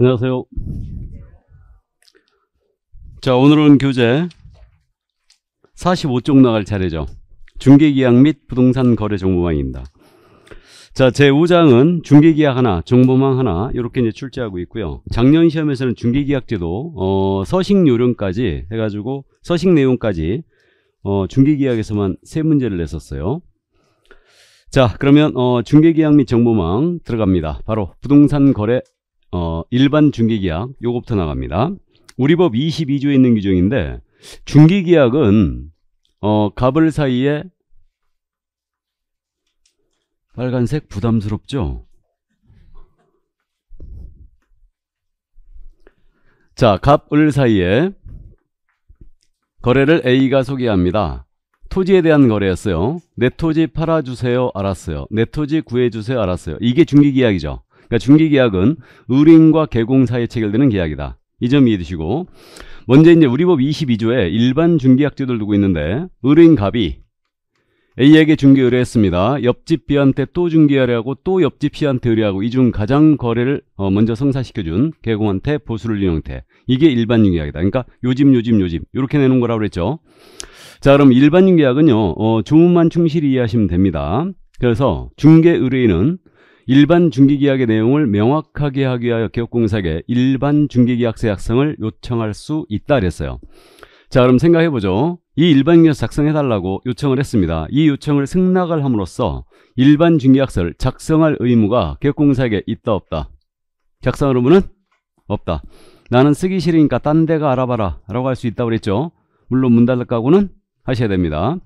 안녕하세요. 자, 오늘은 교재 45쪽 나갈 차례죠. 중개계약 및 부동산 거래 정보망입니다. 자, 제 5장은 중개계약 하나, 정보망 하나 이렇게 이제 출제하고 있고요. 작년 시험에서는 중개계약제도 어, 서식 요령까지 해가지고 서식 내용까지 어, 중개계약에서만 세 문제를 냈었어요. 자, 그러면 어, 중개계약 및 정보망 들어갑니다. 바로 부동산 거래 어, 일반 중개계약 요거부터 나갑니다. 우리 법 22조에 있는 규정인데 중개계약은 어, 갑을 사이에 빨간색 부담스럽죠? 자, 갑을 사이에 거래를 A가 소개합니다. 토지에 대한 거래였어요. 내 토지 팔아주세요. 알았어요. 내 토지 구해주세요. 알았어요. 이게 중개계약이죠. 그러니까 중기계약은 의뢰인과 개공 사에 체결되는 계약이다. 이 점 이해되시고 먼저 이제 우리 법 22조에 일반 중개약제도를 두고 있는데 의뢰인 갑이 A에게 중개 의뢰했습니다. 옆집 B한테 또중개의뢰하고또 옆집 C한테 의뢰하고 이 중 가장 거래를 어, 먼저 성사시켜준 개공한테 보수를 준 형태. 이게 일반 중개약이다 그러니까 요집 요집 요집 이렇게 내는 거라고 그랬죠. 자 그럼 일반 중개약은요 어, 조문만 충실히 이해하시면 됩니다. 그래서 중개 의뢰인은 일반 중개계약의 내용을 명확하게 하기 위하여 개업공사에게 일반 중개계약서 작성을 요청할 수 있다 그랬어요. 자 그럼 생각해보죠. 이 일반 계약서 작성해달라고 요청을 했습니다. 이 요청을 승낙을 함으로써 일반 중개계약서를 작성할 의무가 개업공사에게 있다 없다. 작성 할 의무는 없다. 나는 쓰기 싫으니까 딴 데가 알아봐라 라고 할 수 있다고 그랬죠. 물론 문닫을 각고는 하셔야 됩니다.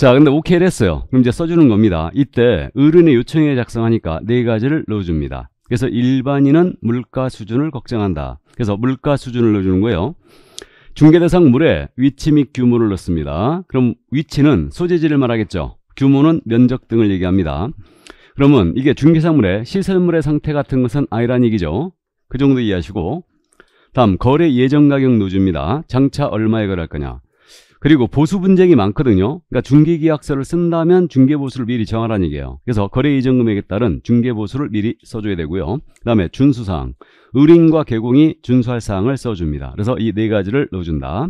자, 근데 오케이를 했어요. 그럼 이제 써주는 겁니다. 이때 어른의 요청에 작성하니까 네 가지를 넣어줍니다. 그래서 일반인은 물가 수준을 걱정한다. 그래서 물가 수준을 넣어주는 거예요. 중개대상 물에 위치 및 규모를 넣습니다. 그럼 위치는 소재지를 말하겠죠. 규모는 면적 등을 얘기합니다. 그러면 이게 중개상물의 시설물의 상태 같은 것은 아니란 얘기죠. 그 정도 이해하시고 다음 거래 예정 가격 노주입니다. 장차 얼마에 거래할 거냐. 그리고 보수 분쟁이 많거든요. 그러니까 중개계약서를 쓴다면 중개보수를 미리 정하라는 얘기예요. 그래서 거래 이전 금액에 따른 중개보수를 미리 써줘야 되고요. 그 다음에 준수사항. 의뢰인과 개공이 준수할 사항을 써줍니다. 그래서 이 네 가지를 넣어준다.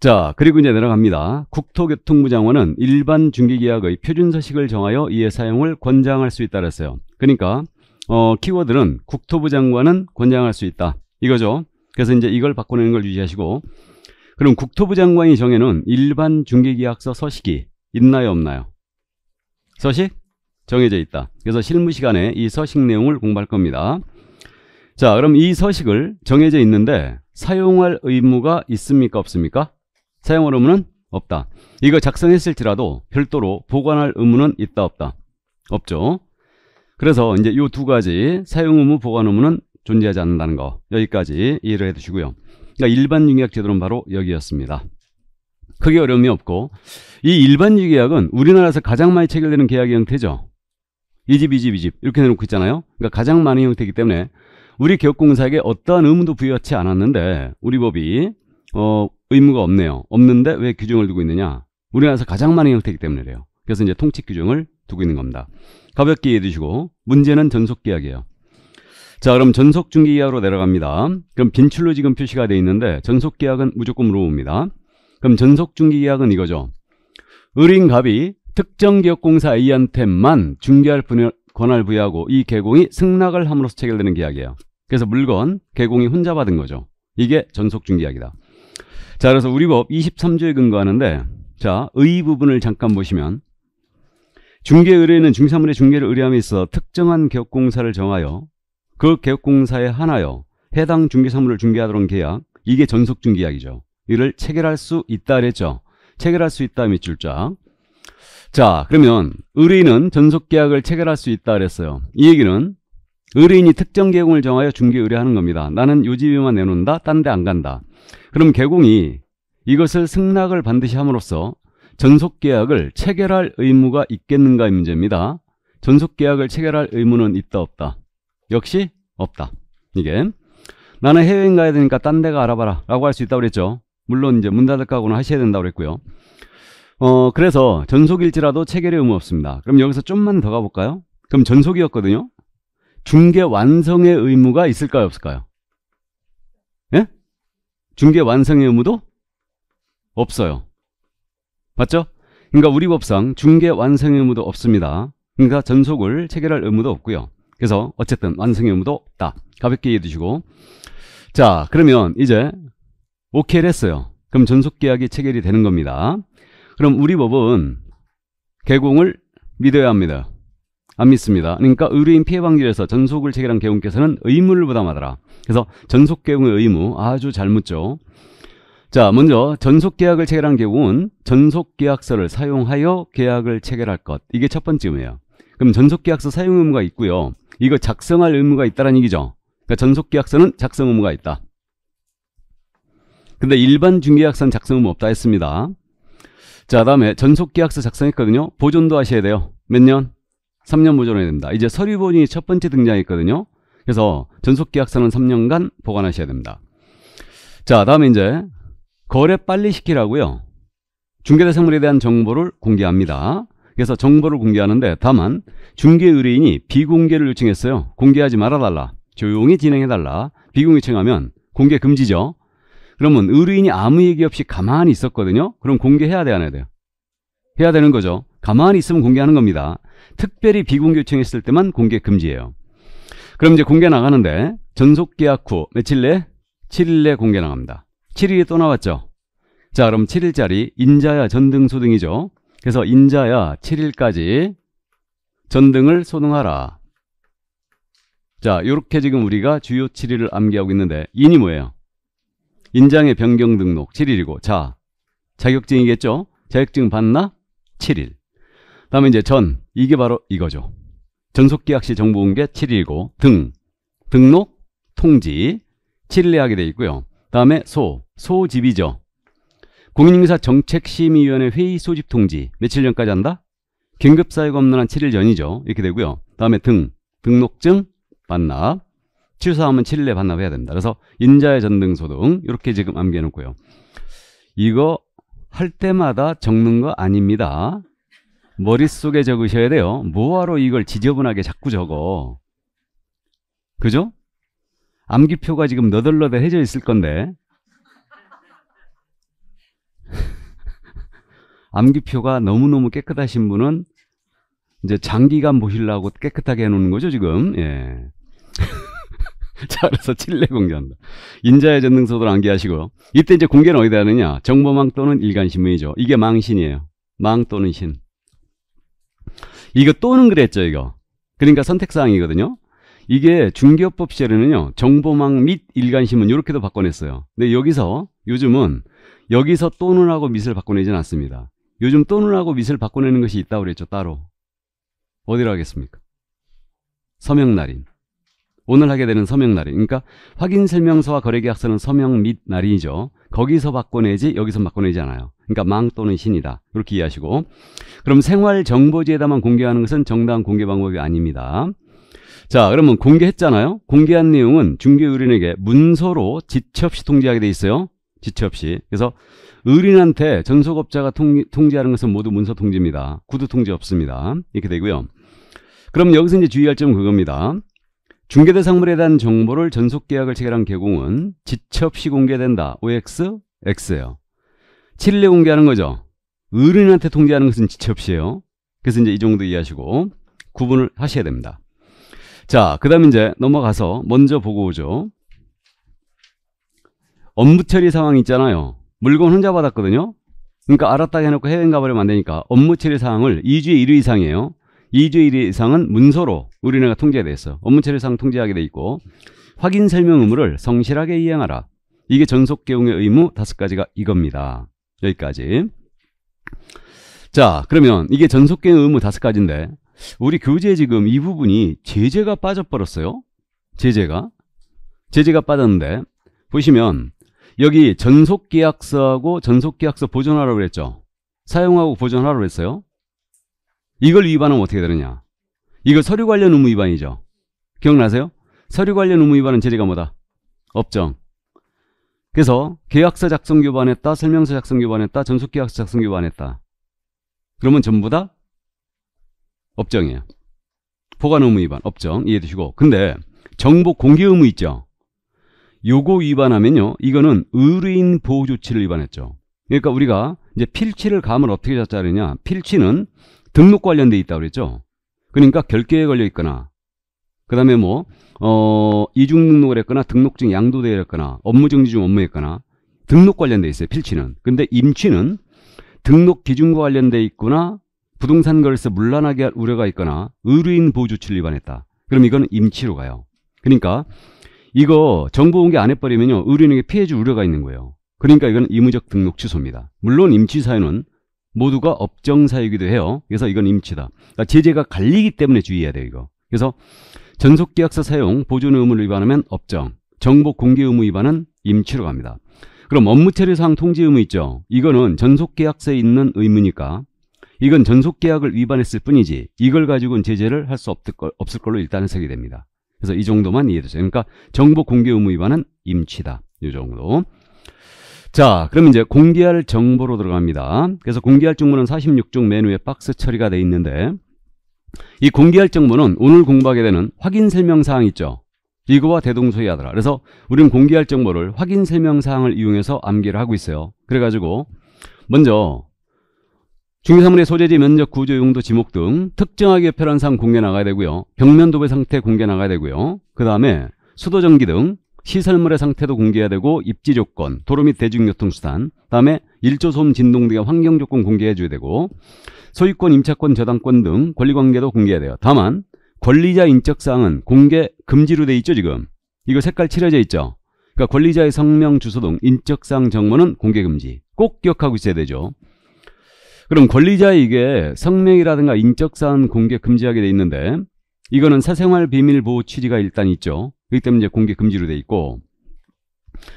자 그리고 이제 내려갑니다. 국토교통부 장관은 일반 중개계약의 표준서식을 정하여 이에 사용을 권장할 수 있다 그랬어요. 그러니까 어, 키워드는 국토부 장관은 권장할 수 있다. 이거죠. 그래서 이제 이걸 바꾸는 걸 유지하시고 그럼 국토부 장관이 정해놓은 일반 중개계약서 서식이 있나요 없나요? 서식? 정해져 있다. 그래서 실무 시간에 이 서식 내용을 공부할 겁니다. 자 그럼 이 서식을 정해져 있는데 사용할 의무가 있습니까 없습니까? 사용할 의무는 없다. 이거 작성했을지라도 별도로 보관할 의무는 있다 없다. 없죠. 그래서 이제 이 두 가지 사용 의무 보관 의무는 존재하지 않는다는 거 여기까지 이해를 해두시고요. 그러니까 일반 유계약 제도는 바로 여기였습니다. 크게 어려움이 없고 이 일반 유계약은 우리나라에서 가장 많이 체결되는 계약의 형태죠. 이 집 이 집 이 집 이렇게 해놓고 있잖아요. 그러니까 가장 많은 형태이기 때문에 우리 기업공사에게 어떠한 의무도 부여하지 않았는데 우리 법이 어, 의무가 없네요. 없는데 왜 규정을 두고 있느냐. 우리나라에서 가장 많은 형태이기 때문에래요. 그 그래서 이제 통치 규정을 두고 있는 겁니다. 가볍게 이해해 주시고 문제는 전속계약이에요. 자 그럼 전속 중기 계약으로 내려갑니다. 그럼 빈출로 지금 표시가 되어 있는데 전속 계약은 무조건 물어봅니다. 그럼 전속 중기 계약은 이거죠. 을인갑이 특정 기업공사 A한테만 중개할 권한을 부여하고 이 개공이 승낙을 함으로써 체결되는 계약이에요. 그래서 물건 개공이 혼자 받은 거죠. 이게 전속 중계약이다. 자, 그래서 우리 법 23조에 근거하는데 자, 의의 부분을 잠깐 보시면 중개 의뢰는 중3물의 중개를 의뢰함에 있어 특정한 기업공사를 정하여 그 개업공사의 하나여 해당 중개사물을 중개하도록 계약 이게 전속중개약이죠 이를 체결할 수 있다 그랬죠. 체결할 수 있다 밑줄 자. 자 그러면 의뢰인은 전속계약을 체결할 수 있다 그랬어요. 이 얘기는 의뢰인이 특정 개공을 정하여 중개 의뢰하는 겁니다. 나는 요지비만 내놓는다. 딴 데 안 간다. 그럼 개공이 이것을 승낙을 반드시 함으로써 전속계약을 체결할 의무가 있겠는가의 문제입니다. 전속계약을 체결할 의무는 있다 없다. 역시 없다. 이게 나는 해외인 가야 되니까 딴 데가 알아봐라 라고 할 수 있다고 그랬죠. 물론 이제 문 닫을 각오는 하셔야 된다고 그랬고요. 어 그래서 전속일지라도 체결의 의무 없습니다. 그럼 여기서 좀만 더 가볼까요? 그럼 전속이었거든요. 중개 완성의 의무가 있을까요? 없을까요? 예? 중개 완성의 의무도 없어요. 맞죠? 그러니까 우리 법상 중개 완성의 의무도 없습니다. 그러니까 전속을 체결할 의무도 없고요. 그래서 어쨌든 완성의 의무도 없다. 가볍게 이해해 두시고 자 그러면 이제 오케이를 했어요. 그럼 전속계약이 체결이 되는 겁니다. 그럼 우리 법은 개공을 믿어야 합니다. 안 믿습니다. 그러니까 의뢰인 피해 방지에서 전속을 체결한 개공께서는 의무를 부담하더라. 그래서 전속개공의 의무 아주 잘 묻죠. 자, 먼저 전속계약을 체결한 개공은 전속계약서를 사용하여 계약을 체결할 것. 이게 첫 번째 의무예요. 그럼 전속계약서 사용 의무가 있고요. 이거 작성할 의무가 있다는 라 얘기죠. 그러니까 전속계약서는 작성 의무가 있다. 근데 일반 중계약서는 작성 의무 없다 했습니다. 자, 다음에 전속계약서 작성했거든요. 보존도 하셔야 돼요. 몇 년? 3년 보존해야 됩니다. 이제 서류본이 첫 번째 등장했거든요. 그래서 전속계약서는 3년간 보관하셔야 됩니다. 자, 다음에 이제 거래 빨리 시키라고요. 중개대상물에 대한 정보를 공개합니다. 그래서 정보를 공개하는데 다만 중개 의뢰인이 비공개를 요청했어요. 공개하지 말아달라. 조용히 진행해달라. 비공개 요청하면 공개 금지죠. 그러면 의뢰인이 아무 얘기 없이 가만히 있었거든요. 그럼 공개해야 돼 안 해야 돼요? 해야 되는 거죠. 가만히 있으면 공개하는 겁니다. 특별히 비공개 요청했을 때만 공개 금지예요. 그럼 이제 공개 나가는데 전속 계약 후 며칠 내? 7일 내 공개 나갑니다. 7일이 또 나왔죠. 자 그럼 7일짜리 인자야 전등소등이죠. 그래서 인자야 7일까지 전등을 소등하라. 자, 이렇게 지금 우리가 주요 7일을 암기하고 있는데 인이 뭐예요? 인장의 변경 등록 7일이고 자, 자격증이겠죠? 자격증 받나? 7일. 다음에 이제 전, 이게 바로 이거죠. 전속계약시 정보 공개 7일이고 등, 등록, 통지 7일내 하게 돼 있고요. 다음에 소, 소집이죠. 공인인사 정책심의위원회 회의 소집 통지 며칠 전까지 한다? 긴급사유가 없는 한 7일 전이죠. 이렇게 되고요. 다음에 등, 등록증, 반납, 취소하면 7일 내에 반납해야 됩니다. 그래서 인자의 전등소 등 이렇게 지금 암기해놓고요. 이거 할 때마다 적는 거 아닙니다. 머릿속에 적으셔야 돼요. 뭐하러 이걸 지저분하게 자꾸 적어. 그죠? 암기표가 지금 너덜너덜해져 있을 건데 암기표가 너무너무 깨끗하신 분은 이제 장기간 보시려고 깨끗하게 해놓는 거죠, 지금. 예. 자, 그래서 칠레 공개한다. 인자의 전등서도 암기하시고 이때 이제 공개는 어디다 하느냐? 정보망 또는 일간신문이죠. 이게 망신이에요. 망 또는 신. 이거 또는 그랬죠, 이거. 그러니까 선택사항이거든요. 이게 중개업법 시절에는요. 정보망 및 일간신문 이렇게도 바꿔냈어요. 근데 여기서 요즘은 여기서 또는하고 밑을 바꿔내진 않습니다. 요즘 또는하고 밑을 바꿔내는 것이 있다고 그랬죠. 따로. 어디로 하겠습니까? 서명날인. 오늘 하게 되는 서명날인. 그러니까 확인설명서와 거래계약서는 서명 및 날인이죠. 거기서 바꿔내지 여기서 바꿔내지 않아요. 그러니까 망 또는 신이다. 그렇게 이해하시고 그럼 생활정보지에다만 공개하는 것은 정당한 공개 방법이 아닙니다. 자 그러면 공개했잖아요. 공개한 내용은 중개의뢰인에게 문서로 지체 없이 통지하게 돼 있어요. 지체 없이. 그래서 의린한테 전속업자가 통, 통제하는 것은 모두 문서 통지입니다 구두 통지 없습니다. 이렇게 되고요. 그럼 여기서 이제 주의할 점은 그겁니다. 중개대상물에 대한 정보를 전속계약을 체결한 개공은 지체 없이 공개된다. OX, X예요. 7일에 공개하는 거죠. 의린한테 통제하는 것은 지체 없이에요. 그래서 이제 이 정도 이해하시고 구분을 하셔야 됩니다. 자, 그 다음 이제 넘어가서 먼저 보고 오죠. 업무 처리 상황 있잖아요. 물건 혼자 받았거든요. 그러니까 알았다 해놓고 해외인가 버리면 안 되니까 업무 처리 사항을 2주에 1회 이상이에요. 2주에 1회 이상은 문서로 우리나라가 통제돼 있어. 업무 처리 상황 통제하게 돼 있고 확인 설명 의무를 성실하게 이행하라. 이게 전속 개용의 의무 다섯 가지가 이겁니다. 여기까지. 자, 그러면 이게 전속 개용 의무 의 다섯 가지인데 우리 교재 지금 이 부분이 제재가 빠져버렸어요. 제재가. 제재가 빠졌는데 보시면 여기 전속계약서하고 전속계약서 보존하라고 그랬죠. 사용하고 보존하라고 그랬어요. 이걸 위반하면 어떻게 되느냐. 이거 서류 관련 의무 위반이죠. 기억나세요? 서류 관련 의무 위반은 제재가 뭐다? 업정. 그래서 계약서 작성 교반했다, 설명서 작성 교반했다, 전속계약서 작성 교반했다. 그러면 전부 다 업정이에요. 보관 의무 위반, 업정 이해되시고 근데 정보 공개 의무 있죠. 요거 위반하면요. 이거는 의뢰인 보호 조치를 위반했죠. 그러니까 우리가 이제 필치를 감을 어떻게 잡자느냐. 필치는 등록 관련돼 있다 고 그랬죠. 그러니까 결계에 걸려 있거나 그 다음에 뭐, 어, 이중 등록을 했거나 등록증 양도되어 했거나 업무정지 중 업무했거나 등록 관련돼 있어요. 필치는. 근데 임치는 등록 기준과 관련돼 있거나 부동산 거래에서 물란하게 할 우려가 있거나 의뢰인 보조치를 호 위반했다. 그럼 이건 임치로 가요. 그러니까 이거 정보 공개 안 해버리면요. 의료인에게 피해줄 우려가 있는 거예요. 그러니까 이건 의무적 등록 취소입니다. 물론 임치 사유는 모두가 업정사유기도 이 해요. 그래서 이건 임치다. 그러니까 제재가 갈리기 때문에 주의해야 돼요. 이거. 그래서 전속계약서 사용 보존 의무를 위반하면 업정, 정보 공개 의무 위반은 임치로 갑니다. 그럼 업무 처리사항 통지 의무 있죠. 이거는 전속계약서에 있는 의무니까 이건 전속계약을 위반했을 뿐이지 이걸 가지고는 제재를 할 수 없을 걸로 일단 은 세게 됩니다. 그래서 이 정도만 이해해 주세요. 그러니까 정보 공개 의무 위반은 임치다. 이 정도. 자, 그럼 이제 공개할 정보로 들어갑니다. 그래서 공개할 정보는 46쪽 메뉴에 박스 처리가 돼 있는데 이 공개할 정보는 오늘 공부하게 되는 확인 설명 사항 있죠. 이거와 대동소이하더라. 그래서 우리는 공개할 정보를 확인 설명 사항을 이용해서 암기를 하고 있어요. 그래가지고 먼저 중개사물의 소재지, 면적, 구조, 용도, 지목 등 특정하게 표현상 공개 나가야 되고요. 벽면 도배 상태 공개 나가야 되고요. 그 다음에 수도, 전기 등 시설물의 상태도 공개해야 되고 입지 조건, 도로 및 대중교통수단, 다음에 일조 소음 진동 등의 환경 조건 공개해 줘야 되고 소유권, 임차권, 저당권 등 권리관계도 공개해야 돼요. 다만 권리자 인적사항은 공개 금지로 돼 있죠 지금. 이거 색깔 칠해져 있죠. 그러니까 권리자의 성명, 주소 등 인적사항 정보는 공개 금지. 꼭 기억하고 있어야 되죠. 그럼 권리자에게 성명이라든가 인적사항 공개 금지하게 돼 있는데 이거는 사생활 비밀 보호 취지가 일단 있죠. 그렇기 때문에 이제 공개 금지로 돼 있고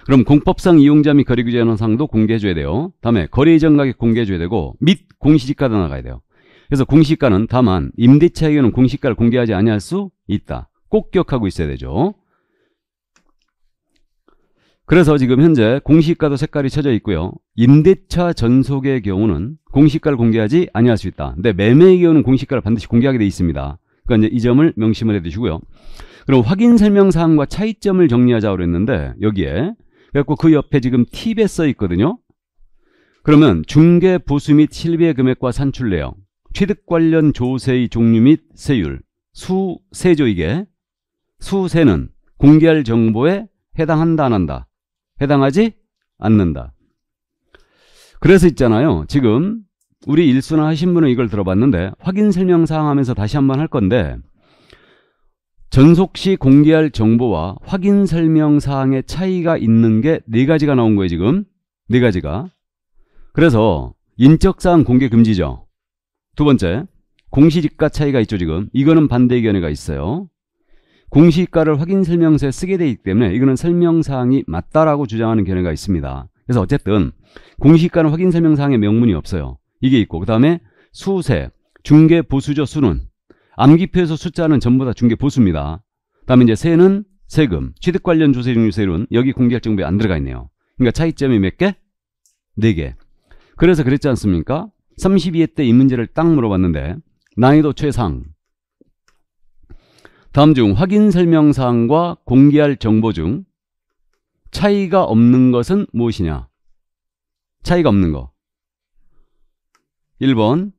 그럼 공법상 이용자 및 거래규제 현황상도 공개해줘야 돼요. 다음에 거래 이전 가격 공개해줘야 되고 및 공시지가도 나가야 돼요. 그래서 공시가는 다만 임대차에게는 공시가를 공개하지 아니할 수 있다. 꼭 기억하고 있어야 되죠. 그래서 지금 현재 공시가도 색깔이 쳐져 있고요. 임대차 전속의 경우는 공시가를 공개하지 아니할 수 있다. 근데 매매의 경우는 공시가를 반드시 공개하게 돼 있습니다. 그러니까 이제 이 점을 명심을 해두시고요. 그럼 확인 설명 사항과 차이점을 정리하자고 그랬는데 여기에 그래갖고 그 옆에 지금 팁에 써 있거든요. 그러면 중개 보수 및 실비의 금액과 산출 내역, 취득 관련 조세의 종류 및 세율, 수세조 이게 수세는 공개할 정보에 해당한다 안 한다. 해당하지 않는다. 그래서 있잖아요. 지금 우리 일수나 하신 분은 이걸 들어봤는데 확인 설명사항 하면서 다시 한번 할 건데 전속 시 공개할 정보와 확인 설명사항의 차이가 있는 게 네 가지가 나온 거예요. 지금 네 가지가. 그래서 인적사항 공개 금지죠. 두 번째 공시지가 차이가 있죠. 지금 이거는 반대 의견이가 있어요. 공시가를 확인 설명서에 쓰게 되기 때문에 이거는 설명사항이 맞다라고 주장하는 견해가 있습니다. 그래서 어쨌든 공시가는 확인 설명사항에 명문이 없어요. 이게 있고 그 다음에 수세, 중개 보수죠 수는 암기표에서 숫자는 전부 다 중개 보수입니다. 그 다음에 이제 세는 세금, 취득 관련 조세 종류세율은 여기 공개할정보에 안 들어가 있네요. 그러니까 차이점이 몇 개? 네개 그래서 그랬지 않습니까? 32회 때 이 문제를 딱 물어봤는데 난이도 최상 다음 중 확인 설명사항과 공개할 정보 중 차이가 없는 것은 무엇이냐? 차이가 없는 거. 1번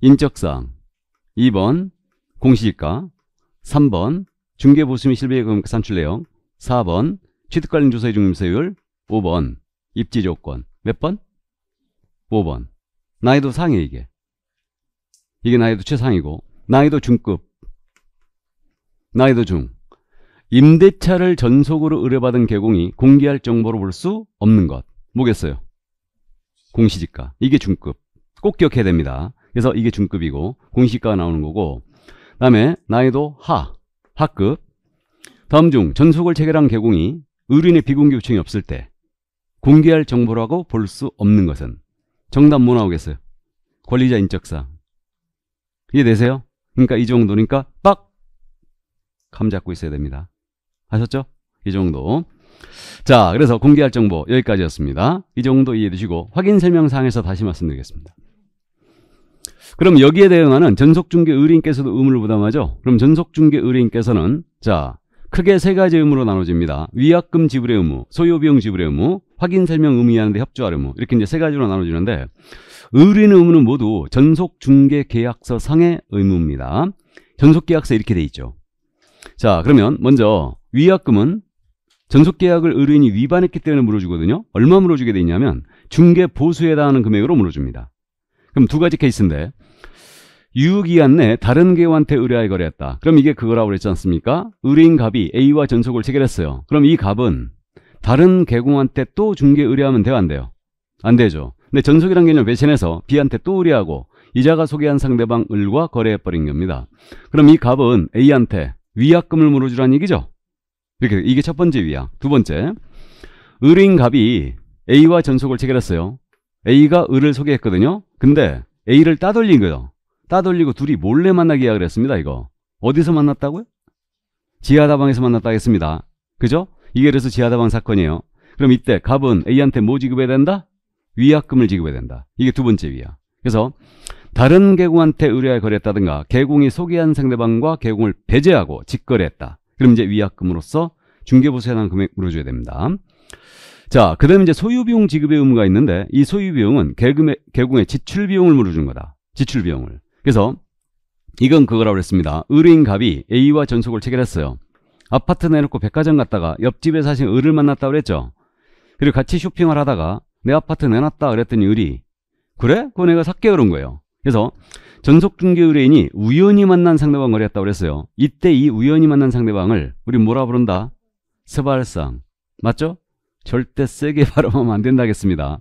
인적사항 2번 공시지가 3번 중개보수 및 실비예금 산출 내역 4번 취득관리조사의 중임세율 5번 입지조건 몇 번? 5번 나이도 상해 이게 이게 나이도 최상이고 나이도 중급 나이도중 임대차를 전속으로 의뢰받은 개공이 공개할 정보로 볼 수 없는 것 뭐겠어요? 공시지가 이게 중급 꼭 기억해야 됩니다 그래서 이게 중급이고 공시가가 나오는 거고 그 다음에 나이도하 하급 다음 중 전속을 체결한 개공이 의뢰인의 비공개 요청이 없을 때 공개할 정보라고 볼 수 없는 것은 정답 뭐 나오겠어요? 권리자 인적사 이해되세요? 그러니까 이 정도니까 빡감 잡고 있어야 됩니다. 아셨죠? 이 정도. 자, 그래서 공개할 정보 여기까지였습니다. 이 정도 이해해 주시고 확인 설명사항에서 다시 말씀드리겠습니다. 그럼 여기에 대응하는 전속중개 의뢰인께서도 의무를 부담하죠? 그럼 전속중개 의뢰인께서는 자 크게 세 가지 의무로 나눠집니다. 위약금 지불의 의무, 소요비용 지불의 의무, 확인 설명 의무하는데 협조할 의무 이렇게 이제 세 가지로 나눠지는데 의뢰인 의무는 모두 전속중개 계약서 상의 의무입니다. 전속계약서 이렇게 돼 있죠. 자, 그러면 먼저 위약금은 전속계약을 의뢰인이 위반했기 때문에 물어주거든요. 얼마 물어주게 되냐면 중개 보수에 해당하는 금액으로 물어줍니다. 그럼 두 가지 케이스인데 유기한 내 다른 개요한테 의뢰하여 거래했다. 그럼 이게 그거라고 그랬지 않습니까? 의뢰인 갑이 A와 전속을 체결했어요. 그럼 이갑은 다른 개공한테 또 중개 의뢰하면 돼요? 안 돼요? 안 되죠. 근데 전속이란 개념 배신해서 B한테 또 의뢰하고 이자가 소개한 상대방 을과 거래해버린 겁니다. 그럼 이갑은 A한테 위약금을 물어주라는 얘기죠. 이렇게 이게 첫 번째 위약. 두 번째, 을인 갑이 A와 전속을 체결했어요. A가 을을 소개했거든요. 근데 A를 따돌린 거예요. 따돌리고 둘이 몰래 만나기 약을 했습니다. 이거 어디서 만났다고요? 지하다방에서 만났다 했습니다. 그죠? 이게 그래서 지하다방 사건이에요. 그럼 이때 갑은 A한테 뭐 지급해야 된다? 위약금을 지급해야 된다. 이게 두 번째 위약. 그래서 다른 개공한테 의뢰할 거래했다든가 개공이 소개한 상대방과 개공을 배제하고 직거래했다. 그럼 이제 위약금으로서 중개보수에 대한 금액 물어줘야 됩니다. 자, 그 다음에 이제 소유비용 지급의 의무가 있는데 이 소유비용은 개금의, 개공의 지출비용을 물어준 거다. 지출비용을. 그래서 이건 그거라고 그랬습니다. 의뢰인 갑이 A와 전속을 체결했어요. 아파트 내놓고 백화점 갔다가 옆집에 사신 을을 만났다고 그랬죠. 그리고 같이 쇼핑을 하다가 내 아파트 내놨다 그랬더니 을이 그래? 그거 내가 살게 그런 거예요. 그래서 전속 중개 의뢰인이 우연히 만난 상대방 거래했다고 그랬어요. 이때 이 우연히 만난 상대방을 우리 뭐라 부른다? 스발상. 맞죠? 절대 세게 발음하면 안 된다겠습니다.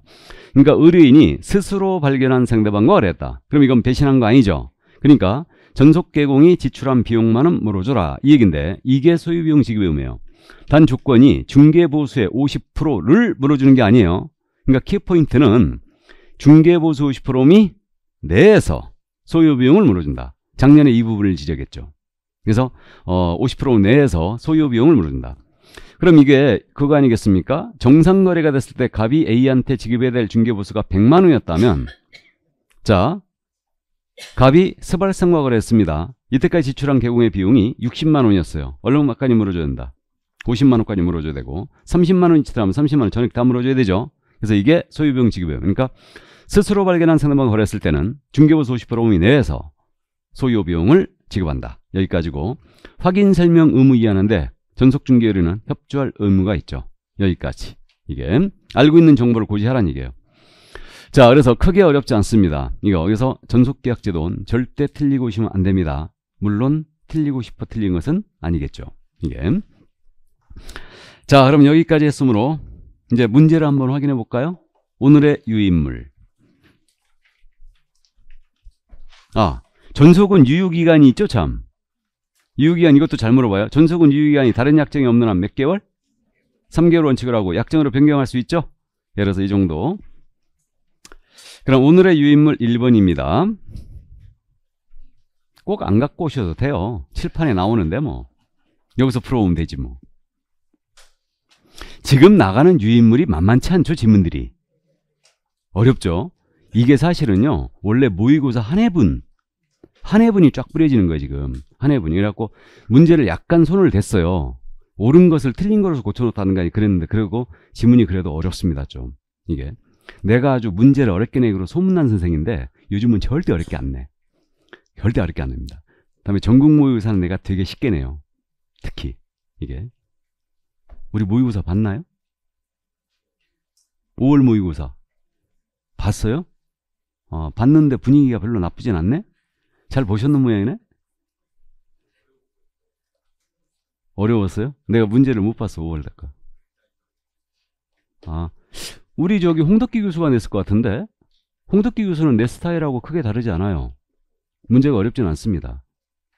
그러니까 의뢰인이 스스로 발견한 상대방과 거래했다. 그럼 이건 배신한 거 아니죠? 그러니까 전속 개공이 지출한 비용만은 물어줘라 이 얘긴데 이게 소유비용 지급의무예요. 단 조건이 중개보수의 50%를 물어주는 게 아니에요. 그러니까 키포인트는 중개보수 50%미 내에서 소유 비용을 물어준다. 작년에 이 부분을 지적했죠. 그래서 어, 50% 내에서 소유 비용을 물어준다. 그럼 이게 그거 아니겠습니까? 정상 거래가 됐을 때 갑이 A한테 지급해야 될 중개보수가 100만 원이었다면 자, 갑이 스발상과 거래했습니다. 이때까지 지출한 개공의 비용이 60만 원이었어요. 얼마까지 른 물어줘야 된다. 50만 원까지 물어줘야 되고 30만 원이 치더라면 30만 원 전액 다 물어줘야 되죠. 그래서 이게 소유비용 지급이에요. 그러니까 스스로 발견한 상담방을 거래했을 때는 중개보수 50% 이내에서 소요 비용을 지급한다. 여기까지고 확인 설명 의무 이하는데 전속 중개 의뢰는 협조할 의무가 있죠. 여기까지. 이게 알고 있는 정보를 고지하라는 얘기예요. 자, 그래서 크게 어렵지 않습니다. 이거 여기서 전속계약제도는 절대 틀리고 오시면안 됩니다. 물론 틀리고 싶어 틀린 것은 아니겠죠. 이게. 자, 그럼 여기까지 했으므로 이제 문제를 한번 확인해 볼까요? 오늘의 유인물. 아, 전속은 유효기간이 있죠, 참. 유효기간 이것도 잘 물어봐요. 전속은 유효기간이 다른 약정이 없는 한 몇 개월? 3개월 원칙을 하고 약정으로 변경할 수 있죠? 예를 들어서 이 정도. 그럼 오늘의 유인물 1번입니다. 꼭 안 갖고 오셔도 돼요. 칠판에 나오는데 뭐. 여기서 풀어오면 되지 뭐. 지금 나가는 유인물이 만만치 않죠, 지문들이. 어렵죠? 이게 사실은요, 원래 모의고사 한 해분 한 해분이 쫙 뿌려지는 거예요 지금 한 해분이 그래갖고 문제를 약간 손을 댔어요 옳은 것을 틀린 것으로 고쳐놓다는가 거아 그랬는데 그리고 지문이 그래도 어렵습니다 좀 이게 내가 아주 문제를 어렵게 내기로 소문난 선생인데 요즘은 절대 어렵게 안내 절대 어렵게 안 냅니다 다음에 전국 모의고사는 내가 되게 쉽게 내요 특히 이게 우리 모의고사 봤나요? 5월 모의고사 봤어요? 어, 봤는데 분위기가 별로 나쁘진 않네? 잘 보셨는 모양이네? 어려웠어요? 내가 문제를 못 봤어, 5월 달 아, 우리 저기 홍덕기 교수가 냈을 것 같은데? 홍덕기 교수는 내 스타일하고 크게 다르지 않아요. 문제가 어렵진 않습니다.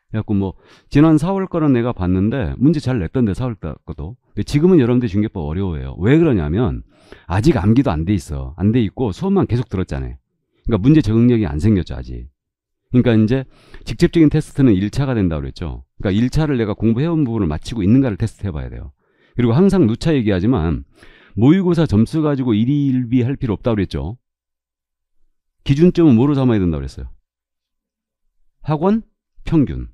그래갖고 뭐 지난 4월 거는 내가 봤는데 문제 잘 냈던데 4월 달것도 지금은 여러분들 중개법 어려워요 왜 그러냐면 아직 암기도 안 돼 있어 안 돼 있고 수업만 계속 들었잖아요 그러니까 문제 적응력이 안 생겼죠 아직 그러니까 이제 직접적인 테스트는 1차가 된다고 그랬죠. 그러니까 1차를 내가 공부해온 부분을 마치고 있는가를 테스트해 봐야 돼요. 그리고 항상 누차 얘기하지만 모의고사 점수 가지고 일일비 할 필요 없다고 그랬죠. 기준점은 뭐로 삼아야 된다고 그랬어요? 학원 평균.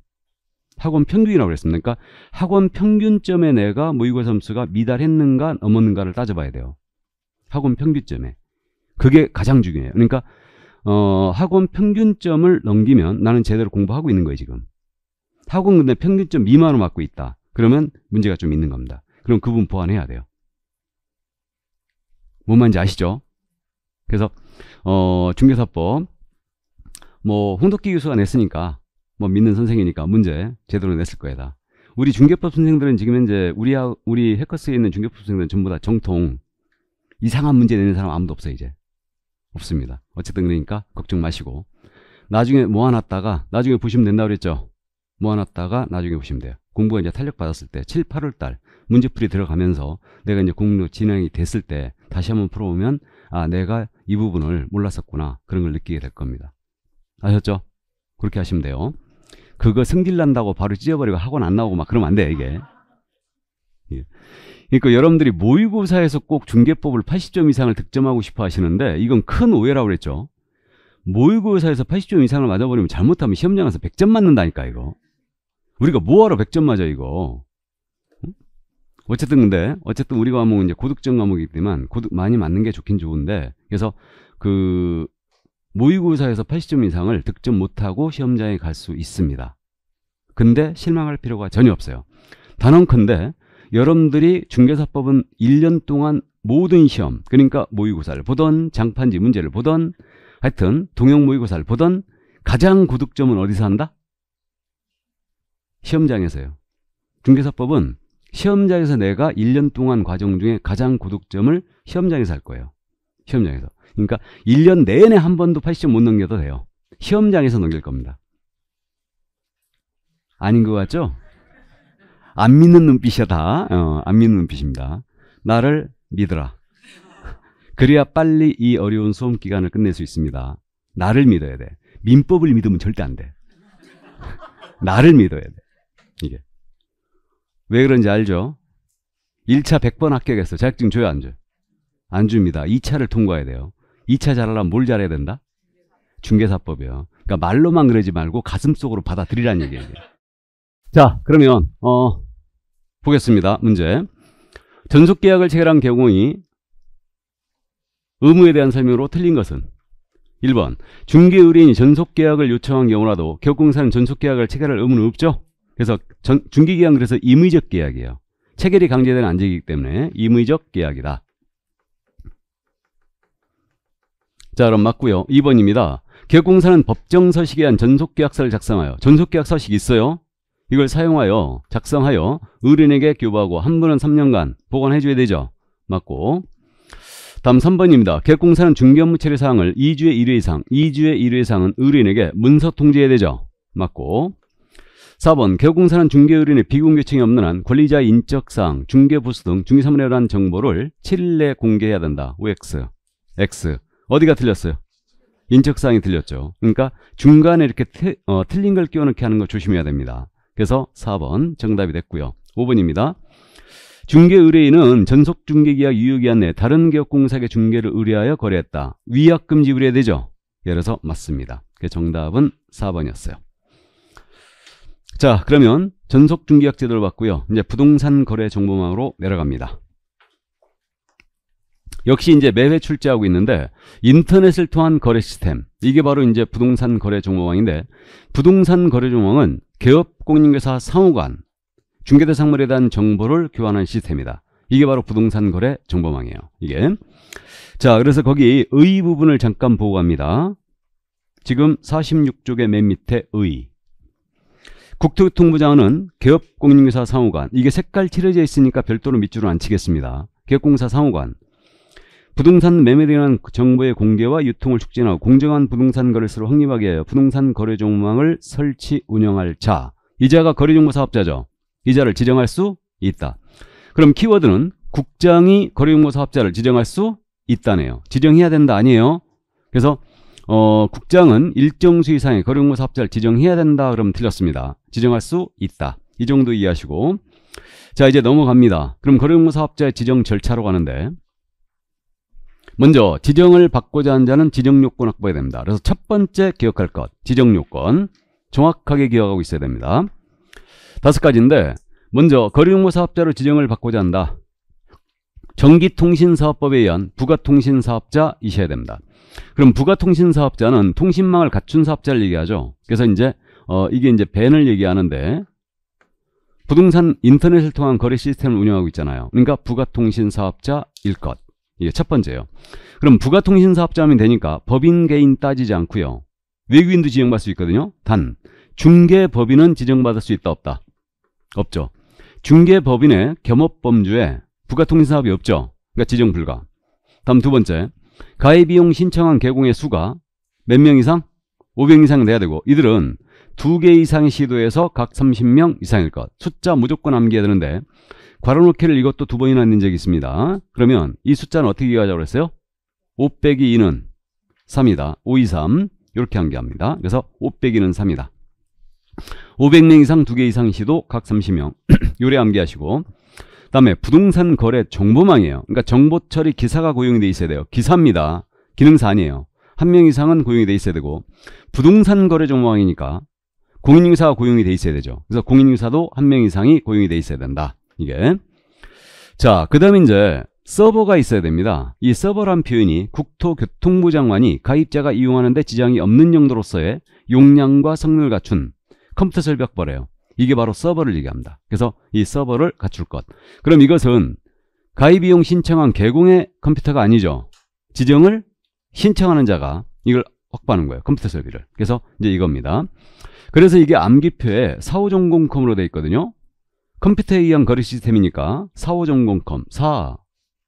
학원 평균이라고 그랬습니다. 그러니까 학원 평균점에 내가 모의고사 점수가 미달했는가 넘었는가를 따져봐야 돼요. 학원 평균점에. 그게 가장 중요해요. 그러니까 어, 학원 평균점을 넘기면 나는 제대로 공부하고 있는 거예요, 지금. 학원 근데 평균점 미만으로 맞고 있다. 그러면 문제가 좀 있는 겁니다. 그럼 그분 보완해야 돼요. 뭔 말인지 아시죠? 그래서 어, 중개사법 뭐 홍덕기 교수가 냈으니까 뭐 믿는 선생이니까 문제 제대로 냈을 거다. 예 우리 중개법 선생들은 지금 현재 우리 하, 우리 해커스에 있는 중개법 선생들은 전부 다 정통 이상한 문제 내는 사람 아무도 없어요 이제 없습니다. 어쨌든 그러니까 걱정 마시고 나중에 모아놨다가 나중에 보시면 된다고 그랬죠. 모아놨다가 나중에 보시면 돼요. 공부가 이제 탄력받았을 때 7, 8월 달 문제풀이 들어가면서 내가 이제 공부 진행이 됐을 때 다시 한번 풀어보면 아 내가 이 부분을 몰랐었구나 그런 걸 느끼게 될 겁니다. 아셨죠? 그렇게 하시면 돼요. 그거 승질난다고 바로 찢어버리고 학원 안 나오고 막 그러면 안돼 이게. 예. 그러니까 여러분들이 모의고사에서 꼭 중계법을 80점 이상을 득점하고 싶어 하시는데 이건 큰 오해라고 그랬죠. 모의고사에서 80점 이상을 맞아버리면 잘못하면 시험장 에서 100점 맞는다니까 이거. 우리가 뭐하러 100점 맞아 이거. 어쨌든 근데 어쨌든 우리 과목은 뭐 이제 고득점 과목이기 때문에 고득 많이 맞는 게 좋긴 좋은데 그래서 그 모의고사에서 80점 이상을 득점 못하고 시험장에 갈 수 있습니다. 근데 실망할 필요가 전혀 없어요. 단언컨대 여러분들이 중개사법은 1년 동안 모든 시험, 그러니까 모의고사를 보던 장판지 문제를 보던 하여튼 동영 모의고사를 보던 가장 고득점은 어디서 한다? 시험장에서요. 중개사법은 시험장에서 내가 1년 동안 과정 중에 가장 고득점을 시험장에서 할 거예요. 시험장에서. 그러니까 1년 내내 한 번도 80점 못 넘겨도 돼요. 시험장에서 넘길 겁니다. 아닌 것 같죠? 안 믿는 눈빛이다. 어, 안 믿는 눈빛입니다. 나를 믿어라 그래야 빨리 이 어려운 수험 기간을 끝낼 수 있습니다. 나를 믿어야 돼. 민법을 믿으면 절대 안 돼. 나를 믿어야 돼. 이게. 왜 그런지 알죠? 1차 100번 합격했어. 자격증 줘요, 안 줘요? 안 줍니다. 2차를 통과해야 돼요. 2차 잘하려면 뭘 잘해야 된다? 중개사법이요. 그러니까 말로만 그러지 말고 가슴속으로 받아들이라는 얘기예요. 자, 그러면 어 보겠습니다. 문제. 전속계약을 체결한 경우이 의무에 대한 설명으로 틀린 것은 1번 중개의뢰인이 전속계약을 요청한 경우라도 격공사는 전속계약을 체결할 의무는 없죠. 그래서 전, 중개계약은 그래서 임의적 계약이에요. 체결이 강제되는 안직이기 때문에 임의적 계약이다. 자 그럼 맞고요. 2번입니다. 격공사는 법정서식에 한 전속계약서를 작성하여 전속계약 서식이 있어요. 이걸 사용하여 작성하여 의뢰인에게 교부하고 한분은 3년간 보관해줘야 되죠. 맞고 다음 3번입니다. 객공사는 중개업무 처리 사항을 2주에 1회 이상, 2주에 1회 이상은 의뢰인에게 문서 통지해야 되죠. 맞고 4번 개공사는 중개의뢰인의 비공개청이 없는 한권리자 인적사항, 중개부수 등 중개사무례에 대한 정보를 7일 내 공개해야 된다. OX, X 어디가 틀렸어요? 인적사항이 틀렸죠. 그러니까 중간에 이렇게 트, 어, 틀린 걸 끼워넣게 하는 걸 조심해야 됩니다. 그래서 4번 정답이 됐고요. 5번입니다. 중개 의뢰인은 전속 중개계약 유효기한 내 다른 기업공사에게 중개를 의뢰하여 거래했다. 위약금지 불해야되죠 예를 들어서 맞습니다. 정답은 4번이었어요. 자 그러면 전속 중개약 제도를 봤고요. 이제 부동산 거래 정보망으로 내려갑니다. 역시 이제 매회 출제하고 있는데 인터넷을 통한 거래 시스템 이게 바로 이제 부동산 거래 정보망인데 부동산 거래 정보망은 개업 공인중개사 상호간 중개대 상물에 대한 정보를 교환하는 시스템이다. 이게 바로 부동산 거래 정보망이에요. 이게 자 그래서 거기 의 부분을 잠깐 보고 갑니다. 지금 46쪽의 맨 밑에 의 국토교통부장은 개업공인중개사 상호간 이게 색깔 칠해져 있으니까 별도로 밑줄은 안 치겠습니다. 개업공사 상호간 부동산 매매대 관한 정보의 공개와 유통을 촉진하고 공정한 부동산 거래소를 확립하게 하여 부동산 거래 종망을 설치 운영할 자 이자가 거래정보 사업자죠. 이자를 지정할 수 있다. 그럼 키워드는 국장이 거래정보 사업자를 지정할 수 있다네요. 지정해야 된다 아니에요. 그래서 어, 국장은 일정 수 이상의 거래정보 사업자를 지정해야 된다 그럼 틀렸습니다. 지정할 수 있다. 이 정도 이해하시고 자 이제 넘어갑니다. 그럼 거래정보 사업자의 지정 절차로 가는데 먼저 지정을 받고자 한 자는 지정요건 확보해야 됩니다. 그래서 첫 번째 기억할 것, 지정요건 정확하게 기억하고 있어야 됩니다. 다섯 가지인데 먼저 거리공모 사업자로 지정을 받고자 한다. 전기통신사업법에 의한 부가통신사업자이셔야 됩니다. 그럼 부가통신사업자는 통신망을 갖춘 사업자를 얘기하죠. 그래서 이제 어, 이게 이제 벤을 얘기하는데 부동산 인터넷을 통한 거래 시스템을 운영하고 있잖아요. 그러니까 부가통신사업자일 것. 이게 첫 번째요. 그럼 부가통신사 업자하면 되니까 법인 개인 따지지 않고요. 외국인도 지정받을 수 있거든요. 단 중개법인은 지정받을 수 있다 없다. 없죠. 중개법인의 겸업범주에 부가통신사업이 없죠. 그러니까 지정 불가. 다음 두 번째. 가입비용 신청한 개공의 수가 몇 명 이상? 500 이상 돼야 되고 이들은 두 개 이상의 시도에서 각 30명 이상일 것. 숫자 무조건 남겨야 되는데 괄호놓기를 이것도 두 번이나 낸 적이 있습니다. 그러면 이 숫자는 어떻게 기억하자고 그랬어요? 5 빼기 2는 3이다. 5, 2, 3 이렇게 한게 합니다. 그래서 5 빼기 2는 3이다. 500명 이상 2개 이상 시도 각 30명 요래 암기하시고 그 다음에 부동산 거래 정보망이에요. 그러니까 정보 처리 기사가 고용이 돼 있어야 돼요. 기사입니다. 기능사 아니에요. 한 명 이상은 고용이 돼 있어야 되고 부동산 거래 정보망이니까 공인인사가 고용이 돼 있어야 되죠. 그래서 공인인사도 한 명 이상이 고용이 돼 있어야 된다. 이게. 자, 그 다음에 이제 서버가 있어야 됩니다. 이 서버란 표현이 국토교통부 장관이 가입자가 이용하는데 지장이 없는 용도로서의 용량과 성능을 갖춘 컴퓨터 설벽벌이에요. 이게 바로 서버를 얘기합니다. 그래서 이 서버를 갖출 것. 그럼 이것은 가입 이용 신청한 개공의 컴퓨터가 아니죠. 지정을 신청하는 자가 이걸 확보하는 거예요. 컴퓨터 설비를. 그래서 이제 이겁니다. 그래서 이게 암기표에 사후전공컴으로 되어 있거든요. 컴퓨터에 의한 거래 시스템이니까 45전공컴 4,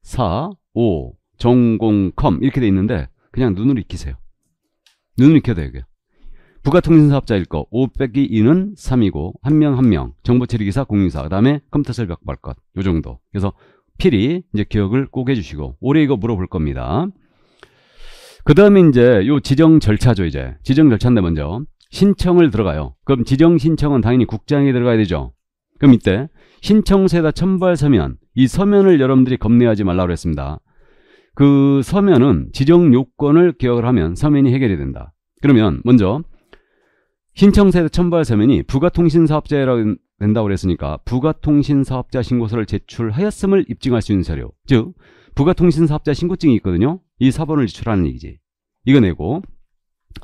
4, 5 전공컴 이렇게 돼 있는데 그냥 눈으로 익히세요. 눈으로 익혀야 돼요. 이 부가통신사업자일 거5 빼기 2는 3이고 한 명 한 명 정보처리기사 공유사 그 다음에 컴퓨터 설벽발 것요 정도 그래서 필히 이제 기억을 꼭 해주시고 올해 이거 물어볼 겁니다. 그 다음에 이제 요 지정 절차죠 이제 지정 절차인데 먼저 신청을 들어가요. 그럼 지정 신청은 당연히 국장에 들어가야 되죠. 그럼 이때 신청서에다 첨부할 서면 이 서면을 여러분들이 겁내하지 말라고 그랬습니다. 그 서면은 지정 요건을 기억을 하면 서면이 해결이 된다. 그러면 먼저 신청서에다 첨부할 서면이 부가통신사업자라고 된다고 그랬으니까 부가통신사업자 신고서를 제출하였음을 입증할 수 있는 자료 즉 부가통신사업자 신고증이 있거든요. 이 사본을 제출하는 얘기지. 이거 내고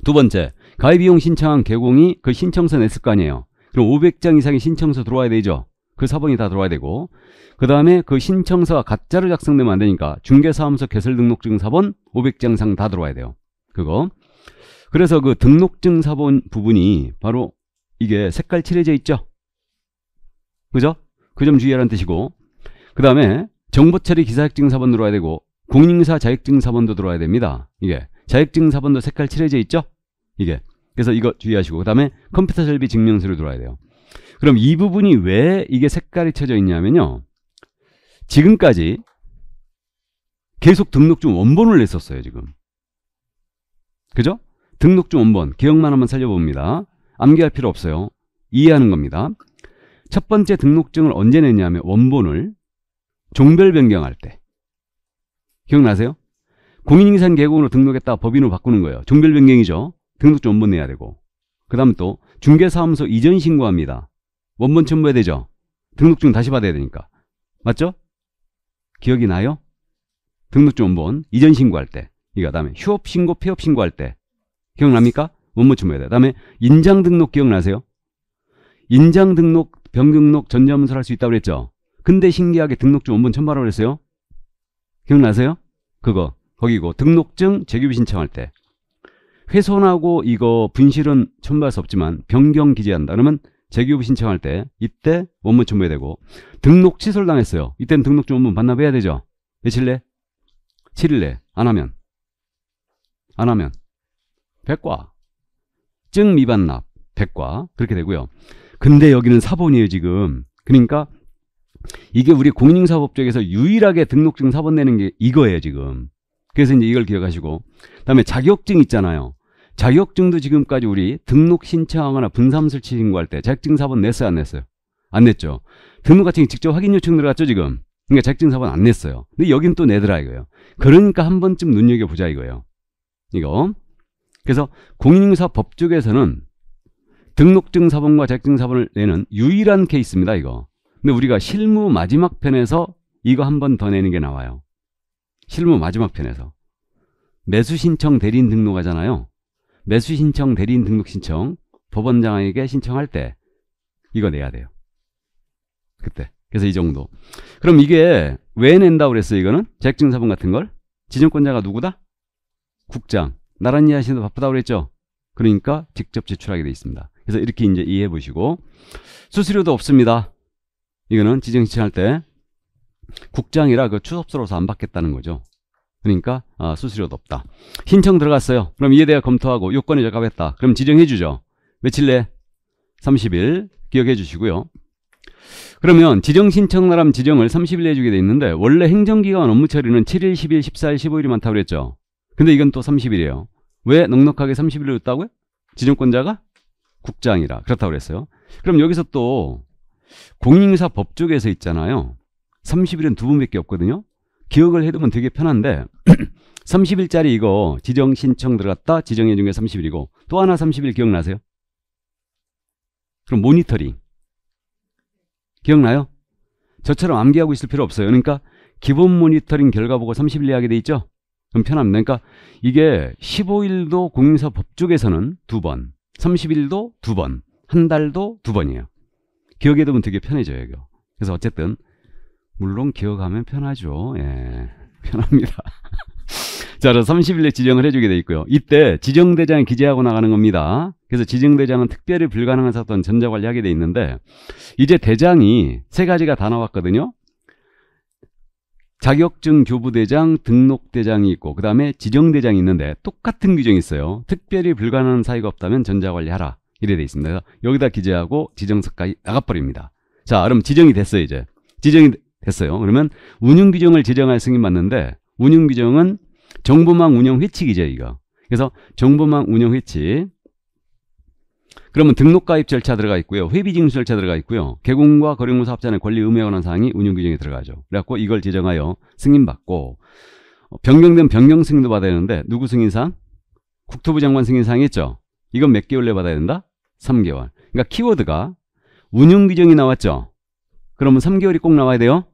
두 번째 가입이용 신청한 개공이 그 신청서 냈을 거 아니에요. 그럼 500장 이상의 신청서 들어와야 되죠. 그사본이다 들어와야 되고 그 다음에 그 신청서가 가짜로 작성되면 안 되니까 중개사무소 개설등록증 사본 500장 이상 다 들어와야 돼요. 그거 그래서 그 등록증 사본 부분이 바로 이게 색깔 칠해져 있죠. 그죠? 그 점 주의하라는 뜻이고 그 다음에 정보처리 기사증 사본 들어와야 되고 공인사 자격증 사본도 들어와야 됩니다. 이게 자격증 사본도 색깔 칠해져 있죠? 이게 그래서 이거 주의하시고 그다음에 컴퓨터 설비 증명서를 들어야 와 돼요. 그럼 이 부분이 왜 이게 색깔이 쳐져 있냐면요. 지금까지 계속 등록증 원본을 냈었어요. 지금. 그죠? 등록증 원본 기억만 한번 살려봅니다. 암기할 필요 없어요. 이해하는 겁니다. 첫 번째 등록증을 언제 냈냐면 원본을 종별 변경할 때 기억나세요? 공인인상 계획으로 등록했다 가 법인으로 바꾸는 거예요. 종별 변경이죠. 등록증 원본 내야 되고 그 다음 또 중개사무소 이전 신고합니다. 원본 첨부해야 되죠. 등록증 다시 받아야 되니까. 맞죠? 기억이 나요? 등록증 원본 이전 신고할 때 이거 그러니까 다음에 휴업 신고, 폐업 신고할 때 기억납니까? 원본 첨부해야 돼. 그 다음에 인장 등록 기억나세요? 인장 등록, 병등록, 전자문서를 할 수 있다고 그랬죠? 근데 신기하게 등록증 원본 첨부하라고 그랬어요? 기억나세요? 그거 거기고 등록증 재규비 신청할 때 훼손하고 이거 분실은 첨부할 수 없지만 변경 기재한다. 그러면 재교부 신청할 때 이때 원문 첨부해야 되고 등록 취소당했어요. 를 이때는 등록 증 원문 반납해야 되죠. 며칠 내? 7일 내. 안 하면? 안 하면? 백과. 증 미반납. 백과. 그렇게 되고요. 근데 여기는 사본이에요, 지금. 그러니까 이게 우리 공인사법조에서 유일하게 등록증 사본 내는 게 이거예요, 지금. 그래서 이제 이걸 기억하시고 그다음에 자격증 있잖아요. 자격증도 지금까지 우리 등록 신청하거나 분삼술 신고할 때 자격증 사본 냈어요? 안 냈어요? 안 냈죠. 등록 같은 게 직접 확인 요청 들어갔죠, 지금? 그러니까 자격증 사본 안 냈어요. 근데 여긴 또 내더라 이거예요. 그러니까 한 번쯤 눈여겨보자 이거예요. 이거. 그래서 공인인사 법 쪽에서는 등록증 사본과 자격증 사본을 내는 유일한 케이스입니다, 이거. 근데 우리가 실무 마지막 편에서 이거 한 번 더 내는 게 나와요. 실무 마지막 편에서. 매수 신청 대리인 등록하잖아요. 매수 신청, 대리인 등록 신청 법원장에게 신청할 때 이거 내야 돼요. 그때. 그래서 이 정도. 그럼 이게 왜 낸다고 그랬어요, 이거는? 자격증사본 같은 걸? 지정권자가 누구다? 국장. 나란히 하시는 바쁘다고 그랬죠? 그러니까 직접 제출하게 돼 있습니다. 그래서 이렇게 이제 이해해 보시고 수수료도 없습니다. 이거는 지정 신청할 때 국장이라 그 추sob스러워서 안 받겠다는 거죠. 그러니까 아, 수수료 도없다 신청 들어갔어요. 그럼 이에 대해 검토하고 요건이 적합했다. 그럼 지정해 주죠. 며칠 내? 30일 기억해 주시고요. 그러면 지정 신청 나람 지정을 30일 내에 주게 돼 있는데 원래 행정기관 업무 처리는 7일, 10일, 14일, 15일이 많다고 그랬죠. 근데 이건 또 30일이에요. 왜 넉넉하게 30일로 줬다고요? 지정권자가 국장이라 그렇다고 그랬어요. 그럼 여기서 또 공인사 법 쪽에서 있잖아요. 30일은 두 분밖에 없거든요. 기억을 해두면 되게 편한데 30일짜리 이거 지정 신청 들어갔다 지정해준 게 30일이고 또 하나 30일 기억나세요? 그럼 모니터링 기억나요? 저처럼 암기하고 있을 필요 없어요. 그러니까 기본 모니터링 결과 보고 30일 이야기 돼 있죠? 그럼 편합니다. 그러니까 이게 15일도 공인사 법쪽에서는두 번, 30일도 두 번, 한 달도 두 번이에요. 기억해 두면 되게 편해져요. 이거. 그래서 어쨌든 물론 기억하면 편하죠. 예, 편합니다. 자, 그래 30일에 지정을 해주게 돼 있고요. 이때 지정대장이 기재하고 나가는 겁니다. 그래서 지정대장은 특별히 불가능한 사건 전자관리하게 돼 있는데 이제 대장이 세 가지가 다 나왔거든요. 자격증 교부대장, 등록대장이 있고 그 다음에 지정대장이 있는데 똑같은 규정이 있어요. 특별히 불가능한 사유가 없다면 전자관리하라. 이래 돼 있습니다. 여기다 기재하고 지정서까지 나가버립니다. 자, 그럼 지정이 됐어요, 이제. 지정이 했어요. 그러면 운영 규정을 제정할 승인 받는데 운영 규정은 정보망 운영 회칙이죠, 이거. 그래서 정보망 운영 회칙. 그러면 등록 가입 절차 들어가 있고요. 회비 징수 절차 들어가 있고요. 개공과 거래공사 업자는 권리 의무에 관한 사항이 운영 규정에 들어가죠. 그래갖고 이걸 제정하여 승인받고 어, 변경된 변경 승인도 받아야 되는데 누구 승인상? 국토부 장관 승인상 했죠. 이건 몇 개월 내에 받아야 된다? 3개월. 그러니까 키워드가 운영 규정이 나왔죠. 그러면 3개월이 꼭 나와야 돼요.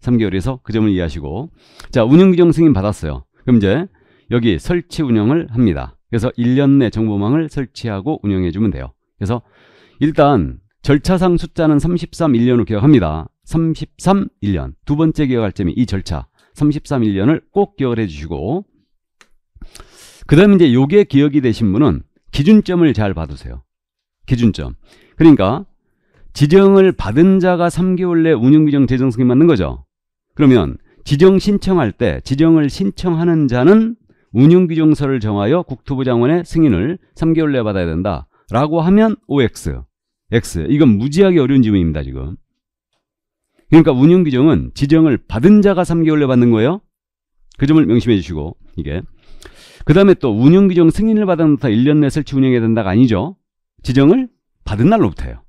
3개월에서 그 점을 이해하시고 자 운영규정 승인 받았어요. 그럼 이제 여기 설치 운영을 합니다. 그래서 1년 내 정보망을 설치하고 운영해주면 돼요. 그래서 일단 절차상 숫자는 33, 1년으로 기억합니다. 33, 1년. 두 번째 기억할 점이 이 절차. 33, 1년을 꼭기억 해주시고 그 다음에 이제 요게 기억이 되신 분은 기준점을 잘 받으세요. 기준점. 그러니까 지정을 받은 자가 3개월 내 운영규정 재정 승인 받는 거죠. 그러면 지정 신청할 때 지정을 신청하는 자는 운용규정서를 정하여 국토부 장관의 승인을 3개월 내에 받아야 된다. 라고 하면 OX. X. 이건 무지하게 어려운 질문입니다. 지금. 그러니까 운용규정은 지정을 받은 자가 3개월 내에 받는 거예요. 그 점을 명심해 주시고 이게. 그 다음에 또 운용규정 승인을 받은 후터 1년 내에 설치 운영해야 된다가 아니죠. 지정을 받은 날로부터요그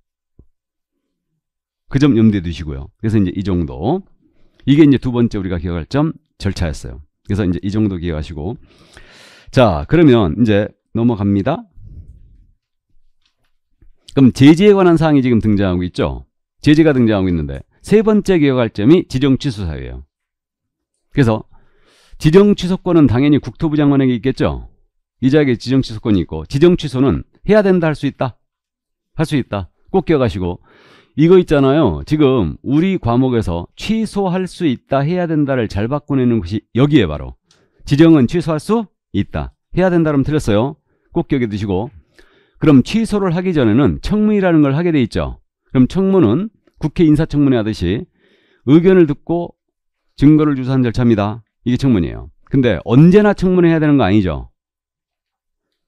점 염두에 두시고요. 그래서 이제 이 정도. 이게 이제 두 번째 우리가 기억할 점 절차였어요. 그래서 이제 이 정도 기억하시고 자 그러면 이제 넘어갑니다. 그럼 제재에 관한 사항이 지금 등장하고 있죠. 제재가 등장하고 있는데 세 번째 기억할 점이 지정취소 사유예요. 그래서 지정취소권은 당연히 국토부 장관에게 있겠죠. 이자에게 지정취소권이 있고 지정취소는 해야 된다 할 수 있다. 할 수 있다. 꼭 기억하시고 이거 있잖아요. 지금 우리 과목에서 취소할 수 있다 해야 된다를 잘 바꿔내는 것이 여기에 바로 지정은 취소할 수 있다. 해야 된다 그러면 틀렸어요. 꼭 기억해 두시고 그럼 취소를 하기 전에는 청문이라는 걸 하게 돼 있죠. 그럼 청문은 국회 인사청문회 하듯이 의견을 듣고 증거를 조사한 절차입니다. 이게 청문이에요. 근데 언제나 청문해야 되는 거 아니죠.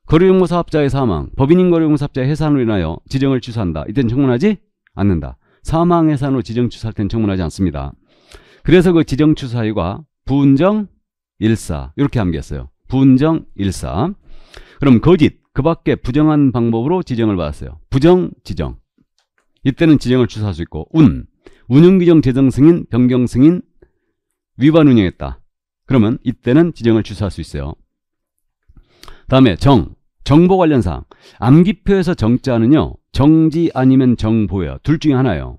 거래용무사업자의 사망, 법인인 거래용무사업자의 해산으로 인하여 지정을 취소한다. 이땐 청문하지 않는다. 사망 해산으로 지정 추사할 때는 청문하지 않습니다. 그래서 그 지정 추사유가 분정 일사 이렇게 암기했어요. 분정 일사. 그럼 거짓 그 밖에 부정한 방법으로 지정을 받았어요. 부정 지정. 이때는 지정을 추사할수 있고 운 운영규정 재정 승인 변경 승인 위반 운영했다. 그러면 이때는 지정을 추사할수 있어요. 다음에 정 정보 관련 사항. 암기표에서 정자는요. 정지 아니면 정보예요. 둘 중에 하나요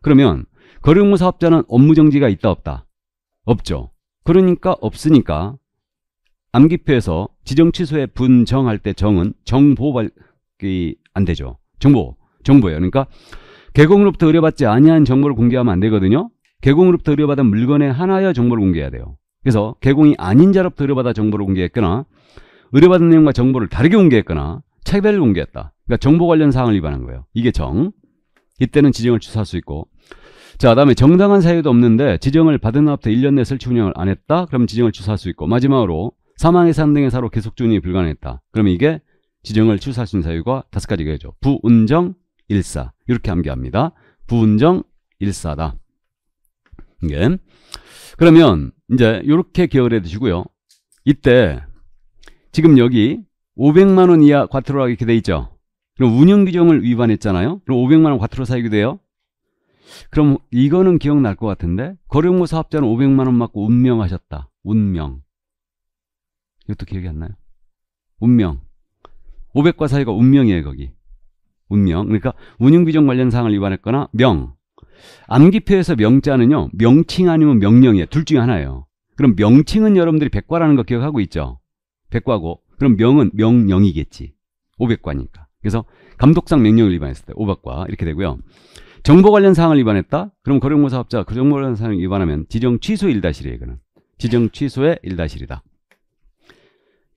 그러면 거래의무 사업자는 업무 정지가 있다 없다? 없죠. 그러니까 없으니까 암기표에서 지정 취소에 분정할 때 정은 정보 밖에안 되죠. 정보, 정보예요. 그러니까 개공으로부터 의뢰받지 아니한 정보를 공개하면 안 되거든요. 개공으로부터 의뢰받은 물건에 하나여 정보를 공개해야 돼요. 그래서 개공이 아닌 자로부터 의뢰받아 정보를 공개했거나 의뢰받은 내용과 정보를 다르게 공개했거나 차별을 공개했다. 그러니까 정보 관련 사항을 위반한 거예요. 이게 정. 이때는 지정을 취소할 수 있고 자, 그다음에 정당한 사유도 없는데 지정을 받은 앞부터 1년 내에 설치 운영을 안 했다. 그럼 지정을 취소할 수 있고 마지막으로 사망의 산 등의 사로 계속 주운이 불가능했다. 그럼 이게 지정을 취소할 수 있는 사유가 다섯 가지가 되죠. 부운정 일사 이렇게 암기합니다. 부운정 일사다. 이게 예. 그러면 이제 이렇게 기억을 해두시고요. 이때 지금 여기 500만 원 이하 과태료라고 이렇게 돼 있죠. 그럼 운영 규정을 위반했잖아요. 그럼 500만 원 과태료 사유이 돼요. 그럼 이거는 기억날 것 같은데 거래홍보 사업자는 500만 원 맞고 운명하셨다. 운명. 이것도 기억이 안 나요. 운명. 500과 사유가 운명이에요, 거기. 운명. 그러니까 운영 규정 관련 사항을 위반했거나 명. 암기표에서 명자는요. 명칭 아니면 명령이에요. 둘 중에 하나예요. 그럼 명칭은 여러분들이 백과라는 거 기억하고 있죠? 백과고 그럼 명은 명령이겠지. 500과니까. 그래서 감독상 명령을 위반했을 때 500과 이렇게 되고요. 정보 관련 사항을 위반했다? 그럼 거공무 사업자 그 정보 관련 사항을 위반하면 지정 취소 1-1이에요. 이는 지정 취소의 1-1이다.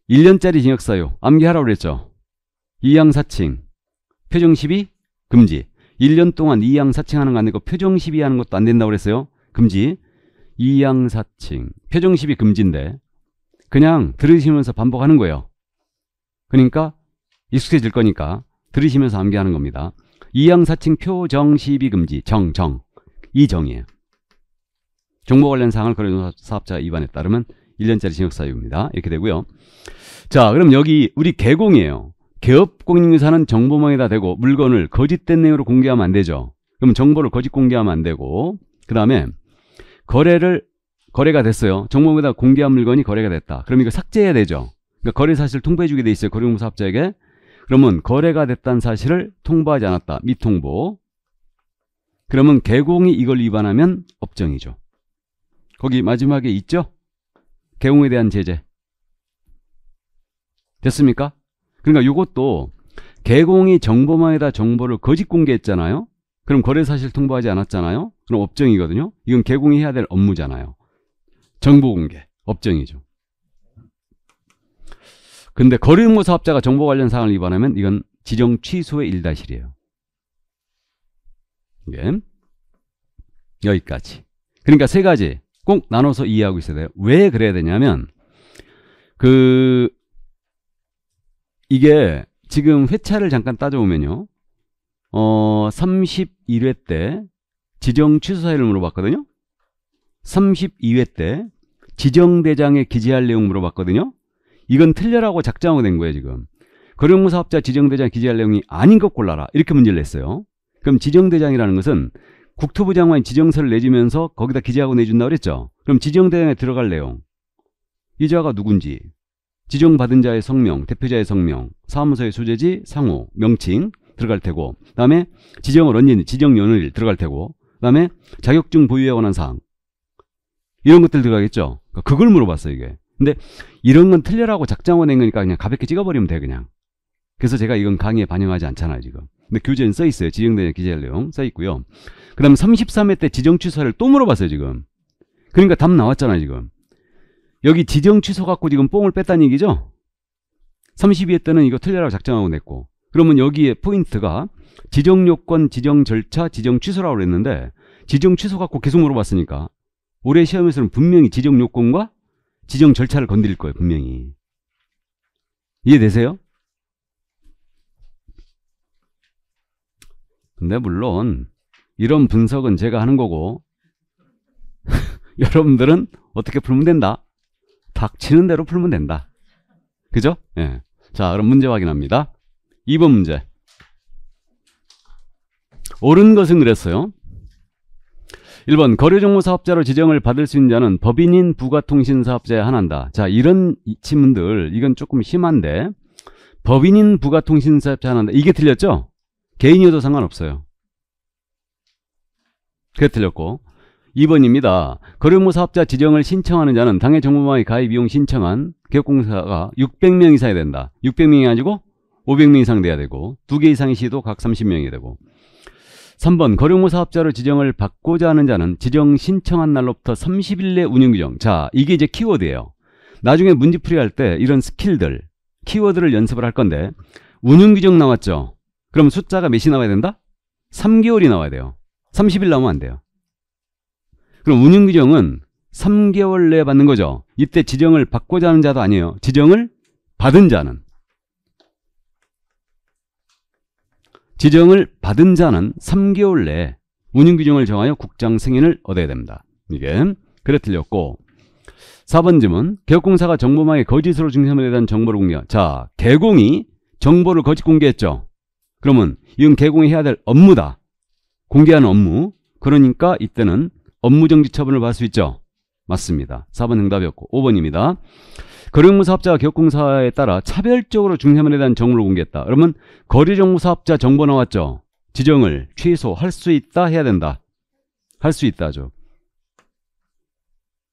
1년짜리 징역사유 암기하라고 그랬죠. 이양사칭 표정 12 금지 1년 동안 이양사칭 하는 거안 되고 표정 시비 하는 것도 안 된다고 그랬어요. 금지. 이양사칭. 표정 시비 금지인데 그냥 들으시면서 반복하는 거예요. 그러니까 익숙해질 거니까 들으시면서 암기하는 겁니다. 이양사칭 표정 시비 금지 정, 정. 이 정이에요. 정보 관련 사항을 거래조사 사업자 위반에 따르면 1년짜리 징역사유입니다. 이렇게 되고요. 자, 그럼 여기 우리 개공이에요. 개업공인유사는 정보망에다 대고 물건을 거짓된 내용으로 공개하면 안 되죠. 그럼 정보를 거짓 공개하면 안 되고 그 다음에 거래를 거래가 됐어요. 정보공개다 공개한 물건이 거래가 됐다. 그럼 이거 삭제해야 되죠. 그러니까 거래 사실을 통보해주게 돼 있어요. 거래공사 업자에게. 그러면 거래가 됐다는 사실을 통보하지 않았다. 미통보. 그러면 개공이 이걸 위반하면 업정이죠. 거기 마지막에 있죠? 개공에 대한 제재. 됐습니까? 그러니까 이것도 개공이 정보망에다 정보를 거짓 공개했잖아요. 그럼 거래 사실 통보하지 않았잖아요. 그럼 업정이거든요. 이건 개공이 해야 될 업무잖아요. 정보 공개, 업종이죠. 근데 거리응모 사업자가 정보 관련 사항을 위반하면 이건 지정 취소의 일다실이에요. 예. 여기까지. 그러니까 세 가지 꼭 나눠서 이해하고 있어야 돼요. 왜 그래야 되냐면 그 이게 지금 회차를 잠깐 따져보면요. 어 31회 때 지정 취소 사유를 물어봤거든요. 32회 때 지정대장에 기재할 내용 물어봤거든요. 이건 틀려라고 작정하고 된 거예요, 지금. 거령무사업자 지정대장 기재할 내용이 아닌 것 골라라. 이렇게 문제를 냈어요. 그럼 지정대장이라는 것은 국토부 장관이 지정서를 내주면서 거기다 기재하고 내준다고 그랬죠. 그럼 지정대장에 들어갈 내용. 이자가 누군지, 지정받은 자의 성명, 대표자의 성명, 사무소의 소재지, 상호, 명칭 들어갈 테고 그 다음에 지정을 언제 지정연을 들어갈 테고 그 다음에 자격증 보유에 관한 사항 이런 것들 들어가겠죠. 그러니까 그걸 물어봤어요, 이게. 근데 이런 건 틀려라고 작정한 했으니까 그냥 가볍게 찍어버리면 돼, 그냥. 그래서 제가 이건 강의에 반영하지 않잖아요, 지금. 근데 교재는 써 있어요. 지정된는 기재 내용 써 있고요. 그 다음 33회 때 지정 취소를 또 물어봤어요, 지금. 그러니까 답 나왔잖아요, 지금. 여기 지정 취소 갖고 지금 뽕을 뺐다는 얘기죠? 32회 때는 이거 틀려라고 작정하고 냈고. 그러면 여기에 포인트가 지정 요건, 지정 절차, 지정 취소라고 그랬는데 지정 취소 갖고 계속 물어봤으니까 올해 시험에서는 분명히 지정 요건과 지정 절차를 건드릴 거예요. 분명히. 이해되세요? 근데 물론 이런 분석은 제가 하는 거고 여러분들은 어떻게 풀면 된다? 닥치는 대로 풀면 된다. 그죠? 예. 자, 그럼 문제 확인합니다. 2번 문제. 옳은 것은 그랬어요. 1번 거래정보사업자로 지정을 받을 수 있는 자는 법인인 부가통신사업자에 한한다. 자 이런 질문들 이건 조금 심한데 법인인 부가통신사업자에 한한다. 이게 틀렸죠? 개인이어도 상관없어요. 그게 틀렸고 2번입니다. 거래정보사업자 지정을 신청하는 자는 당해 정보망에 가입 이용 신청한 개업공사가 600명 이상이 된다. 600명이 아니고 500명 이상 돼야 되고 2개 이상의 시도 각 30명이 되고 3번 거류무 사업자로 지정을 받고자 하는 자는 지정 신청한 날로부터 30일 내 운영 규정. 자, 이게 이제 키워드예요. 나중에 문제풀이 할 때 이런 스킬들, 키워드를 연습을 할 건데 운영 규정 나왔죠. 그럼 숫자가 몇이 나와야 된다? 3개월이 나와야 돼요. 30일 나오면 안 돼요. 그럼 운영 규정은 3개월 내에 받는 거죠. 이때 지정을 받고자 하는 자도 아니에요. 지정을 받은 자는 지정을 받은 자는 3개월 내에 운영규정을 정하여 국장 승인을 얻어야 됩니다. 이게 그래 틀렸고 4번 질문 개업공사가 정보망의 거짓으로 증명에 대한 정보를 공개하 자 개공이 정보를 거짓 공개했죠. 그러면 이건 개공이 해야 될 업무다. 공개한 업무. 그러니까 이때는 업무정지 처분을 받을 수 있죠. 맞습니다. 4번 응답이었고 5번입니다. 거래정보사업자와 기업공사에 따라 차별적으로 중세면에 대한 정보를 공개했다. 그러면 거래정보사업자 정보 나왔죠. 지정을 취소할 수 있다 해야 된다. 할 수 있다죠.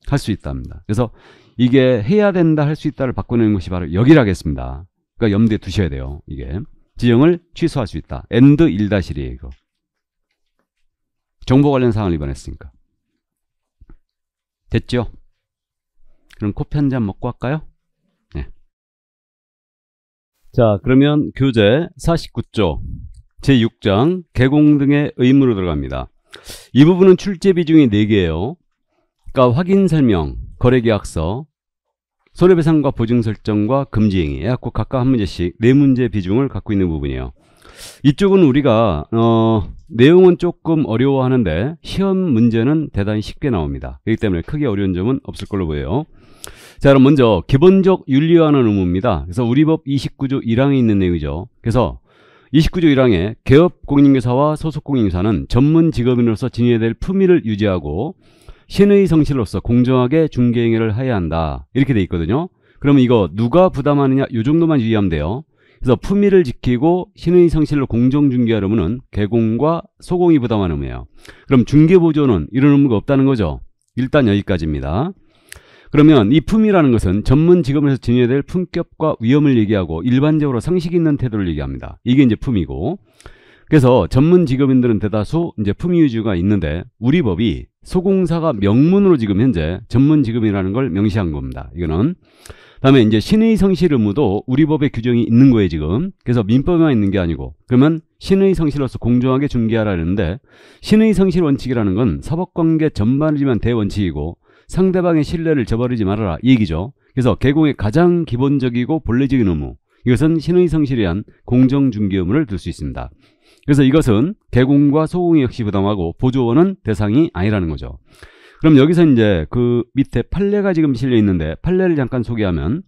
할 수 있답니다. 그래서 이게 해야 된다 할 수 있다를 바꾸는 것이 바로 여기라겠습니다. 그러니까 염두에 두셔야 돼요. 이게 지정을 취소할 수 있다. 엔드 d 1-1이에요. 이거. 정보 관련 사항을 입안했으니까. 됐죠? 그럼 코피한잔 먹고 할까요? 네. 자, 그러면 교재 4 9쪽 제6장 개공 등의 의무로 들어갑니다. 이 부분은 출제 비중이 4개예요. 그러니까 확인 설명, 거래계약서, 손해배상과 보증 설정과 금지행위 약국 각각 한 문제씩 4문제 비중을 갖고 있는 부분이에요. 이쪽은 우리가 어, 내용은 조금 어려워하는데 시험 문제는 대단히 쉽게 나옵니다. 그렇기 때문에 크게 어려운 점은 없을 걸로 보여요. 자 그럼 먼저 기본적 윤리화는 의무입니다. 그래서 우리법 29조 1항에 있는 내용이죠. 그래서 29조 1항에 개업공인교사와 소속공인교사는 전문 직업인으로서 지녀야 될 품위를 유지하고 신의 성실로서 공정하게 중개행위를 해야 한다. 이렇게 돼 있거든요. 그러면 이거 누가 부담하느냐 요 정도만 유의하면 돼요. 그래서 품위를 지키고 신의 성실로 공정 중개하려면 개공과 소공이 부담하는 의무예요. 그럼 중개보조는 이런 의무가 없다는 거죠. 일단 여기까지입니다. 그러면 이 품이라는 것은 전문 직업에서 지녀야 될 품격과 위험을 얘기하고 일반적으로 상식 있는 태도를 얘기합니다. 이게 이제 품이고 그래서 전문 직업인들은 대다수 이제 품위 위주가 있는데 우리 법이 소공사가 명문으로 지금 현재 전문 직업이라는 걸 명시한 겁니다. 이거는 다음에 이제 신의 성실 의무도 우리 법의 규정이 있는 거예요 지금 그래서 민법에만 있는 게 아니고 그러면 신의 성실로서 공정하게 중개하라는데 신의 성실 원칙이라는 건 사법관계 전반이지만 대원칙이고 상대방의 신뢰를 저버리지 말아라 이 얘기죠. 그래서 개공의 가장 기본적이고 본래적인 의무 이것은 신의 성실에 한 공정중개 의무를 둘수 있습니다. 그래서 이것은 개공과 소공이 역시 부담하고 보조원은 대상이 아니라는 거죠. 그럼 여기서 이제 그 밑에 판례가 지금 실려 있는데 판례를 잠깐 소개하면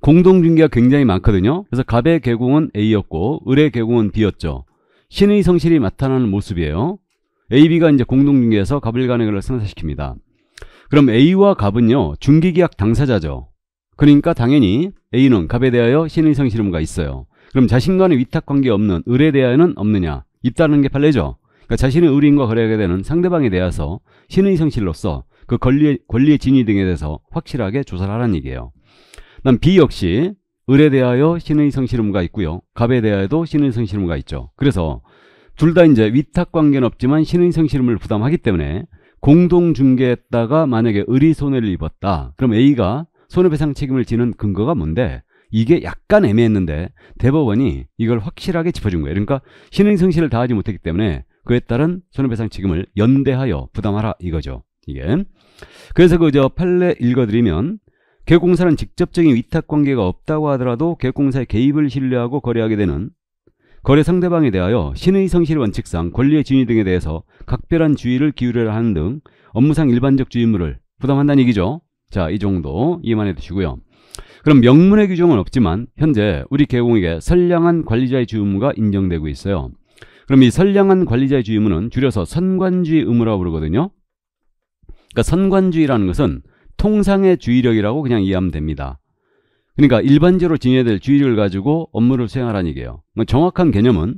공동중개가 굉장히 많거든요. 그래서 갑의 개공은 A였고 을의 개공은 B였죠. 신의 성실이 나타나는 모습이에요. A, B가 이제 공동중개에서 갑을 간의 을을 승사시킵니다. 그럼 A와 갑은요 중기계약 당사자죠. 그러니까 당연히 A는 갑에 대하여 신의성 실험가 있어요. 그럼 자신과는 위탁관계 없는 을에 대하여는 없느냐? 있다는 게 판례죠. 그러니까 자신의 을인과 거래하게 되는 상대방에 대해서 신의성실로서 그 권리의, 권리의 진위 등에 대해서 확실하게 조사를 하라는 얘기예요. 난 B 역시 을에 대하여 신의성실험가 있고요. 갑에 대하여도 신의성실험가 있죠. 그래서 둘 다 이제 위탁관계는 없지만 신의성실험을 부담하기 때문에 공동 중개했다가 만약에 의리 손해를 입었다. 그럼 A가 손해배상 책임을 지는 근거가 뭔데 이게 약간 애매했는데 대법원이 이걸 확실하게 짚어준 거예요. 그러니까 신행성실을 다하지 못했기 때문에 그에 따른 손해배상 책임을 연대하여 부담하라 이거죠. 이게 그래서 그저 판례 읽어드리면 개공사는 직접적인 위탁관계가 없다고 하더라도 개공사의 개입을 신뢰하고 거래하게 되는 거래 상대방에 대하여 신의 성실 원칙상 권리의 진위 등에 대해서 각별한 주의를 기울여야 하는 등 업무상 일반적 주의무를 부담한다는 얘기죠. 자, 이 정도 이해만 해두시고요. 그럼 명문의 규정은 없지만 현재 우리 개공에게 선량한 관리자의 주의무가 인정되고 있어요. 그럼 이 선량한 관리자의 주의무는 줄여서 선관주의 의무라고 부르거든요. 그러니까 선관주의라는 것은 통상의 주의력이라고 그냥 이해하면 됩니다. 그러니까 일반적으로 지니야될 주의를 가지고 업무를 수행하라는 얘기예요. 그러니까 정확한 개념은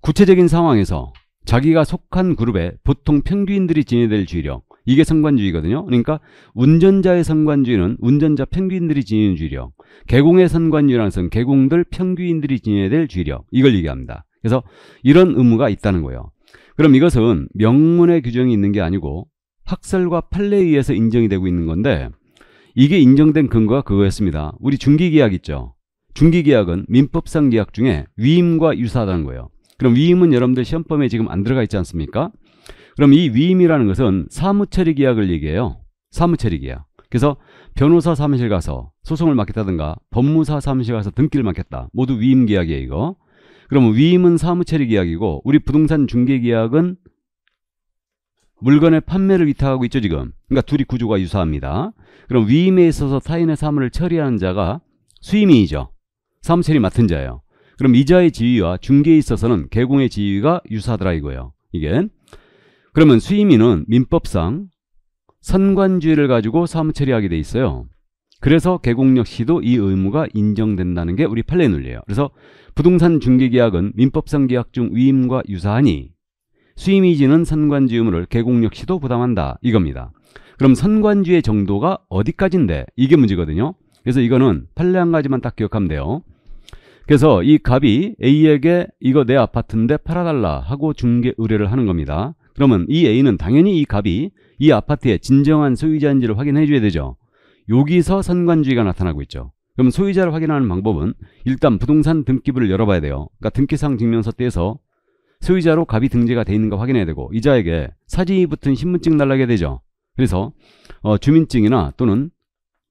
구체적인 상황에서 자기가 속한 그룹의 보통 평균인들이 지니야될 주의력 이게 선관주의거든요 그러니까 운전자의 선관주의는 운전자 평균인들이 지니는 주의력 개공의 선관주의라는 개공들 평균인들이 지니야될 주의력 이걸 얘기합니다. 그래서 이런 의무가 있다는 거예요. 그럼 이것은 명문의 규정이 있는 게 아니고 학설과 판례에 의해서 인정이 되고 있는 건데 이게 인정된 근거가 그거였습니다. 우리 중기계약 있죠. 중기계약은 민법상 계약 중에 위임과 유사하다는 거예요. 그럼 위임은 여러분들 시험범에 지금 안 들어가 있지 않습니까? 그럼 이 위임이라는 것은 사무처리 계약을 얘기해요. 사무처리 계약. 그래서 변호사 사무실 가서 소송을 맡겠다든가 법무사 사무실 가서 등기를 맡겠다. 모두 위임 계약이에요, 이거. 그러면 위임은 사무처리 계약이고 우리 부동산 중개 계약은 물건의 판매를 위탁하고 있죠 지금 그러니까 둘이 구조가 유사합니다 그럼 위임에 있어서 타인의 사물을 처리하는 자가 수임이죠 사무처리 맡은 자예요 그럼 이자의 지위와 중개에 있어서는 개공의 지위가 유사하더라 이거예요 이게 그러면 수임인은 민법상 선관주의를 가지고 사무처리하게 돼 있어요 그래서 개공 역시도 이 의무가 인정된다는 게 우리 판례 논리예요 그래서 부동산 중개계약은 민법상 계약 중 위임과 유사하니 수임이지는 선관지의무를 개공 역시도 부담한다 이겁니다. 그럼 선관주의 정도가 어디까지인데 이게 문제거든요. 그래서 이거는 판례 한 가지만 딱 기억하면 돼요. 그래서 이 갑이 A에게 이거 내 아파트인데 팔아달라 하고 중개 의뢰를 하는 겁니다. 그러면 이 A는 당연히 이 갑이 이 아파트의 진정한 소유자인지를 확인해 줘야 되죠. 여기서 선관주의가 나타나고 있죠. 그럼 소유자를 확인하는 방법은 일단 부동산 등기부를 열어봐야 돼요. 그러니까 등기상 증명서 떼서 소유자로 갑이 등재가 돼 있는가 확인해야 되고 이자에게 사진이 붙은 신분증 날라게 되죠. 그래서 어, 주민증이나 또는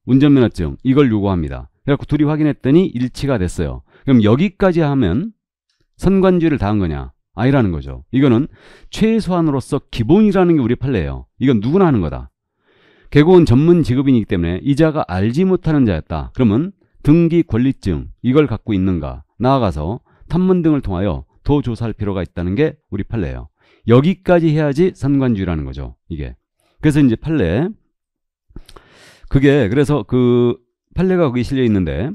운전면허증 이걸 요구합니다. 그래갖고 둘이 확인했더니 일치가 됐어요. 그럼 여기까지 하면 선관지를 다 한 거냐? 아니라는 거죠. 이거는 최소한으로서 기본이라는 게 우리 판례예요. 이건 누구나 하는 거다. 개고은 전문 직업인이기 때문에 이자가 알지 못하는 자였다. 그러면 등기 권리증 이걸 갖고 있는가? 나아가서 탐문 등을 통하여 더 조사할 필요가 있다는 게 우리 판례예요. 여기까지 해야지 산관주의라는 거죠. 이게. 그래서 이제 판례. 그게 그래서 그 판례가 거기 실려 있는데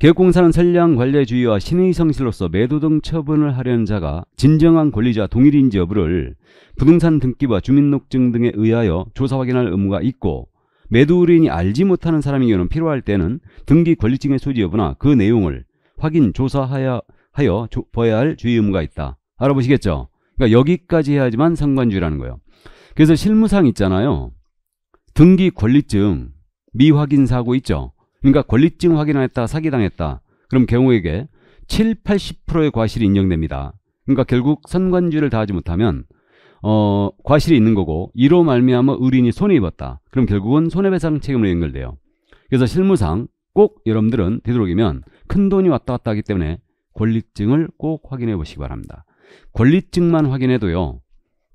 개혁공사는 선량 관례주의와 신의 성실로서 매도 등 처분을 하려는 자가 진정한 권리자 동일인지 여부를 부동산 등기와 주민록증 등에 의하여 조사 확인할 의무가 있고 매도인이 알지 못하는 사람의 경우는 필요할 때는 등기 권리증의 소지 여부나 그 내용을 확인 조사하여 하여 보아야 할 주의 의무가 있다. 알아보시겠죠? 그러니까 여기까지 해야지만 상관주의라는 거예요. 그래서 실무상 있잖아요. 등기 권리증 미확인 사고 있죠. 그러니까 권리증 확인 안 했다 사기당했다. 그럼 경우에게 7, 80%의 과실이 인정됩니다. 그러니까 결국 선관주의를 다하지 못하면 어, 과실이 있는 거고 이로 말미암아 의린이 손해입었다. 그럼 결국은 손해배상 책임으로 연결돼요. 그래서 실무상 꼭 여러분들은 되도록이면 큰 돈이 왔다 갔다 하기 때문에 권리증을 꼭 확인해 보시기 바랍니다. 권리증만 확인해도요.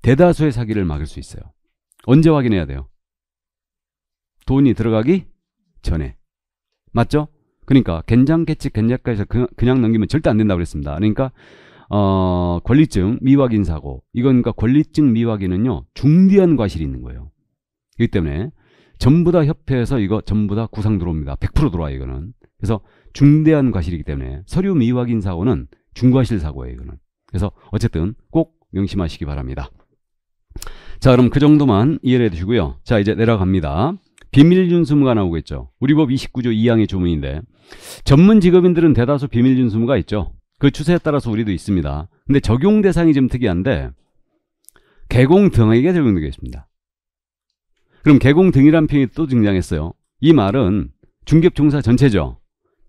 대다수의 사기를 막을 수 있어요. 언제 확인해야 돼요? 돈이 들어가기 전에. 맞죠? 그러니까 겐장 개측 겐장가에서 그, 그냥 넘기면 절대 안 된다고 그랬습니다. 그러니까 어, 권리증 미확인 사고 이건 니까 그러니까 권리증 미확인은요 중대한 과실이 있는 거예요. 이기 때문에 전부 다 협회에서 이거 전부 다 구상 들어옵니다. 100% 들어와요 이거는. 그래서 중대한 과실이기 때문에 서류 미확인 사고는 중과실 사고예요. 이거는. 그래서 어쨌든 꼭 명심하시기 바랍니다. 자 그럼 그 정도만 이해를 해주시고요자 이제 내려갑니다. 비밀준수무가 나오겠죠. 우리법 29조 2항의 조문인데 전문 직업인들은 대다수 비밀준수무가 있죠. 그 추세에 따라서 우리도 있습니다. 근데 적용 대상이 좀 특이한데 개공 등에게 적용되겠습니다. 그럼 개공 등이란 표현이 또 등장했어요. 이 말은 중개업종사 전체죠.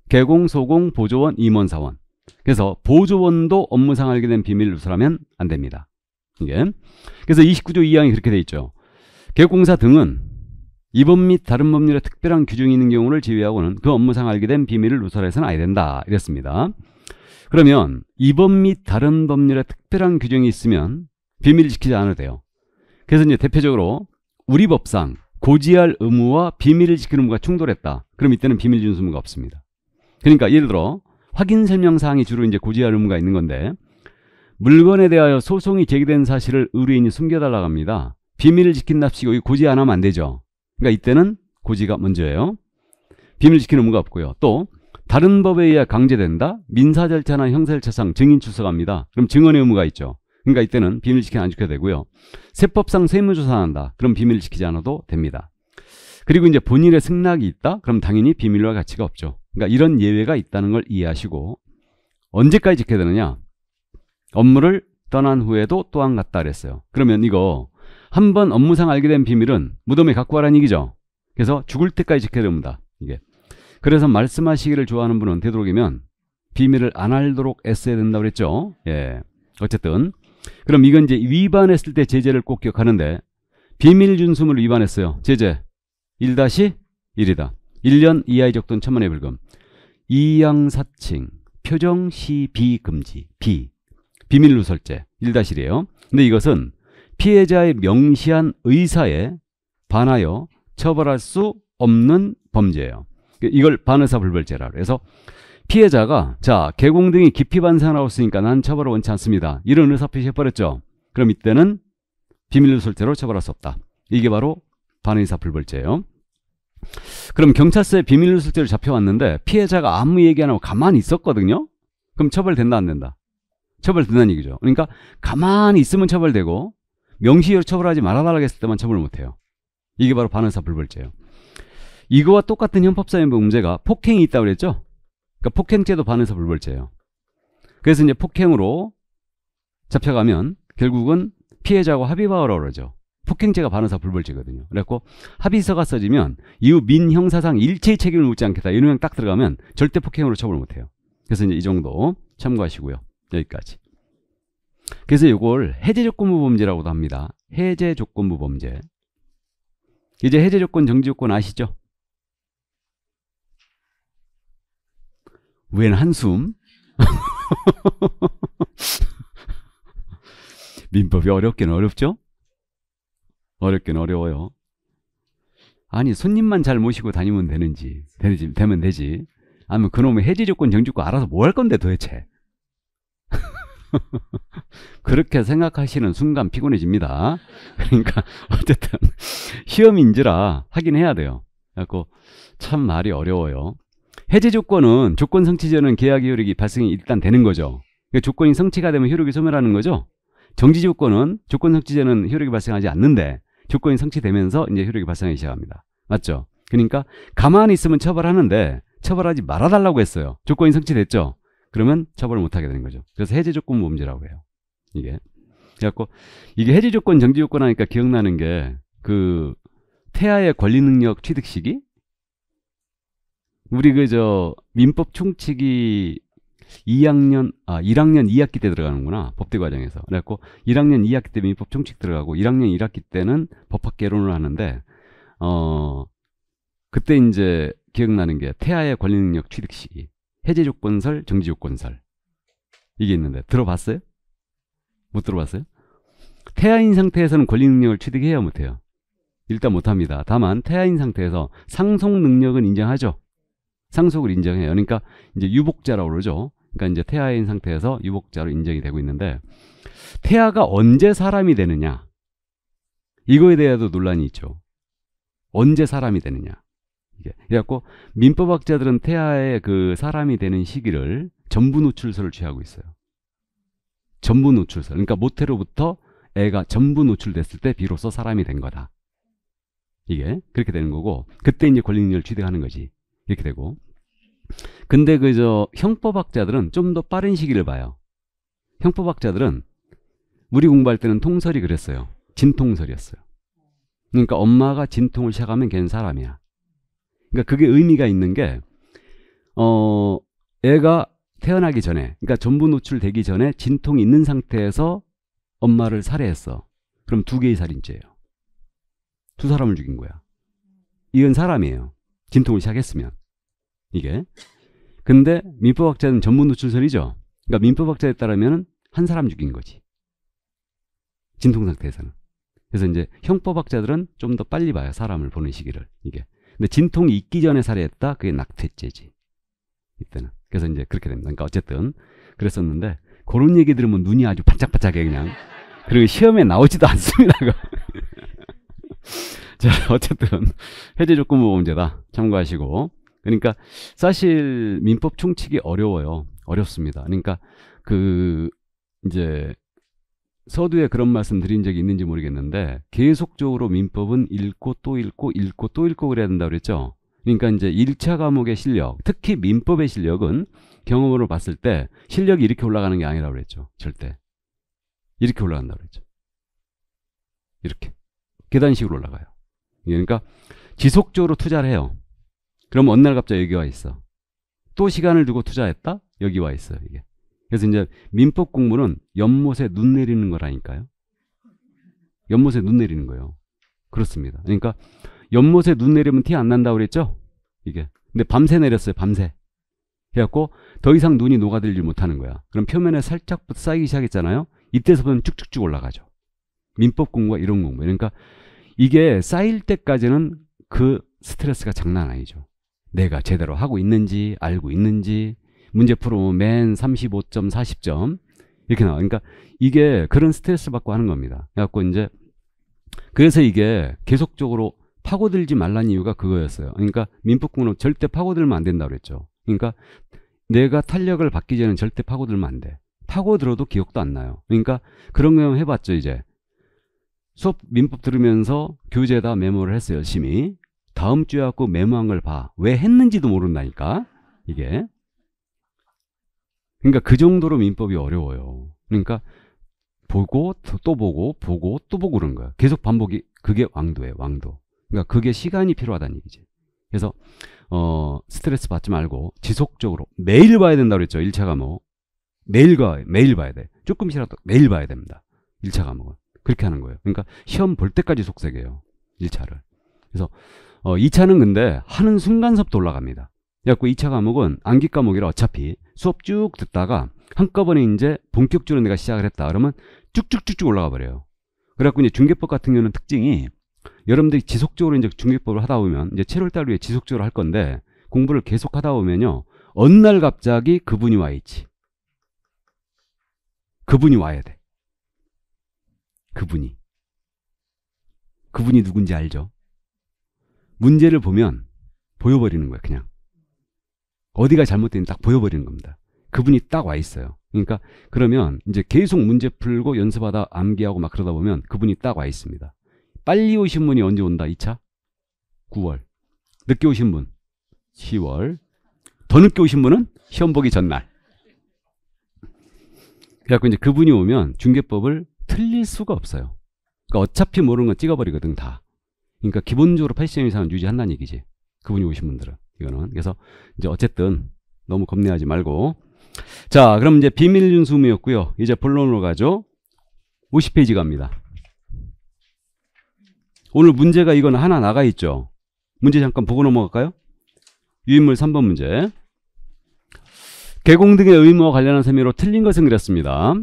개공, 소공, 보조원, 임원, 사원 그래서 보조원도 업무상 알게 된 비밀을 누설하면 안 됩니다 이게 그래서 29조 2항이 그렇게 돼 있죠 개공사 등은 이법 및 다른 법률에 특별한 규정이 있는 경우를 제외하고는 그 업무상 알게 된 비밀을 누설해서는 아 된다 이랬습니다 그러면 이법 및 다른 법률에 특별한 규정이 있으면 비밀을 지키지 않아도 돼요 그래서 이제 대표적으로 우리 법상 고지할 의무와 비밀을 지키는 의무가 충돌했다 그럼 이때는 비밀 준수무가 없습니다 그러니까 예를 들어 확인 설명사항이 주로 이제 고지할 의무가 있는 건데 물건에 대하여 소송이 제기된 사실을 의뢰인이 숨겨달라고 합니다. 비밀을 지킨답시고 이 고지 안 하면 안 되죠. 그러니까 이때는 고지가 먼저예요. 비밀 지키는 의무가 없고요. 또 다른 법에 의해 강제된다. 민사 절차나 형사 절차상 증인 출석합니다. 그럼 증언의 의무가 있죠. 그러니까 이때는 비밀 지키면 안 지켜야 되고요. 세법상 세무조사한다. 그럼 비밀 지키지 않아도 됩니다. 그리고 이제 본인의 승낙이 있다. 그럼 당연히 비밀로할 가치가 없죠. 그러니까 이런 예외가 있다는 걸 이해하시고 언제까지 지켜야 되느냐? 업무를 떠난 후에도 또한 갔다 그랬어요. 그러면 이거 한 번 업무상 알게 된 비밀은 무덤에 갖고 가라는 얘기죠. 그래서 죽을 때까지 지켜야 됩니다. 이게. 그래서 말씀하시기를 좋아하는 분은 되도록이면 비밀을 안 알도록 애써야 된다고 그랬죠. 예. 어쨌든 그럼 이건 이제 위반했을 때 제재를 꼭 기억하는데 비밀 준수물을 위반했어요. 제재 1-1이다. 1년 이하의 적돈 천만의 벌금. 이양사칭, 표정 시비 금지, 비. 비밀 로설제 1-1이에요. 근데 이것은 피해자의 명시한 의사에 반하여 처벌할 수 없는 범죄예요. 이걸 반의사 불벌죄라 그래서 피해자가 자 개공 등이 깊이 반사하고 있으니까 난 처벌을 원치 않습니다. 이런 의사 표시해버렸죠. 그럼 이때는 비밀로설제로 처벌할 수 없다. 이게 바로 반의사 불벌죄예요. 그럼 경찰서에 비밀누설죄로 잡혀왔는데 피해자가 아무 얘기 안 하고 가만히 있었거든요. 그럼 처벌된다 안 된다? 처벌된다는 얘기죠. 그러니까 가만히 있으면 처벌되고 명시로 처벌하지 말아달라고 했을 때만 처벌 못해요. 이게 바로 반의사 불벌죄예요. 이거와 똑같은 형법사위법 문제가 폭행이 있다고 그랬죠? 그러니까 폭행죄도 반의사 불벌죄예요. 그래서 이제 폭행으로 잡혀가면 결국은 피해자하고 합의 바하라고 그러죠. 폭행죄가 반호사 불벌죄거든요. 그래갖고 합의서가 써지면 이후 민 형사상 일체의 책임을 묻지 않겠다. 이런 명딱 들어가면 절대 폭행으로 처벌 못해요. 그래서 이제 이 정도 참고하시고요. 여기까지. 그래서 이걸 해제조건부 범죄라고도 합니다. 해제조건부 범죄. 이제 해제조건, 정지조건 아시죠? 웬 한숨? 민법이 어렵긴 어렵죠? 어렵긴 어려워요. 아니 손님만 잘 모시고 다니면 되는지 되지, 되면 되지. 아니면 그놈의 해지 조건 정지권 알아서 뭐 할 건데 도대체. 그렇게 생각하시는 순간 피곤해집니다. 그러니까 어쨌든 시험인지라 확인 해야 돼요. 그래서 참 말이 어려워요. 해지 조건은 조건 성취전는 계약 효력이 발생이 일단 되는 거죠. 그러니까 조건이 성취가 되면 효력이 소멸하는 거죠. 정지 조건은 조건 성취전는 효력이 발생하지 않는데 조건이 성취되면서 이제 효력이 발생하기 시작합니다. 맞죠? 그러니까 가만히 있으면 처벌하는데 처벌하지 말아달라고 했어요. 조건이 성취됐죠? 그러면 처벌을 못하게 되는 거죠. 그래서 해제 조건 범죄라고 해요. 이게. 그래갖고 이게 해제 조건, 정지 조건 하니까 기억나는 게 그 태아의 권리 능력 취득 시기? 우리 그저 민법 총칙이 2학년 아 1학년 2학기 때 들어가는구나 법대 과정에서 그래갖고 1학년 2학기 때 민법 총칙 들어가고 1학년 1학기 때는 법학 개론을 하는데 어 그때 이제 기억나는 게 태아의 권리능력 취득 시기 해제 조건설 정지 조건설 이게 있는데 들어봤어요? 못 들어봤어요? 태아인 상태에서는 권리능력을 취득해야 못해요 일단 못합니다. 다만 태아인 상태에서 상속 능력은 인정하죠. 상속을 인정해요. 그러니까 이제 유복자라고 그러죠. 그러니까 이제 태아인 상태에서 유복자로 인정이 되고 있는데 태아가 언제 사람이 되느냐 이거에 대해서도 논란이 있죠. 언제 사람이 되느냐 이게 그래갖고 민법학자들은 태아의 그 사람이 되는 시기를 전부 노출설을 취하고 있어요. 전부 노출설 그러니까 모태로부터 애가 전부 노출됐을 때 비로소 사람이 된 거다. 이게 그렇게 되는 거고 그때 이제 권리능력을 취득하는 거지 이렇게 되고 근데 그 저 형법학자들은 좀 더 빠른 시기를 봐요. 형법학자들은 우리 공부할 때는 통설이 그랬어요. 진통설이었어요. 그러니까 엄마가 진통을 시작하면 걔는 사람이야. 그러니까 그게 의미가 있는 게, 어, 애가 태어나기 전에, 그러니까 전부 노출되기 전에 진통이 있는 상태에서 엄마를 살해했어. 그럼 두 개의 살인죄예요. 두 사람을 죽인 거야. 이건 사람이에요. 진통을 시작했으면. 이게. 근데 민법학자는 전문 노출설이죠. 그러니까 민법학자에 따르면 한 사람 죽인 거지. 진통상태에서는. 그래서 이제 형법학자들은 좀 더 빨리 봐요. 사람을 보는 시기를. 이게. 근데 진통이 있기 전에 살해했다? 그게 낙태죄지. 이때는. 그래서 이제 그렇게 됩니다. 그러니까 어쨌든 그랬었는데 그런 얘기 들으면 눈이 아주 반짝반짝해 그냥. 그리고 시험에 나오지도 않습니다. 자, 어쨌든 해제 조건부 문제다. 참고하시고 그러니까 사실 민법 총칙이 어려워요. 어렵습니다. 그러니까 그 이제 서두에 그런 말씀 드린 적이 있는지 모르겠는데 계속적으로 민법은 읽고 또 읽고 읽고 또 읽고 그래야 된다 그랬죠. 그러니까 이제 1차 과목의 실력, 특히 민법의 실력은 경험으로 봤을 때 실력이 이렇게 올라가는 게 아니라고 그랬죠. 절대. 이렇게 올라간다고 그랬죠. 이렇게. 계단식으로 올라가요. 그러니까 지속적으로 투자를 해요. 그럼 어느 날 갑자기 여기 와 있어. 또 시간을 두고 투자했다? 여기 와 있어요. 이게. 그래서 이제 민법 공부는 연못에 눈 내리는 거라니까요. 연못에 눈 내리는 거예요. 그렇습니다. 그러니까 연못에 눈 내리면 티 안 난다고 그랬죠? 이게. 근데 밤새 내렸어요. 밤새. 해갖고 더 이상 눈이 녹아들지 못하는 거야. 그럼 표면에 살짝 쌓이기 시작했잖아요. 이때서 부터는 쭉쭉쭉 올라가죠. 민법 공부가 이런 공부. 그러니까 이게 쌓일 때까지는 그 스트레스가 장난 아니죠. 내가 제대로 하고 있는지 알고 있는지 문제 풀어보면 맨 35점, 40점 이렇게 나와. 그러니까 이게 그런 스트레스 받고 하는 겁니다. 그래갖고 이제 그래서 이게 계속적으로 파고들지 말란 이유가 그거였어요. 그러니까 민법국은 절대 파고들면 안 된다고 그랬죠. 그러니까 내가 탄력을 받기 전에 절대 파고들면 안 돼. 파고들어도 기억도 안 나요. 그러니까 그런 경험 해봤죠, 이제. 수업 민법 들으면서 교재에다 메모를 했어요, 열심히. 다음 주에 갖고 매망을 봐. 왜 했는지도 모른다니까. 이게. 그러니까 그 정도로 민법이 어려워요. 그러니까 보고 또 보고 보고 또 보고 그런 거야. 계속 반복이 그게 왕도예요. 왕도. 그러니까 그게 시간이 필요하다는 얘기지. 그래서 어, 스트레스 받지 말고 지속적으로 매일 봐야 된다고 그랬죠. 1차 과목. 매일 가 매일 봐야 돼. 조금씩이라도 매일 봐야 됩니다. 1차 과목은. 그렇게 하는 거예요. 그러니까 시험 볼 때까지 속색이요 1차를. 그래서 어, 2차는 근데 하는 순간서부터 올라갑니다. 그래갖 2차 과목은 암기 과목이라 어차피 수업 쭉 듣다가 한꺼번에 이제 본격적으로 내가 시작을 했다. 그러면 쭉쭉쭉쭉 올라가 버려요. 그래갖고 이제 중개법 같은 경우는 특징이 여러분들이 지속적으로 이제 중개법을 하다 보면 이제 7월 달후에 지속적으로 할 건데 공부를 계속 하다 보면요. 어느 날 갑자기 그분이 와 있지. 그분이 와야 돼. 그분이. 그분이 누군지 알죠? 문제를 보면 보여버리는 거예요 그냥. 어디가 잘못된지 딱 보여버리는 겁니다. 그분이 딱 와 있어요. 그러니까 그러면 이제 계속 문제 풀고 연습하다 암기하고 막 그러다 보면 그분이 딱 와 있습니다. 빨리 오신 분이 언제 온다 2차? 9월. 늦게 오신 분? 10월. 더 늦게 오신 분은 시험 보기 전날. 그래갖고 이제 그분이 오면 중계법을 틀릴 수가 없어요. 그러니까 어차피 모르는 건 찍어버리거든 다. 그러니까 기본적으로 80점 이상은 유지한다는 얘기지. 그분이 오신 분들은 이거는 그래서 이제 어쨌든 너무 겁내하지 말고 자 그럼 이제 비밀 준수음이었고요. 이제 본론으로 가죠. 50페이지 갑니다. 오늘 문제가 이건 하나 나가 있죠. 문제 잠깐 보고 넘어갈까요? 유인물 3번 문제. 개공 등의 의무와 관련한 세미로 틀린 것은 그랬습니다.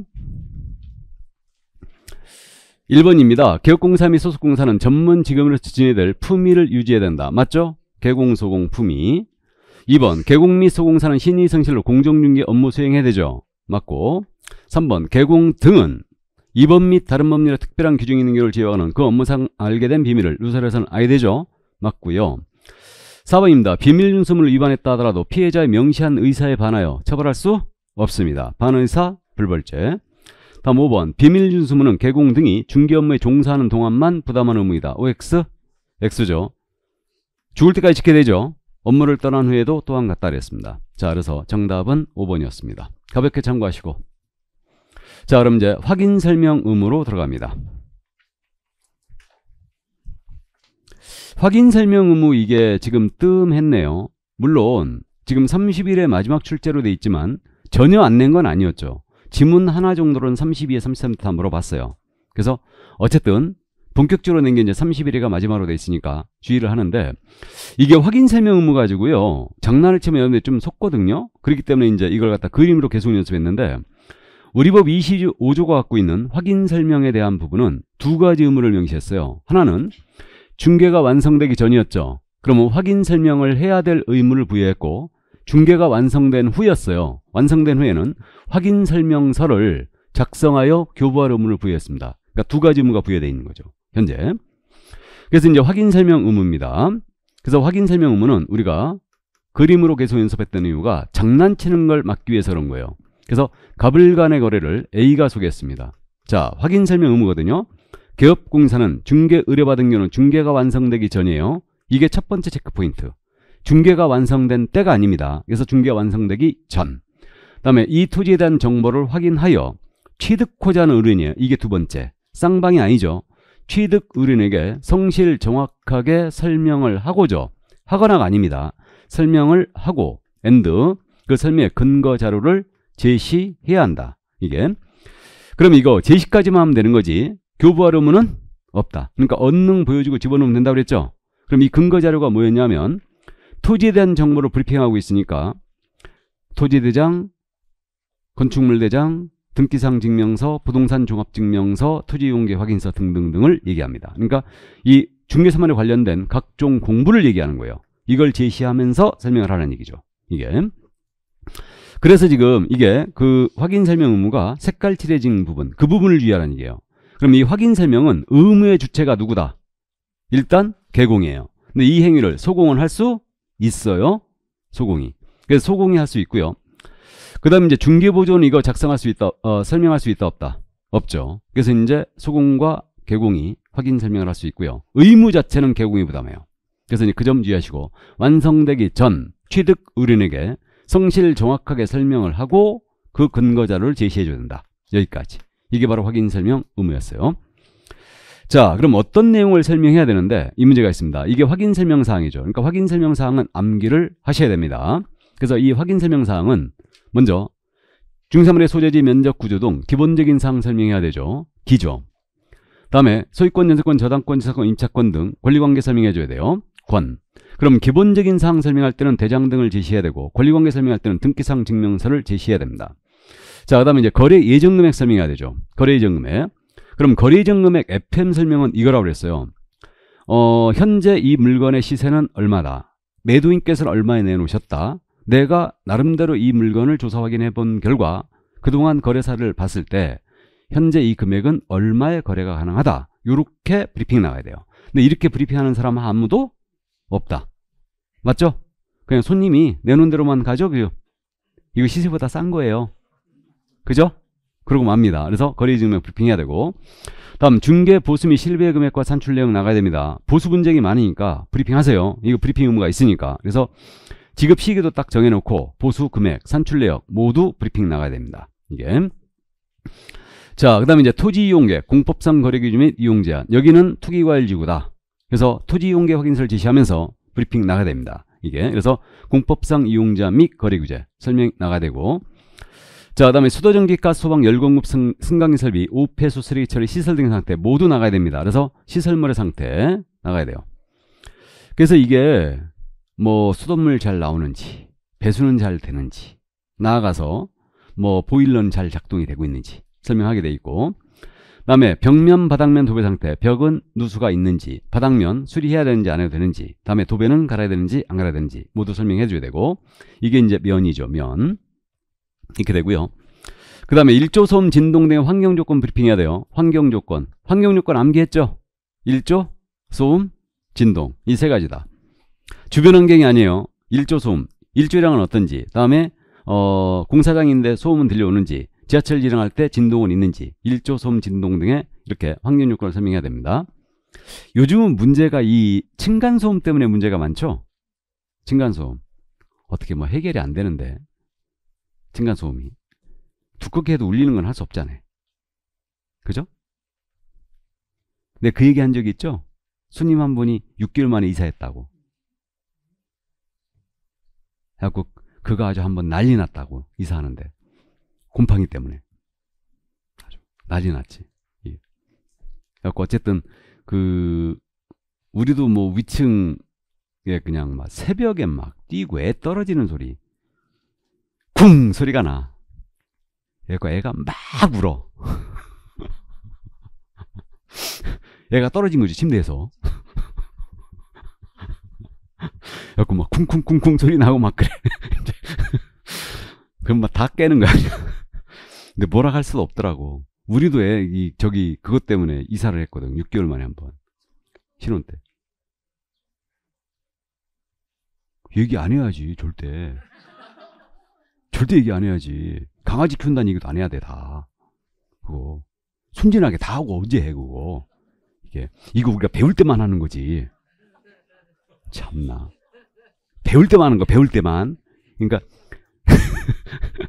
1번입니다. 개업공사 및 소속공사는 전문 직업으로서 진내야될 품위를 유지해야 된다. 맞죠? 개공소공 품위 2번 개공 및 소공사는 신의성실로 공정윤리 업무 수행해야 되죠. 맞고 3번 개공 등은 2번 및 다른 법률의 특별한 규정이 있는 경우를 제외하는 그 업무상 알게 된 비밀을 누설해서는 아예 되죠. 맞고요. 4번입니다. 비밀 준수물을 위반했다 하더라도 피해자의 명시한 의사에 반하여 처벌할 수 없습니다. 반의사 불벌죄 다음 5번 비밀준수문은 개공 등이 중개 업무에 종사하는 동안만 부담한 의무이다. OX? X죠. 죽을 때까지 지켜야 되죠. 업무를 떠난 후에도 또한 같다 그랬습니다. 자 그래서 정답은 5번이었습니다. 가볍게 참고하시고 자 그럼 이제 확인 설명 의무로 들어갑니다. 확인 설명 의무 이게 지금 뜸했네요. 물론 지금 3 0일에 마지막 출제로 돼 있지만 전혀 안 낸 건 아니었죠. 지문 하나 정도는 32에 33m 다 물어봤어요. 그래서 어쨌든 본격적으로 낸 게 이제 31회가 마지막으로 돼 있으니까 주의를 하는데 이게 확인 설명 의무 가지고요. 장난을 치면 연애 좀 속거든요. 그렇기 때문에 이제 이걸 갖다 그림으로 계속 연습했는데 우리 법 25조가 갖고 있는 확인 설명에 대한 부분은 두 가지 의무를 명시했어요. 하나는 중계가 완성되기 전이었죠. 그러면 확인 설명을 해야 될 의무를 부여했고 중계가 완성된 후였어요. 완성된 후에는 확인 설명서를 작성하여 교부할 의무를 부여했습니다. 그러니까 두 가지 의무가 부여되어 있는 거죠. 현재. 그래서 이제 확인 설명 의무입니다. 그래서 확인 설명 의무는 우리가 그림으로 계속 연습했던 이유가 장난치는 걸 막기 위해서 그런 거예요. 그래서 갑을 간의 거래를 A가 소개했습니다. 자, 확인 설명 의무거든요. 개업공사는 중계 의뢰받은 경우는 중계가 완성되기 전이에요. 이게 첫 번째 체크포인트. 중계가 완성된 때가 아닙니다. 그래서 중개 완성되기 전. 그 다음에 이 토지에 대한 정보를 확인하여 취득호자는 의뢰인이에요. 이게 두 번째. 쌍방이 아니죠. 취득 의뢰인에게 성실 정확하게 설명을 하고죠. 하거나가 아닙니다. 설명을 하고 엔드 그 설명의 근거 자료를 제시해야 한다. 이게 그럼 이거 제시까지만 하면 되는 거지 교부할 의무는 없다. 그러니까 언능 보여주고 집어넣으면 된다고 그랬죠. 그럼 이 근거 자료가 뭐였냐면 토지에 대한 정보를 브리핑하고 있으니까 토지대장, 건축물대장, 등기상 증명서, 부동산 종합 증명서, 토지 이용계 확인서 등등등을 얘기합니다. 그러니까 이 중개사만에 관련된 각종 공부를 얘기하는 거예요. 이걸 제시하면서 설명을 하는 얘기죠. 이게 그래서 지금 이게 그 확인 설명 의무가 색깔 칠해진 부분 그 부분을 위하라는 얘기예요. 그럼 이 확인 설명은 의무의 주체가 누구다? 일단 개공이에요. 근데 이 행위를 소공은 할수 있어요. 소공이. 그래서 소공이 할 수 있고요. 그 다음에 이제 중개보조는 이거 작성할 수 있다, 어, 설명할 수 있다, 없다. 없죠. 그래서 이제 소공과 개공이 확인 설명을 할 수 있고요. 의무 자체는 개공이 부담해요. 그래서 그 점 주의하시고 완성되기 전 취득 의뢰인에게 성실 정확하게 설명을 하고 그 근거 자료를 제시해 줘야 된다. 여기까지. 이게 바로 확인 설명 의무였어요. 자, 그럼 어떤 내용을 설명해야 되는데 이 문제가 있습니다. 이게 확인 설명 사항이죠. 그러니까 확인 설명 사항은 암기를 하셔야 됩니다. 그래서 이 확인 설명 사항은 먼저 중3물의 소재지 면적 구조 등 기본적인 사항 설명해야 되죠. 기죠. 다음에 소유권, 연소권, 저당권, 지상권, 임차권 등 권리관계 설명해줘야 돼요. 권. 그럼 기본적인 사항 설명할 때는 대장 등을 제시해야 되고 권리관계 설명할 때는 등기상 증명서를 제시해야 됩니다. 자, 그 다음에 이제 거래 예정금액 설명해야 되죠. 거래 예정금액. 그럼 거래이전금액 FM 설명은 이거라고 그랬어요. 어, 현재 이 물건의 시세는 얼마다. 매도인께서는 얼마에 내놓으셨다. 내가 나름대로 이 물건을 조사 확인해 본 결과 그동안 거래사를 봤을 때 현재 이 금액은 얼마의 거래가 가능하다. 이렇게 브리핑 나와야 돼요. 근데 이렇게 브리핑하는 사람은 아무도 없다. 맞죠? 그냥 손님이 내놓은 대로만 가죠. 이거 시세보다 싼 거예요. 그죠? 그러고 맙니다. 그래서 거래이증명 불핑해야 되고 다음 중개 보수 및 실비의 금액과 산출 내용 나가야 됩니다. 보수 분쟁이 많으니까 브리핑하세요. 이거 브리핑 의무가 있으니까. 그래서 지급 시기도 딱 정해놓고 보수 금액, 산출 내역 모두 브리핑 나가야 됩니다. 이게 자, 그 다음에 이제 토지 이용계, 공법상 거래 기준 및 이용 제한. 여기는 투기과일지구다. 그래서 토지 이용계 확인서를 제시하면서 브리핑 나가야 됩니다. 이게 그래서 공법상 이용자 및 거래 규제 설명 나가야 되고 자, 그다음에 수도 전기 가 소방 열공급 승, 승강기 설비 우폐수 쓰레기 처리 시설 등 상태 모두 나가야 됩니다. 그래서 시설물의 상태 나가야 돼요. 그래서 이게 뭐 수돗물 잘 나오는지 배수는 잘 되는지 나아가서 뭐 보일러는 잘 작동이 되고 있는지 설명하게 돼 있고 그 다음에 벽면 바닥면 도배 상태 벽은 누수가 있는지 바닥면 수리해야 되는지 안 해도 되는지 다음에 도배는 갈아야 되는지 안 갈아야 되는지 모두 설명해 줘야 되고 이게 이제 면이죠 면 이렇게 되고요. 그 다음에 1조 소음 진동 등 환경 조건 브리핑 해야 돼요. 환경 조건. 환경 조건 암기했죠? 1조 소음 진동 이 세 가지다. 주변 환경이 아니에요. 1조 소음. 1조량은 어떤지. 다음에 어, 공사장인데 소음은 들려오는지. 지하철 일행할 때 진동은 있는지. 1조 소음 진동 등의 이렇게 환경 요건을 설명해야 됩니다. 요즘은 문제가 이 층간소음 때문에 문제가 많죠? 층간소음. 어떻게 뭐 해결이 안 되는데 층간소음이. 두껍게 해도 울리는 건 할 수 없잖아요. 그죠? 근데 그 얘기 한 적이 있죠? 스님 한 분이 6개월 만에 이사했다고. 그래갖고 그가 아주 한 번 난리 났다고 이사하는데 곰팡이 때문에 아주 난리 났지. 예. 그래갖고 어쨌든 그 우리도 뭐 위층에 그냥 막 새벽에 막 뛰고 애 떨어지는 소리 쿵 소리가 나. 그래서 애가 막 울어. 애가 떨어진 거지 침대에서. 그래갖막 쿵쿵쿵쿵 소리 나고 막 그래. 그럼 막 다 깨는 거 아니야. 근데 뭐라 할 수도 없더라고. 우리도 애, 이, 저기, 그것 때문에 이사를 했거든. 6개월 만에 한 번. 신혼 때. 얘기 안 해야지, 절대. 절대 얘기 안 해야지. 강아지 키운다는 얘기도 안 해야 돼, 다. 그거. 순진하게 다 하고 언제 해, 그거. 이게. 이거 우리가 배울 때만 하는 거지. 참나. 배울 때만 하는 거, 배울 때만. 그러니까.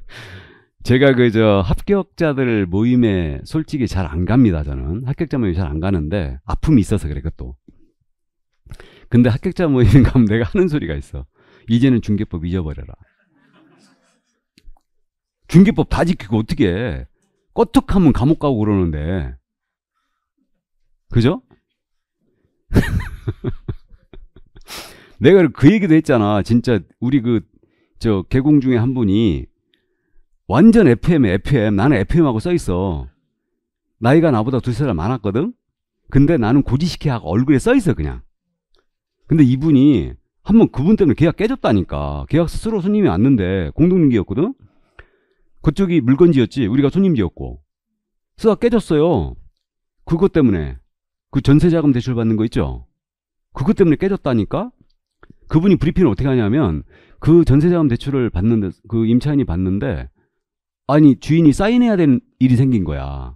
제가 그 저 합격자들 모임에 솔직히 잘 안 갑니다 저는 합격자 모임 에잘 안 가는데 아픔이 있어서 그래 그것도 근데 합격자 모임 가면 내가 하는 소리가 있어 이제는 중개법 잊어버려라 중기법 다 지키고 어떻게 해. 껐툭하면 감옥 가고 그러는데. 그죠? 내가 그 얘기도 했잖아. 진짜 우리 그 저 개공 중에 한 분이 완전 FM에 FM. 나는 FM하고 써 있어. 나이가 나보다 두세 살 많았거든. 근데 나는 고지식해하고 얼굴에 써 있어 그냥. 근데 이분이 한 번 그분 때문에 계약 깨졌다니까. 계약 스스로 손님이 왔는데 공동님기였거든. 그쪽이 물건지였지 우리가 손님지였고 수가 깨졌어요. 그것 때문에 그 전세자금 대출 받는 거 있죠. 그것 때문에 깨졌다니까. 그분이 브리핑을 어떻게 하냐면 그 전세자금 대출을 받는데 그 임차인이 받는데 아니 주인이 사인해야 되는 일이 생긴 거야.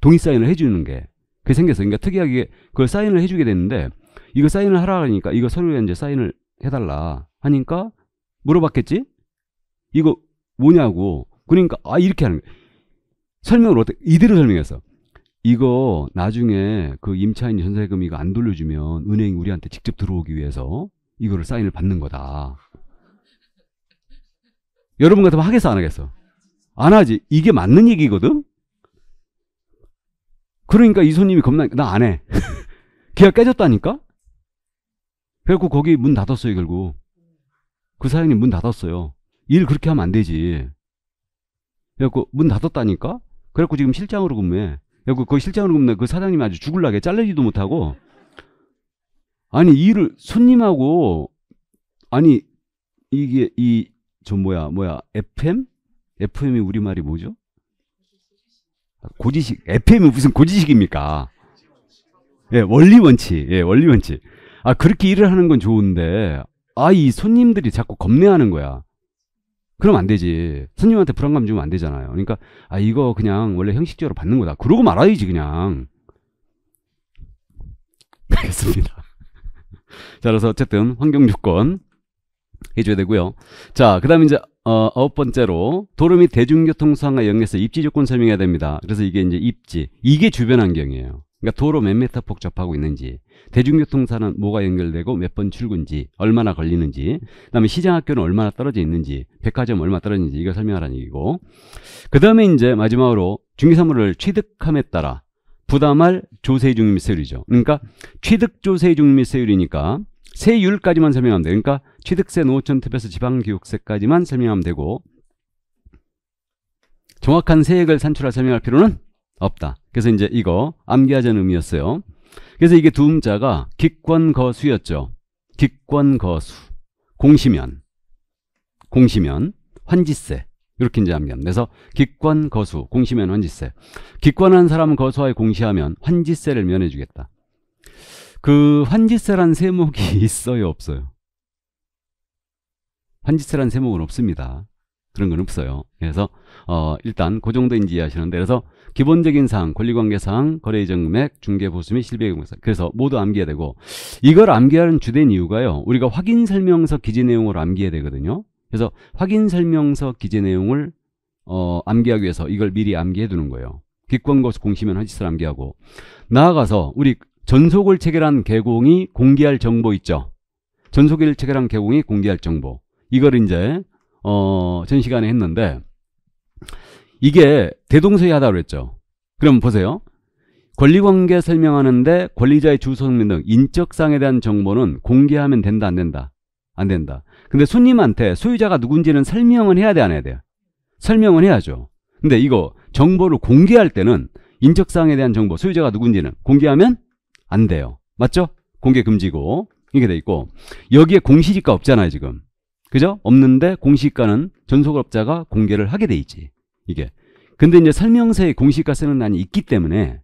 동의 사인을 해주는 게 그게 생겨서 그러니까 특이하게 그걸 사인을 해주게 됐는데 이거 사인을 하라 하니까 이거 서류에 이제 사인을 해달라 하니까 물어봤겠지? 이거 뭐냐고 그러니까 아 이렇게 하는 거예 설명을 어떻게 이대로 설명했어. 이거 나중에 그 임차인 전세금 이거 안 돌려주면 은행이 우리한테 직접 들어오기 위해서 이거를 사인을 받는 거다. 여러분 같으면 하겠어 안 하겠어? 안 하지. 이게 맞는 얘기거든. 그러니까 이 손님이 겁나 나 안 해. 계약 깨졌다니까. 그래갖고 거기 문 닫았어요 결국. 그 사장님 문 닫았어요. 일 그렇게 하면 안 되지. 그래갖고 문 닫았다니까? 그래갖고 지금 실장으로 근무해. 그래갖고 그 실장으로 근무해. 그 사장님이 아주 죽을라게 잘리지도 못하고 아니 일을 손님하고 아니 이게 이 저 뭐야 뭐야 FM? FM이 우리 말이 뭐죠? 고지식 FM이 무슨 고지식입니까? 예 원리 원칙 예 원리 원칙 아 그렇게 일을 하는 건 좋은데 아 이 손님들이 자꾸 겁내하는 거야 그럼 안 되지. 손님한테 불안감 주면 안 되잖아요. 그러니까 아 이거 그냥 원래 형식적으로 받는 거다. 그러고 말아야지 그냥. 알겠습니다. 자 그래서 어쨌든 환경 조건 해줘야 되고요. 자 그다음 에 이제 어, 아홉 번째로 도로 및 대중교통 상단과 연계해서 입지 조건 설명해야 됩니다. 그래서 이게 이제 입지 이게 주변 환경이에요. 그러니까 도로 몇메터 복잡하고 있는지, 대중교통사는 뭐가 연결되고 몇 번 출근지, 얼마나 걸리는지, 그다음에 시장학교는 얼마나 떨어져 있는지, 백화점 얼마 나떨어져있는지 이걸 설명하라는 얘기고, 그 다음에 이제 마지막으로 중개사물을 취득함에 따라 부담할 조세중립세율이죠. 그러니까 취득조세중립세율이니까 세율까지만 설명하면 돼요. 그러니까 취득세, 노후천, 특별세, 지방교육세까지만 설명하면 되고 정확한 세액을 산출할 설명할 필요는 없다. 그래서 이제 이거 암기하자는 의미였어요. 그래서 이게 두음자가 기권거수였죠. 기권거수. 공시면. 공시면. 환지세. 이렇게 이제 암기합니다. 그래서 기권거수. 공시면 환지세. 기권한 사람 은 거수하에 공시하면 환지세를 면해주겠다. 그 환지세란 세목이 있어요? 없어요? 환지세란 세목은 없습니다. 그런 건 없어요. 그래서 어, 일단 그 정도 인지하시는데 이해 그래서 기본적인 사항, 권리관계사항, 거래이전금액, 중개보수 및 실비금액 그래서 모두 암기해야 되고 이걸 암기하는 주된 이유가요. 우리가 확인설명서 기재 내용을 암기해야 되거든요. 그래서 확인설명서 기재 내용을 어, 암기하기 위해서 이걸 미리 암기해 두는 거예요. 기권고수 공시면 한짓을 암기하고 나아가서 우리 전속을 체결한 개공이 공개할 정보 있죠. 전속을 체결한 개공이 공개할 정보 이걸 이제 어, 전 시간에 했는데 이게 대동소이하다 그랬죠. 그럼 보세요. 권리관계 설명하는데 권리자의 주소명 등 인적상에 대한 정보는 공개하면 된다 안 된다 안 된다. 근데 손님한테 소유자가 누군지는 설명은 해야 돼안 해야 돼 설명은 해야죠. 근데 이거 정보를 공개할 때는 인적사항에 대한 정보, 소유자가 누군지는 공개하면 안 돼요. 맞죠? 공개 금지고 이렇게 돼 있고 여기에 공시지가 없잖아요 지금. 그죠? 없는데 공시가는 전속업자가 공개를 하게 돼 있지. 이게. 근데 이제 설명서에 공시가세는 난이 있기 때문에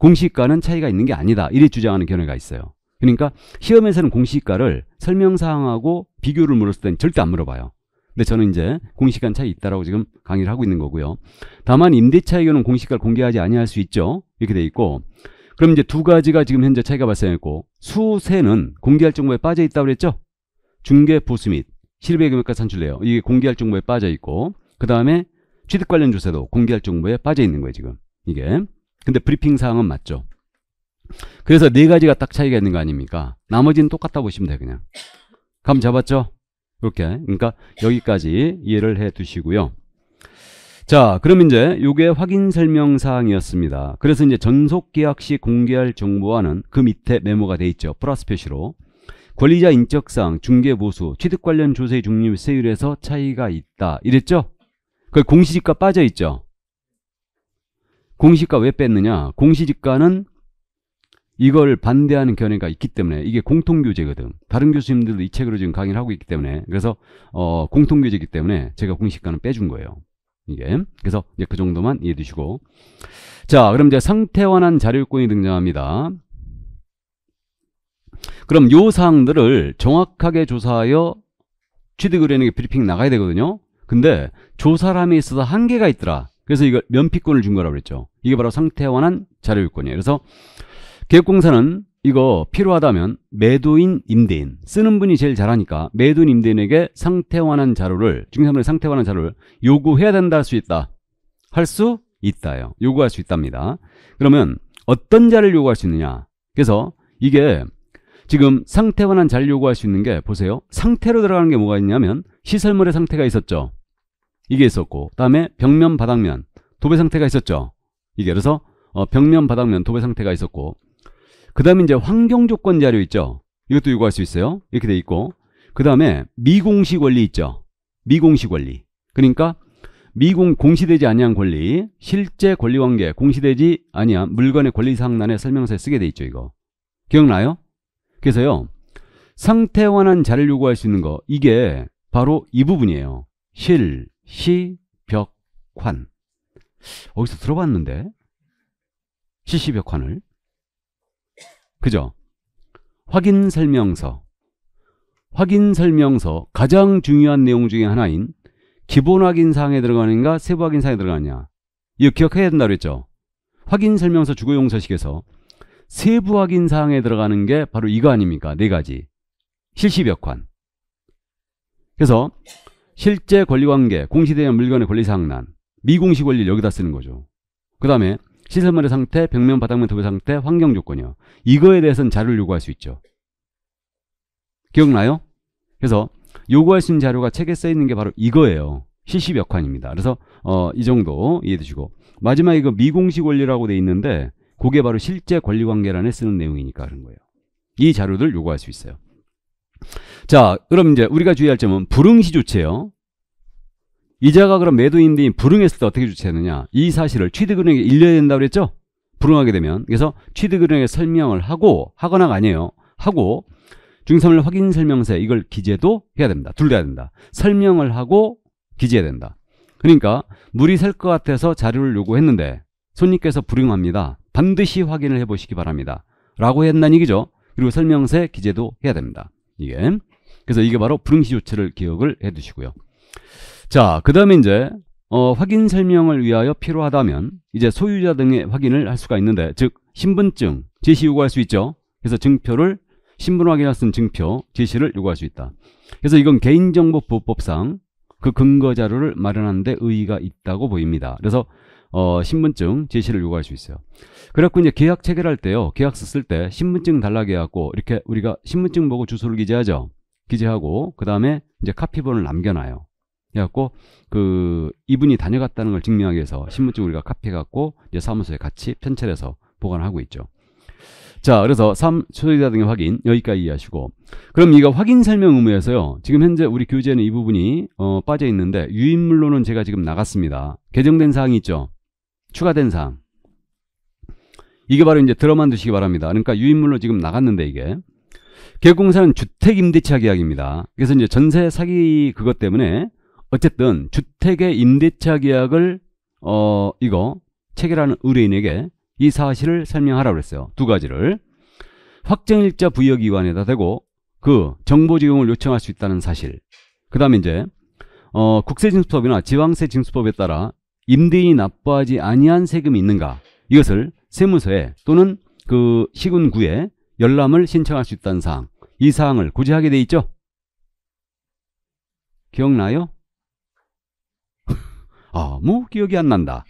공시가는 차이가 있는 게 아니다. 이리 주장하는 견해가 있어요. 그러니까 시험에서는 공시가를 설명사항하고 비교를 물었을 땐 절대 안 물어봐요. 근데 저는 이제 공시가 차이 있다라고 지금 강의를 하고 있는 거고요. 다만 임대차의견는 공시가를 공개하지 아니할 수 있죠. 이렇게 돼 있고 그럼 이제 두 가지가 지금 현재 차이가 발생했고 수세는 공개할 정보에 빠져 있다고 그랬죠. 중개 보수 및 실비금액과 산출내요 이게 공개할 정보에 빠져 있고 그 다음에 취득 관련 조세도 공개할 정보에 빠져 있는 거예요 지금 이게 근데 브리핑 사항은 맞죠 그래서 네 가지가 딱 차이가 있는 거 아닙니까 나머지는 똑같다 보시면 돼요 그냥 감 잡았죠 이렇게 그러니까 여기까지 이해를 해 두시고요 자 그럼 이제 요게 확인 설명 사항이었습니다 그래서 이제 전속 계약 시 공개할 정보와는 그 밑에 메모가 돼 있죠 플러스 표시로 권리자 인적상 중개보수 취득 관련 조세 중립세율에서 차이가 있다 이랬죠? 그 공시지가 빠져있죠? 공시지가 왜 뺐느냐? 공시지가는 이걸 반대하는 견해가 있기 때문에 이게 공통교재거든 다른 교수님들도 이 책으로 지금 강의를 하고 있기 때문에 그래서 어, 공통교재이기 때문에 제가 공시가는 빼준 거예요 이게 그래서 이제 그 정도만 이해해 주시고 자 그럼 이제 상태완한 자료권이 등장합니다 그럼 요 사항들을 정확하게 조사하여 취득을 하는 게 브리핑 나가야 되거든요. 근데 조사람에 있어서 한계가 있더라. 그래서 이걸 면피권을 준 거라고 그랬죠. 이게 바로 상태완한 자료요건이에요. 그래서 개업공사는 이거 필요하다면 매도인, 임대인 쓰는 분이 제일 잘하니까 매도인, 임대인에게 상태완한 자료를 중개사물의 상태완한 자료를 요구해야 된다 할 수 있다. 할 수 있다요. 요구할 수 있답니다. 그러면 어떤 자료를 요구할 수 있느냐. 그래서 이게 지금 상태 환한 잘 요구할 수 있는 게 보세요. 상태로 들어가는 게 뭐가 있냐면 시설물의 상태가 있었죠. 이게 있었고 그 다음에 벽면 바닥면 도배 상태가 있었죠. 이게 그래서 어, 벽면 바닥면 도배 상태가 있었고 그 다음에 이제 환경 조건 자료 있죠. 이것도 요구할 수 있어요. 이렇게 돼 있고 그 다음에 미공시 권리 있죠. 미공시 권리 그러니까 미공 공시되지 아니한 권리 실제 권리관계 공시되지 아니한 물건의 권리상항란에 설명서에 쓰게 돼 있죠. 이거 기억나요? 그래서요. 상태 완한 자를 요구할 수 있는 거 이게 바로 이 부분이에요. 실, 시, 벽, 환. 어디서 들어봤는데? 실, 시, 벽, 환을 그죠? 확인 설명서. 확인 설명서 가장 중요한 내용 중에 하나인 기본 확인 사항에 들어가는가 세부 확인 사항에 들어가느냐. 이거 기억해야 된다고 했죠. 확인 설명서 주거용서식에서 세부 확인 사항에 들어가는 게 바로 이거 아닙니까? 네 가지. 실시벽환. 그래서 실제 권리관계, 공시대한 물건의 권리사항란 미공시 권리 여기다 쓰는 거죠. 그 다음에 시설물의 상태, 벽면, 바닥면, 도배 상태, 환경 조건이요. 이거에 대해서는 자료를 요구할 수 있죠. 기억나요? 그래서 요구할 수 있는 자료가 책에 써 있는 게 바로 이거예요. 실시벽환입니다. 그래서 어, 이 정도 이해해 주시고 마지막 에 이거 그 미공시 권리라고 돼 있는데 그게 바로 실제 권리관계란에 쓰는 내용이니까 그런 거예요. 이자료들 요구할 수 있어요. 자, 그럼 이제 우리가 주의할 점은 불응시 조치예요. 이자가 그럼 매도인들이 불응했을 때 어떻게 조치하느냐. 이 사실을 취득은행에 일려야 된다고 그랬죠? 불응하게 되면. 그래서 취득은행에 설명을 하고 하거나가 아니에요. 하고 중3을 확인 설명서에 이걸 기재도 해야 됩니다. 둘 다 해야 된다. 설명을 하고 기재해야 된다. 그러니까 물이 셀것 같아서 자료를 요구했는데 손님께서 불응합니다. 반드시 확인을 해보시기 바랍니다. 라고 했다는 얘기죠. 그리고 설명서에 기재도 해야 됩니다. 이게. 그래서 이게 바로 불응시 조치를 기억을 해두시고요. 자, 그 다음에 이제 어, 확인 설명을 위하여 필요하다면 이제 소유자 등의 확인을 할 수가 있는데 즉 신분증 제시 요구할 수 있죠. 그래서 증표를 신분 확인할 수 있는 증표 제시를 요구할 수 있다. 그래서 이건 개인정보보호법상 그 근거 자료를 마련하는데 의의가 있다고 보입니다. 그래서 어, 신분증 제시를 요구할 수 있어요. 그래갖고 이제 계약 체결할 때요. 계약서 쓸 때 신분증 달라고 해갖고 이렇게 우리가 신분증 보고 주소를 기재하죠. 기재하고 그 다음에 이제 카피본을 남겨놔요. 그래갖고 그 이분이 다녀갔다는 걸 증명하기 위해서 신분증 우리가 카피해갖고 이제 사무소에 같이 편찰해서 보관하고 있죠. 자 그래서 3. 소유자 등의 확인 여기까지 이해하시고 그럼 이거 확인 설명 의무에서요 지금 현재 우리 교재는 이 부분이 어, 빠져 있는데 유인물로는 제가 지금 나갔습니다 개정된 사항이 있죠 추가된 사항. 이게 바로 이제 들어만 두시기 바랍니다. 그러니까 유인물로 지금 나갔는데 이게. 개공사는 주택임대차 계약입니다. 그래서 이제 전세 사기 그것 때문에 어쨌든 주택의 임대차 계약을 어 이거 체결하는 의뢰인에게 이 사실을 설명하라고 그랬어요. 두 가지를. 확정일자 부여기관에다 대고 그 정보 제공을 요청할 수 있다는 사실. 그 다음에 이제 어, 국세징수법이나 지방세징수법에 따라 임대인이 납부하지 아니한 세금이 있는가 이것을 세무서에 또는 그 시군구에 열람을 신청할 수 있다는 사항 이 사항을 고지하게 돼 있죠 기억나요? 아무 뭐 기억이 안 난다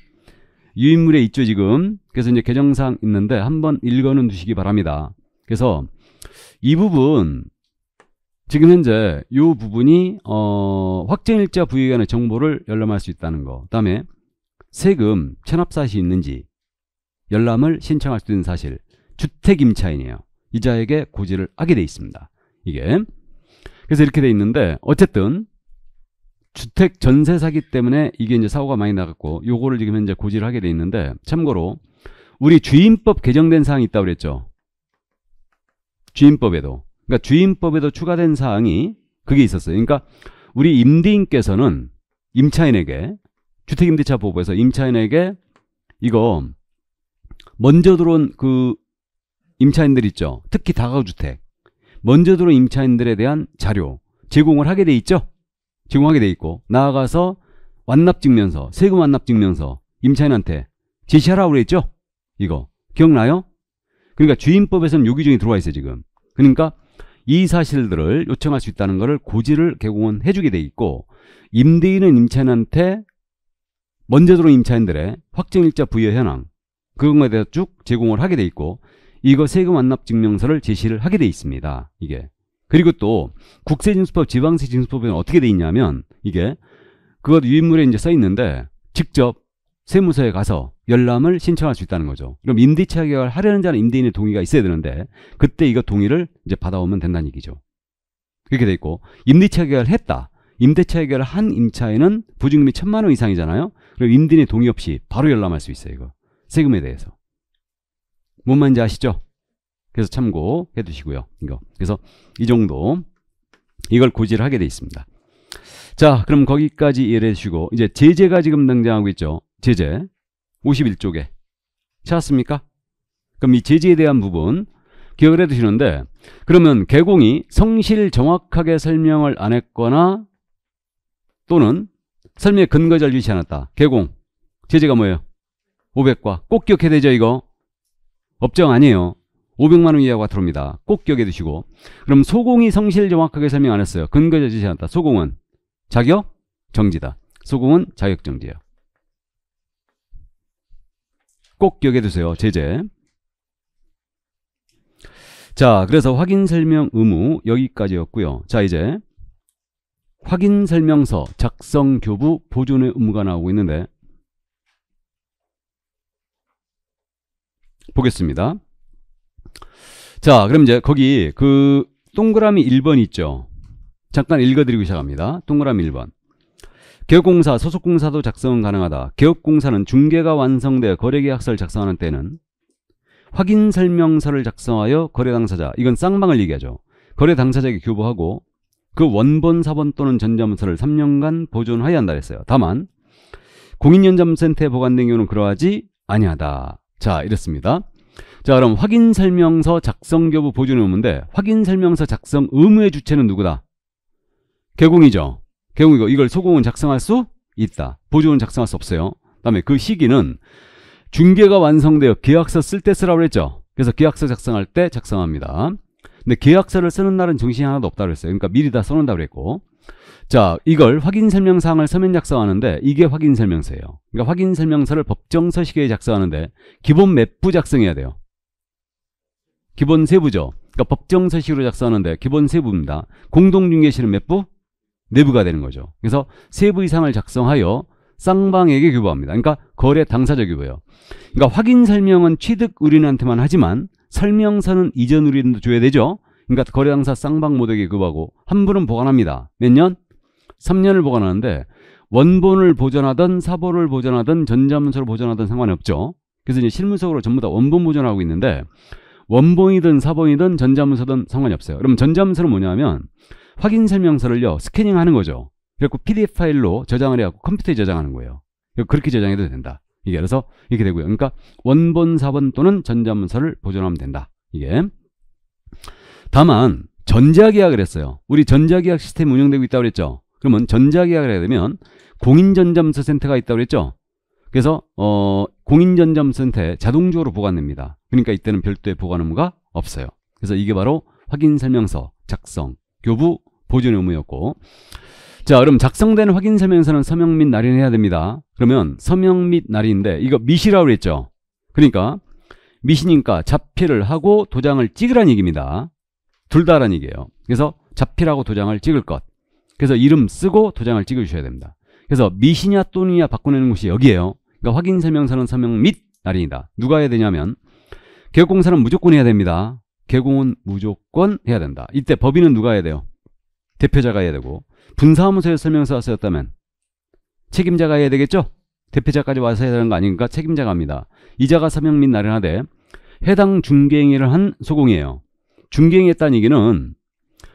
유인물에 있죠 지금 그래서 이제 개정사항 있는데 한번 읽어는 두시기 바랍니다 그래서 이 부분 지금 현재 이 부분이 어, 확정일자 부위관의 정보를 열람할 수 있다는 거. 그다음에 세금 체납사실이 있는지 열람을 신청할 수 있는 사실 주택임차인이에요. 이자에게 고지를 하게 돼 있습니다. 이게 그래서 이렇게 돼 있는데 어쨌든 주택 전세 사기 때문에 이게 이제 사고가 많이 나갔고 요거를 지금 현재 고지를 하게 돼 있는데 참고로 우리 주임법 개정된 사항이 있다고 그랬죠. 주임법에도 그러니까 주임법에도 추가된 사항이 그게 있었어요. 그러니까 우리 임대인께서는 임차인에게 주택임대차 보호에서 부 임차인에게 이거 먼저 들어온 그 임차인들 있죠. 특히 다가구주택. 먼저 들어온 임차인들에 대한 자료 제공을 하게 돼 있죠. 제공하게 돼 있고 나아가서 완납증명서, 세금 완납증명서 임차인한테 제시하라고 그랬죠. 이거 기억나요? 그러니까 주임법에서는 요기중에 들어와 있어요 지금. 그러니까 이 사실들을 요청할 수 있다는 것을 고지를 개공은 해주게 돼 있고 임대인은 임차인한테 먼저도로 임차인들의 확정일자 부여 현황 그런 것에 대해서 쭉 제공을 하게 돼 있고 이거 세금 완납 증명서를 제시를 하게 돼 있습니다. 이게 그리고 또 국세징수법, 지방세징수법에는 어떻게 돼 있냐면 이게 그것 유인물에 이제 써 있는데 직접 세무서에 가서 열람을 신청할 수 있다는 거죠. 그럼 임대 차계약을 하려는 자는 임대인의 동의가 있어야 되는데 그때 이거 동의를 이제 받아오면 된다는 얘기죠. 그렇게 돼 있고 임대 차계약을 했다. 임대 차계약을한 임차인은 부증금이 천만 원 이상이잖아요. 그리고 임대인의 동의 없이 바로 열람할 수 있어요. 이거 세금에 대해서. 뭔 말인지 아시죠? 그래서 참고해 두시고요. 이거. 그래서 이 정도 이걸 고지를 하게 돼 있습니다. 자, 그럼 거기까지 이해를 해 주시고 이제 제재가 지금 등장하고 있죠. 제재 51쪽에 찾았습니까? 그럼 이 제재에 대한 부분 기억을 해 두시는데 그러면 개공이 성실 정확하게 설명을 안 했거나 또는 설명의 근거자를 주지 않았다. 개공. 제재가 뭐예요? 500과. 꼭 기억해야 되죠, 이거? 업정 아니에요. 500만 원 이하가 들어옵니다. 꼭 기억해 두시고. 그럼 소공이 성실 정확하게 설명 안 했어요. 근거자 주지 않았다. 소공은 자격 정지다. 소공은 자격 정지예요. 꼭 기억해 두세요. 제재. 자, 그래서 확인 설명 의무 여기까지였고요. 자, 이제 확인 설명서 작성 교부 보존의 의무가 나오고 있는데 보겠습니다. 자, 그럼 이제 거기 그 동그라미 1번 있죠. 잠깐 읽어드리고 시작합니다. 동그라미 1번. 개업공사, 소속공사도 작성은 가능하다. 개업공사는 중개가 완성돼 거래계약서를 작성하는 때는 확인 설명서를 작성하여 거래 당사자, 이건 쌍방을 얘기하죠. 거래 당사자에게 교부하고 그 원본 사본 또는 전자문서를 3년간 보존하여야 한다 했어요. 다만 공인연금센터에 보관된 경우는 그러하지 아니하다. 자 이렇습니다. 자 그럼 확인설명서 작성 교부 보존 의무인데 확인설명서 작성 의무의 주체는 누구다? 개공이죠. 개공이고 이걸 소공은 작성할 수 있다. 보존은 작성할 수 없어요. 그 다음에 그 시기는 중개가 완성되어 계약서 쓸 때 쓰라고 그랬죠. 그래서 계약서 작성할 때 작성합니다. 근데 계약서를 쓰는 날은 정신이 하나도 없다 그랬어요. 그러니까 미리 다 써놓는다 그랬고. 자, 이걸 확인 설명사항을 서면 작성하는데 이게 확인 설명서예요. 그러니까 확인 설명서를 법정 서식에 작성하는데 기본 몇부 작성해야 돼요. 기본 세부죠. 그러니까 법정 서식으로 작성하는데 기본 세부입니다. 공동중개실은 몇 부? 내부가 되는 거죠. 그래서 세부 이상을 작성하여 쌍방에게 교부합니다. 그러니까 거래 당사자 교부예요. 그러니까 확인 설명은 취득 우리한테만 하지만 설명서는 이전 우리도 줘야 되죠. 그러니까 거래당사 쌍방 모두 계급하고 한분은 보관합니다. 몇 년? 3년을 보관하는데 원본을 보존하던 사본을 보존하던 전자문서를 보존하던 상관이 없죠. 그래서 이제 실무적으로 전부 다 원본 보존하고 있는데 원본이든 사본이든 전자문서든 상관이 없어요. 그럼 전자문서는 뭐냐면 확인 설명서를요 스캐닝하는 거죠. 그래갖고 PDF 파일로 저장을 해갖고 컴퓨터에 저장하는 거예요. 그렇게 저장해도 된다. 이게 그래서 이렇게 되고요. 그러니까 원본 사본 또는 전자문서를 보존하면 된다. 이게 다만 전자계약을 했어요. 우리 전자계약 시스템 운영되고 있다고 그랬죠. 그러면 전자계약을 해야 되면 공인전자문서 센터가 있다고 그랬죠. 그래서 어, 공인전자문서 센터에 자동적으로 보관됩니다. 그러니까 이때는 별도의 보관 의무가 없어요. 그래서 이게 바로 확인설명서 작성, 교부, 보존 의무였고 자 그럼 작성된 확인설명서는 서명 및 날인해야 됩니다. 그러면 서명 및 날인데 이거 미시라고 그랬죠. 그러니까 미시니까 잡필을 하고 도장을 찍으란 얘기입니다. 둘 다란 얘기예요. 그래서 잡필하고 도장을 찍을 것. 그래서 이름 쓰고 도장을 찍으셔야 됩니다. 그래서 미시냐 또니냐 바꾸는 곳이 여기예요. 그러니까 확인 설명서는 서명 및 날인이다. 누가 해야 되냐면 개업공사는 무조건 해야 됩니다. 개공은 무조건 해야 된다. 이때 법인은 누가 해야 돼요? 대표자가 해야 되고 분사무소에 설명서 가 쓰였다면 책임자가 해야 되겠죠? 대표자까지 와서 해야 되는 거 아닌가? 책임자가 합니다. 이자가 서명 및 나른하되 해당 중개행위를 한 소공이에요. 중개행위했다는 얘기는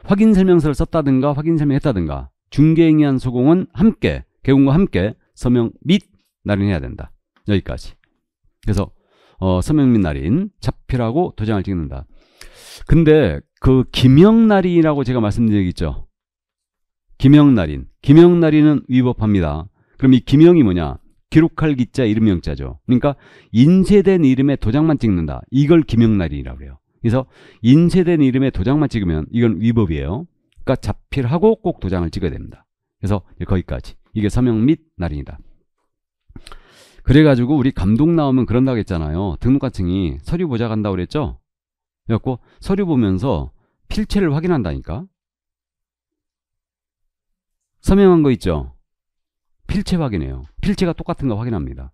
확인 설명서를 썼다든가 확인 설명했다든가 중개행위한 소공은 함께 개공과 함께 서명 및 날인해야 된다. 여기까지. 그래서 어, 서명 및 날인 잡필하고 도장을 찍는다. 근데 그김영나인이라고 제가 말씀드리겠죠김영나인김영나인은 위법합니다. 그럼 이 기명이 뭐냐? 기록할 기자 이름명자죠. 그러니까 인쇄된 이름에 도장만 찍는다. 이걸 기명날인이라고 해요. 그래서 인쇄된 이름에 도장만 찍으면 이건 위법이에요. 그러니까 자필하고 꼭 도장을 찍어야 됩니다. 그래서 거기까지. 이게 서명 및 날인이다. 그래가지고 우리 감독 나오면 그런다고 했잖아요. 등록관청이 서류 보자 간다고 그랬죠? 그래갖고 서류 보면서 필체를 확인한다니까. 서명한 거 있죠? 필체 확인해요. 필체가 똑같은거 확인합니다.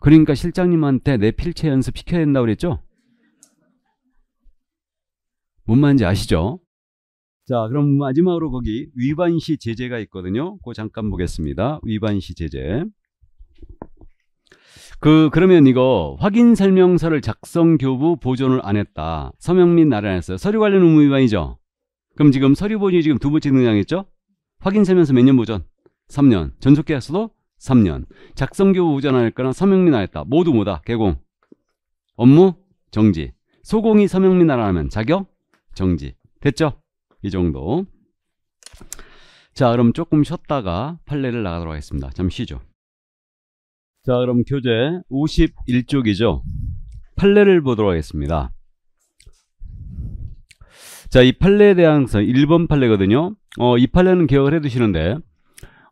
그러니까 실장님한테 내 필체 연습 시켜야 된다고 그랬죠? 뭔 말인지 아시죠? 자, 그럼 마지막으로 거기 위반 시 제재가 있거든요. 그거 잠깐 보겠습니다. 위반 시 제재. 그 그러면 이거 확인 설명서를 작성 교부 보존을 안 했다. 서명 및나을안 했어요. 서류 관련 의무 위반이죠. 그럼 지금 서류 보존이 지금 두 번째 등장했죠? 확인 설명서 몇 년 보존? 3년. 전속 계약서도 3년. 작성교부 우전할거나 서명리 나였다. 모두 뭐다? 개공. 업무 정지. 소공이 서명리 나라면 자격 정지. 됐죠? 이 정도. 자 그럼 조금 쉬었다가 판례를 나가도록 하겠습니다. 잠시 쉬죠. 자 그럼 교재 51쪽이죠. 판례를 보도록 하겠습니다. 자, 이 판례에 대한 1번 판례거든요. 어, 이 판례는 기억을 해 두시는데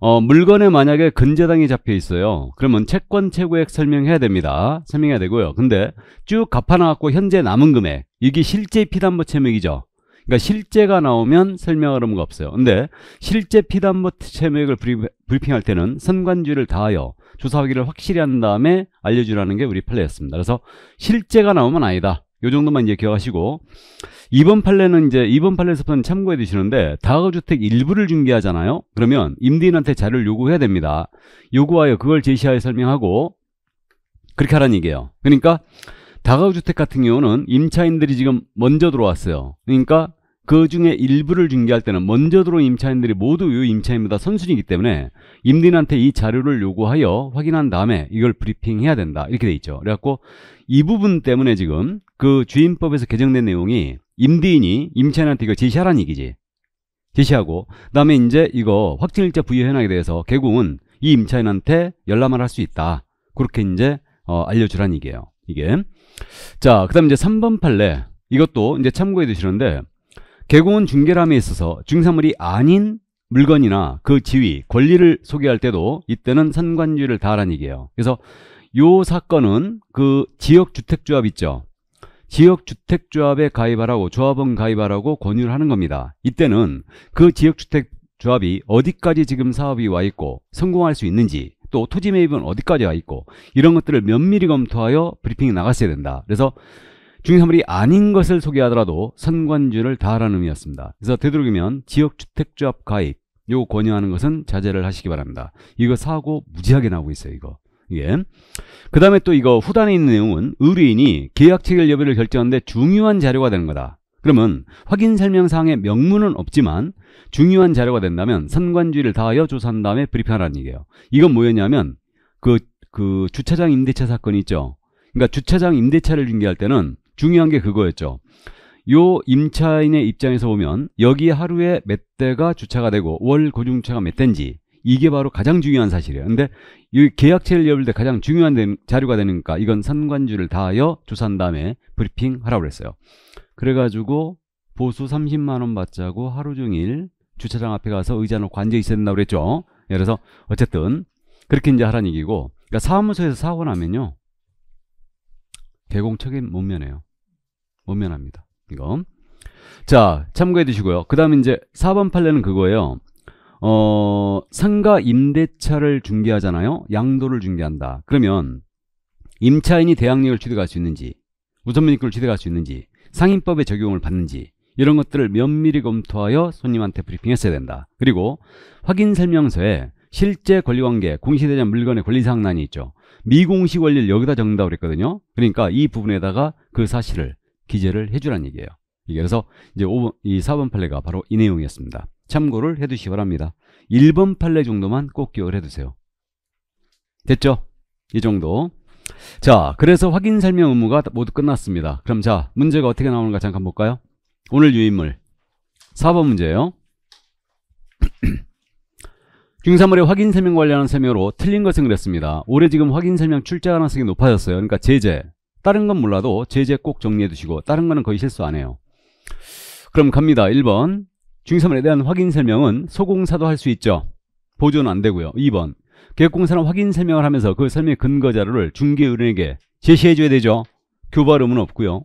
어, 물건에 만약에 근저당이 잡혀 있어요. 그러면 채권 최고액 설명해야 됩니다. 설명해야 되고요. 근데 쭉 갚아나갔고 현재 남은 금액 이게 실제 피담보 채무액이죠. 그러니까 실제가 나오면 설명할 의무가 없어요. 근데 실제 피담보 채무액을 브리핑할 때는 선관주를 다하여 조사하기를 확실히 한 다음에 알려주라는 게 우리 판례였습니다. 그래서 실제가 나오면 아니다. 요 정도만 이제 기억하시고 이번 판례는 이제 이번 판례 에 서판 참고해 주시는데 다가구주택 일부를 중개하잖아요. 그러면 임대인한테 자료를 요구해야 됩니다. 요구하여 그걸 제시하여 설명하고 그렇게 하라는 얘기예요. 그러니까 다가구주택 같은 경우는 임차인들이 지금 먼저 들어왔어요. 그러니까 그 중에 일부를 중개할 때는 먼저 들어온 임차인들이 모두 이 임차인보다 선순위이기 때문에 임대인한테 이 자료를 요구하여 확인한 다음에 이걸 브리핑해야 된다 이렇게 돼 있죠 그래갖고 이 부분 때문에 지금 그 주임법에서 개정된 내용이 임대인이 임차인한테 이거 제시하라는 얘기지 제시하고 그 다음에 이제 이거 확증일자 부여 현황에 대해서 개공은 이 임차인한테 열람을 할 수 있다 그렇게 이제 어, 알려주란 얘기예요 이게 자그 다음 에 이제 3번 판례 이것도 이제 참고해 두시는데 개공은 중개람에 있어서 중산물이 아닌 물건이나 그 지위, 권리를 소개할 때도 이때는 선관위를 다하라는 얘기예요. 그래서 요 사건은 그 지역주택조합 있죠. 지역주택조합에 가입하라고 조합원 가입하라고 권유를 하는 겁니다. 이때는 그 지역주택조합이 어디까지 지금 사업이 와 있고 성공할 수 있는지 또 토지 매입은 어디까지 와 있고 이런 것들을 면밀히 검토하여 브리핑이 나갔어야 된다. 그래서 중요한물이 아닌 것을 소개하더라도 선관주를 다하라는 의미였습니다. 그래서 되도록이면 지역주택조합 가입 요 권유하는 것은 자제를 하시기 바랍니다. 이거 사고 무지하게 나오고 있어요. 이거. 예. 그 다음에 또 이거 후단에 있는 내용은 의뢰인이 계약 체결 여부를 결정하는데 중요한 자료가 되는 거다. 그러면 확인 설명사항에 명문은 없지만 중요한 자료가 된다면 선관주의를 다하여 조사한 다음에 브리핑하라는 얘기예요. 이건 뭐였냐면 그, 그 주차장 임대차 사건이 있죠. 그러니까 주차장 임대차를 중개할 때는 중요한 게 그거였죠. 요 임차인의 입장에서 보면 여기 하루에 몇 대가 주차가 되고 월 고중차가 몇 대인지 이게 바로 가장 중요한 사실이에요. 근데 이 계약체를 엮을 때 가장 중요한 자료가 되니까 이건 선관주를 다하여 조사한 다음에 브리핑 하라고 그랬어요. 그래가지고 보수 30만원 받자고 하루 종일 주차장 앞에 가서 의자 놓고 앉아 있어야 된다고 그랬죠. 그래서 어쨌든 그렇게 이제 하라는 얘기고 그러니까 사무소에서 사고 나면요. 개공 책임 못 면해요. 모면합니다. 이거. 자, 참고해 두시고요. 그 다음에 이제 4번 판례는 그거예요. 어, 상가 임대차를 중개하잖아요. 양도를 중개한다. 그러면 임차인이 대항력을 취득할 수 있는지, 우선민입권을 취득할 수 있는지, 상인법의 적용을 받는지 이런 것들을 면밀히 검토하여 손님한테 브리핑했어야 된다. 그리고 확인 설명서에 실제 권리관계, 공시에 대한 물건의 권리사항란이 있죠. 미공시 권리를 여기다 적는다고 그랬거든요. 그러니까 이 부분에다가 그 사실을 기재를 해주란 얘기예요. 그래서 이제 5번, 이 4번 판례가 바로 이 내용이었습니다. 참고를 해두시기 바랍니다. 1번 판례 정도만 꼭 기억을 해두세요. 됐죠? 이 정도. 자, 그래서 확인 설명 의무가 모두 끝났습니다. 그럼 자, 문제가 어떻게 나오는가 잠깐 볼까요? 오늘 유인물 4번 문제예요. 중3월에 확인 설명 관련한 설명으로 틀린 것은 그랬습니다. 올해 지금 확인 설명 출제 가능성이 높아졌어요. 그러니까 제재, 다른 건 몰라도 제재꼭 정리해 두시고 다른 거는 거의 실수 안 해요. 그럼 갑니다. 1번 중개사에 대한 확인 설명은 소공사도 할 수 있죠. 보조는 안 되고요. 2번 계획공사는 확인 설명을 하면서 그 설명의 근거 자료를 중개의뢰인에게 제시해줘야 되죠. 교발음은 없고요.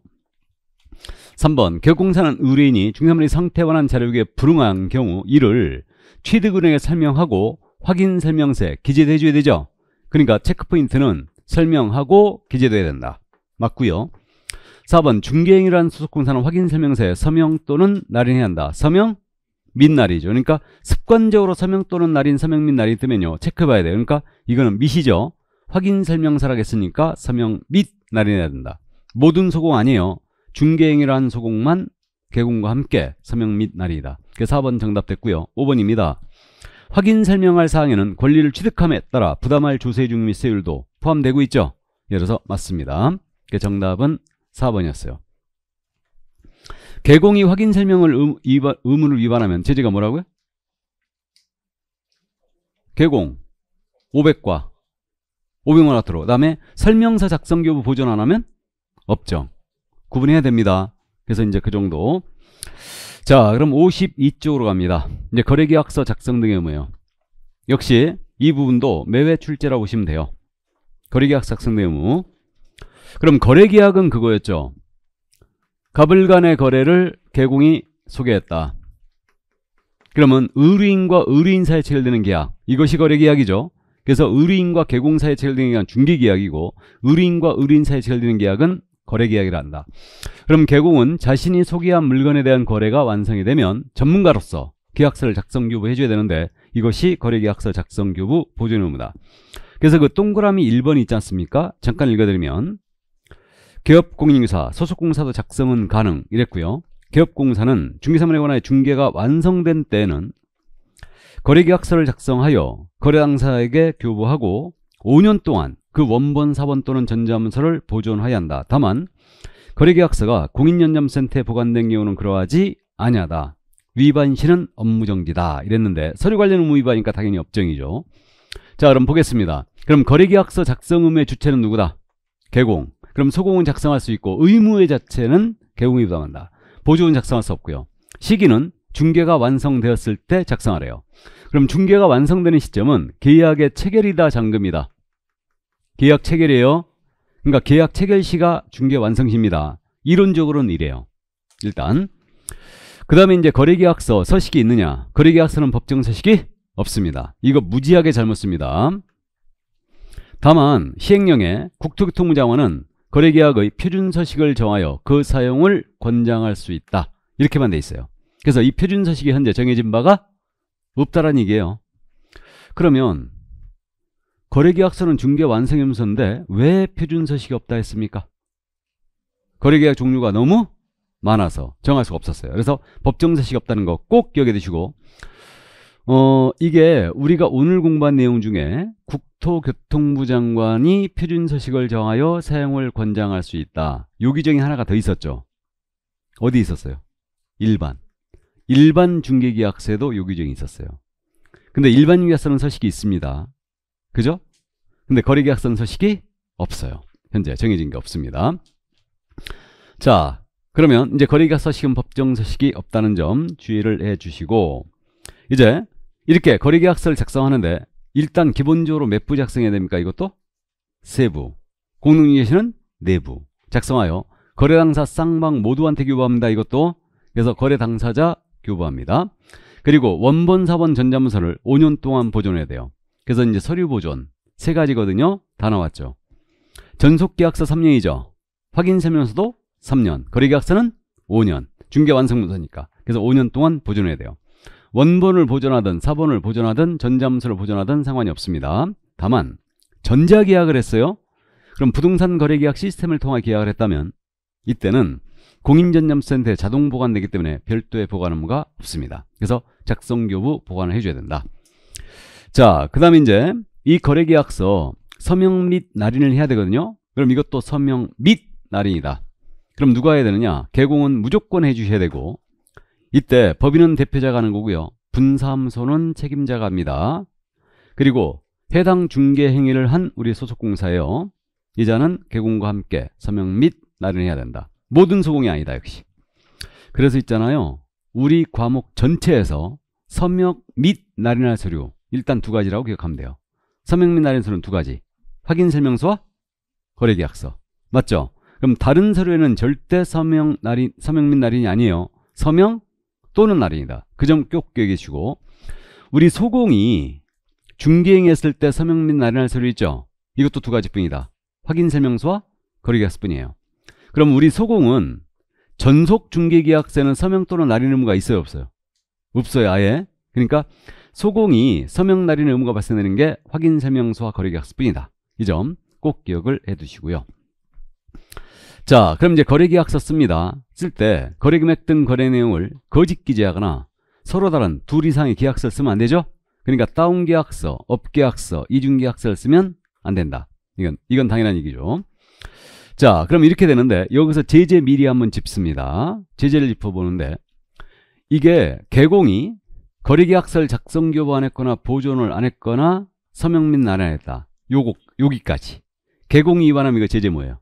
3번 계획공사는 의뢰인이 중개사의 상태 완한 자료에 불응한 경우 이를 취득은행에 설명하고 확인 설명서에 기재해줘야 되죠. 그러니까 체크포인트는 설명하고 기재돼야 된다. 맞고요. 4번 중개행이라는 소속공사는 확인 설명서에 서명 또는 날인해야 한다. 서명 및 날이죠. 그러니까 습관적으로 서명 또는 날인, 서명 및날이 뜨면요. 체크 봐야 돼요. 그러니까 이거는 미시죠 확인 설명서라겠으니까 서명 및 날인해야 된다. 모든 소공 아니에요. 중개행위라는 소공만 개공과 함께 서명 및 날인이다. 그래서 4번 정답 됐고요. 5번입니다. 확인 설명할 사항에는 권리를 취득함에 따라 부담할 조세 중 및 세율도 포함되고 있죠. 예를 들어서 맞습니다. 그 정답은 4번이었어요. 개공이 확인 설명을 의, 위반, 의무를 위반하면 제재가 뭐라고요? 개공 500과 500만 원 와트로 그 다음에 설명서 작성 교부 보존 안 하면 업정 구분해야 됩니다. 그래서 이제 그 정도 자 그럼 52쪽으로 갑니다. 이제 거래계약서 작성 등의 의무요. 예 역시 이 부분도 매외 출제라고 보시면 돼요. 거래계약 서 작성 내무 그럼 거래계약은 그거였죠. 갑을 간의 거래를 개공이 소개했다. 그러면 의뢰인과 의뢰인 사이에 체결되는 계약 이것이 거래계약이죠. 그래서 의뢰인과 개공 사이에 체결되는 계약은 중개계약이고 의뢰인과 의뢰인 사이에 체결되는 계약은 거래계약이라 한다. 그럼 개공은 자신이 소개한 물건에 대한 거래가 완성이 되면 전문가로서 계약서를 작성 교부해 줘야 되는데 이것이 거래계약서 작성 교부 보존 의무다. 그래서 그 동그라미 1번 이 있지 않습니까? 잠깐 읽어드리면 개업공인인사, 소속공사도 작성은 가능 이랬고요. 개업공사는 중개사물에 관하여 중개가 완성된 때에는 거래계약서를 작성하여 거래당사에게 교부하고 5년 동안 그 원본, 사본 또는 전자문서를 보존하여야 한다. 다만 거래계약서가 공인연념센터에 보관된 경우는 그러하지 아니하다. 위반 시는 업무정지다. 이랬는데 서류 관련 의무 위반이니까 당연히 업정이죠. 자 그럼 보겠습니다. 그럼 거래계약서 작성 의의 주체는 누구다? 개공. 그럼 소공은 작성할 수 있고 의무의 자체는 개공이 부담한다. 보조은 작성할 수 없고요. 시기는 중개가 완성되었을 때 작성하래요. 그럼 중개가 완성되는 시점은 계약의 체결이다 잠금이다 계약 체결이에요. 그러니까 계약 체결 시가 중개 완성 시입니다. 이론적으로는 이래요. 일단 그 다음에 이제 거래계약서 서식이 있느냐 거래계약서는 법정 서식이 없습니다. 이거 무지하게 잘못 씁니다. 다만 시행령에 국토교통부 장관은 거래계약의 표준서식을 정하여 그 사용을 권장할 수 있다. 이렇게만 돼 있어요. 그래서 이 표준서식이 현재 정해진 바가 없다란 얘기예요. 그러면 거래계약서는 중개 완성염서인데왜 표준서식이 없다 했습니까? 거래계약 종류가 너무 많아서 정할 수가 없었어요. 그래서 법정서식이 없다는 거 꼭 기억해 두시고 어, 이게 우리가 오늘 공부한 내용 중에 국토교통부 장관이 표준서식을 정하여 사용을 권장할 수 있다. 요기정이 하나가 더 있었죠. 어디 있었어요? 일반. 일반 중개계약서에도 요기정이 있었어요. 근데 일반 계약서는 서식이 있습니다. 그죠? 근데 거래계약서는 서식이 없어요. 현재 정해진 게 없습니다. 자, 그러면 이제 거래계약 서 시금 법정 서식이 없다는 점 주의를 해 주시고 이제 이렇게 거래계약서를 작성하는데 일단 기본적으로 몇 부 작성해야 됩니까? 이것도 세부, 공동유예시는 내부 네 작성하여 거래 당사 쌍방 모두한테 교부합니다. 이것도 그래서 거래 당사자 교부합니다. 그리고 원본 사본 전자문서를 5년 동안 보존해야 돼요. 그래서 이제 서류 보존 세 가지거든요. 다 나왔죠. 전속계약서 3년이죠. 확인서명서도 3년, 거래계약서는 5년, 중개 완성문서니까. 그래서 5년 동안 보존해야 돼요. 원본을 보존하든 사본을 보존하든 전자함수를 보존하든 상관이 없습니다. 다만 전자계약을 했어요. 그럼 부동산 거래계약 시스템을 통해 계약을 했다면 이때는 공인전념센터에 자동 보관되기 때문에 별도의 보관 업무가 없습니다. 그래서 작성교부 보관을 해줘야 된다. 자, 그 다음에 이제 이 거래계약서 서명 및 날인을 해야 되거든요. 그럼 이것도 서명 및 날인이다. 그럼 누가 해야 되느냐? 개공은 무조건 해주셔야 되고 이때 법인은 대표자가 하는 거고요. 분사무소는 책임자가 합니다. 그리고 해당 중개 행위를 한 우리 소속공사예요. 이자는 개공과 함께 서명 및 날인해야 된다. 모든 소공이 아니다 역시. 그래서 있잖아요. 우리 과목 전체에서 서명 및 날인할 서류 일단 두 가지라고 기억하면 돼요. 서명 및 날인 서류는 두 가지. 확인 설명서와 거래계약서. 맞죠? 그럼 다른 서류에는 절대 서명 날인 서명 및 날인이 아니에요. 서명 또는 날인이다. 그 점 꼭 기억해 주시고 우리 소공이 중기행했을 때 서명 및 날인할 서류 있죠. 이것도 두 가지 뿐이다. 확인 설명서와 거리 계약서뿐이에요. 그럼 우리 소공은 전속 중개계약서는 서명 또는 날인 의무가 있어요 없어요? 없어요 아예. 그러니까 소공이 서명 날인 의무가 발생되는 게 확인 설명서와 거리계약서뿐이다이 점 꼭 기억을 해두시고요. 자, 그럼 이제 거래계약 서씁니다쓸 때 거래금액 등 거래 내용을 거짓 기재하거나 서로 다른 둘 이상의 계약서를 쓰면 안 되죠? 그러니까 다운 계약서, 업 계약서, 이중 계약서를 쓰면 안 된다. 이건 이건 당연한 얘기죠. 자, 그럼 이렇게 되는데 여기서 제재 미리 한번 짚습니다. 제재를 짚어보는데 이게 개공이 거래계약서를 작성 교부안 했거나 보존을 안 했거나 서명 및 나란했다. 요거 여기까지. 개공이 위반하면 이거 제재 뭐예요?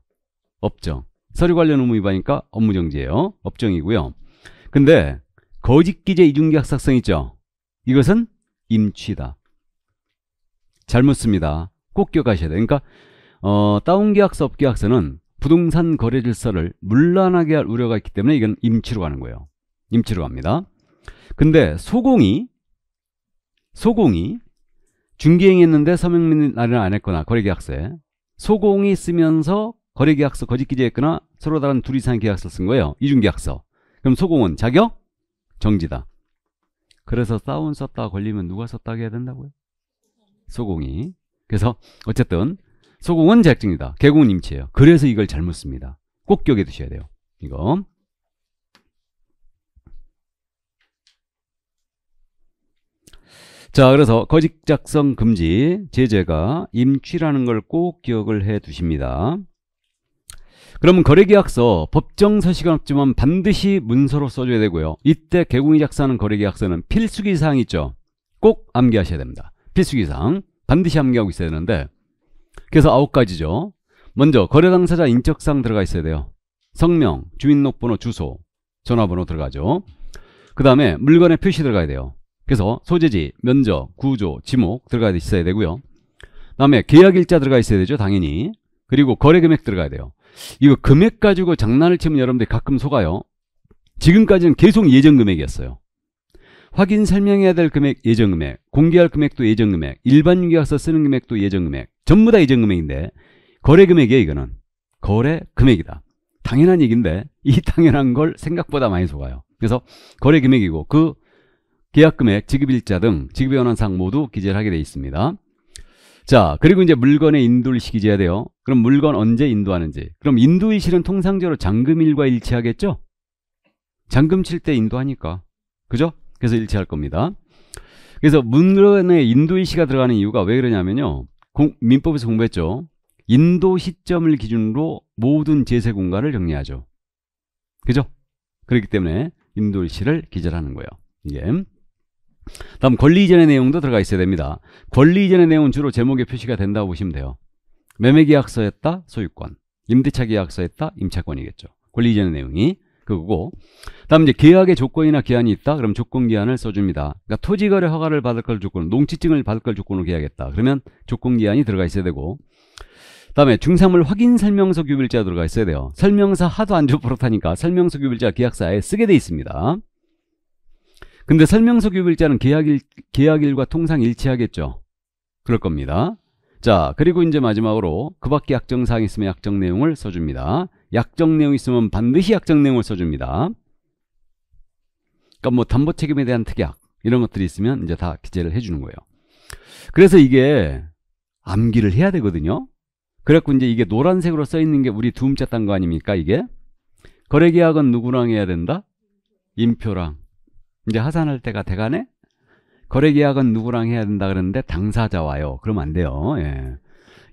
업정. 서류 관련 의무 위반이니까 업무 정지예요. 업종이고요. 근데 거짓 기재 이중계약 작성 있죠. 이것은 임취다. 잘못 씁니다. 꼭 기억하셔야 돼요. 그러니까 어, 다운 계약서, 업 계약서는 부동산 거래 질서를 문란하게할 우려가 있기 때문에 이건 임치로 가는 거예요. 임치로 갑니다. 근데 소공이 소공이 중개행했는데 서명 및날인안 했거나 거래계약서에 소공이 쓰면서 거래 계약서 거짓 기재했거나 서로 다른 둘 이상의 계약서를 쓴 거예요. 이중 계약서. 그럼 소공은 자격 정지다. 그래서 싸운 썼다 걸리면 누가 썼다고 해야 된다고요? 소공이. 그래서 어쨌든 소공은 자격증이다. 개공은 임치예요. 그래서 이걸 잘못 씁니다. 꼭 기억해 두셔야 돼요. 이거. 자 그래서 거짓 작성 금지 제재가 임취라는 걸 꼭 기억을 해 두십니다. 그러면 거래계약서 법정 서식은 없지만 반드시 문서로 써줘야 되고요. 이때 개공이 작성하는 거래계약서는 필수기사항 있죠. 꼭 암기하셔야 됩니다. 필수기사항 반드시 암기하고 있어야 되는데 그래서 아홉 가지죠. 먼저 거래 당사자 인적사항 들어가 있어야 돼요. 성명, 주민등록번호, 주소, 전화번호 들어가죠. 그 다음에 물건의 표시 들어가야 돼요. 그래서 소재지, 면적, 구조, 지목 들어가 있어야 되고요. 그 다음에 계약일자 들어가 있어야 되죠 당연히 그리고 거래금액 들어가야 돼요 이거 금액 가지고 장난을 치면 여러분들 가끔 속아요. 지금까지는 계속 예정 금액이었어요. 확인 설명해야 될 금액 예정 금액, 공개할 금액도 예정 금액, 일반 계약서 쓰는 금액도 예정 금액, 전부 다 예정 금액인데 거래 금액이에요 이거는. 거래 금액이다. 당연한 얘기인데 이 당연한 걸 생각보다 많이 속아요. 그래서 거래 금액이고 그 계약 금액, 지급일자 등 지급의 원한 사항 모두 기재를 하게 되어 있습니다. 자, 그리고 이제 물건의 인도를 기재해야 돼요. 그럼 물건 언제 인도하는지. 그럼 인도의 실은 통상적으로 잔금일과 일치하겠죠? 잔금 칠 때 인도하니까. 그죠? 그래서 일치할 겁니다. 그래서 문건에 인도의시가 들어가는 이유가 왜 그러냐면요. 공, 민법에서 공부했죠. 인도 시점을 기준으로 모든 제세 공간을 정리하죠. 그죠? 그렇기 때문에 인도의시를 기절하는 거예요. 이게. 예. 다음 권리 이전의 내용도 들어가 있어야 됩니다. 권리 이전의 내용은 주로 제목에 표시가 된다고 보시면 돼요. 매매계약서였다 소유권, 임대차계약서였다 임차권이겠죠. 권리 이전의 내용이 그거고 다음 이제 계약의 조건이나 기한이 있다 그럼 조건 기한을 써줍니다 그러니까 토지거래 허가를 받을 걸 조건 농지증을 받을 걸 조건으로 계약했다 그러면 조건 기한이 들어가 있어야 되고 다음에 중산물 확인 설명서 규bil자 들어가 있어야 돼요 설명서 하도 안 좋버릇하니까 설명서 규bil자 계약사에 쓰게 돼 있습니다 근데 설명서 규 b i 자는 계약일, 계약일과 통상 일치하겠죠 그럴 겁니다 자, 그리고 이제 마지막으로 그 밖에 약정사항 있으면 약정 내용을 써줍니다. 약정 내용 있으면 반드시 약정 내용을 써줍니다. 그러니까 뭐 담보 책임에 대한 특약 이런 것들이 있으면 이제 다 기재를 해주는 거예요. 그래서 이게 암기를 해야 되거든요. 그래갖고 이제 이게 노란색으로 써있는 게 우리 두음자 딴 거 아닙니까 이게? 거래계약은 누구랑 해야 된다? 임표랑. 이제 하산할 때가 돼가네? 거래 계약은 누구랑 해야 된다 그랬는데 당사자와요. 그러면 안 돼요. 예.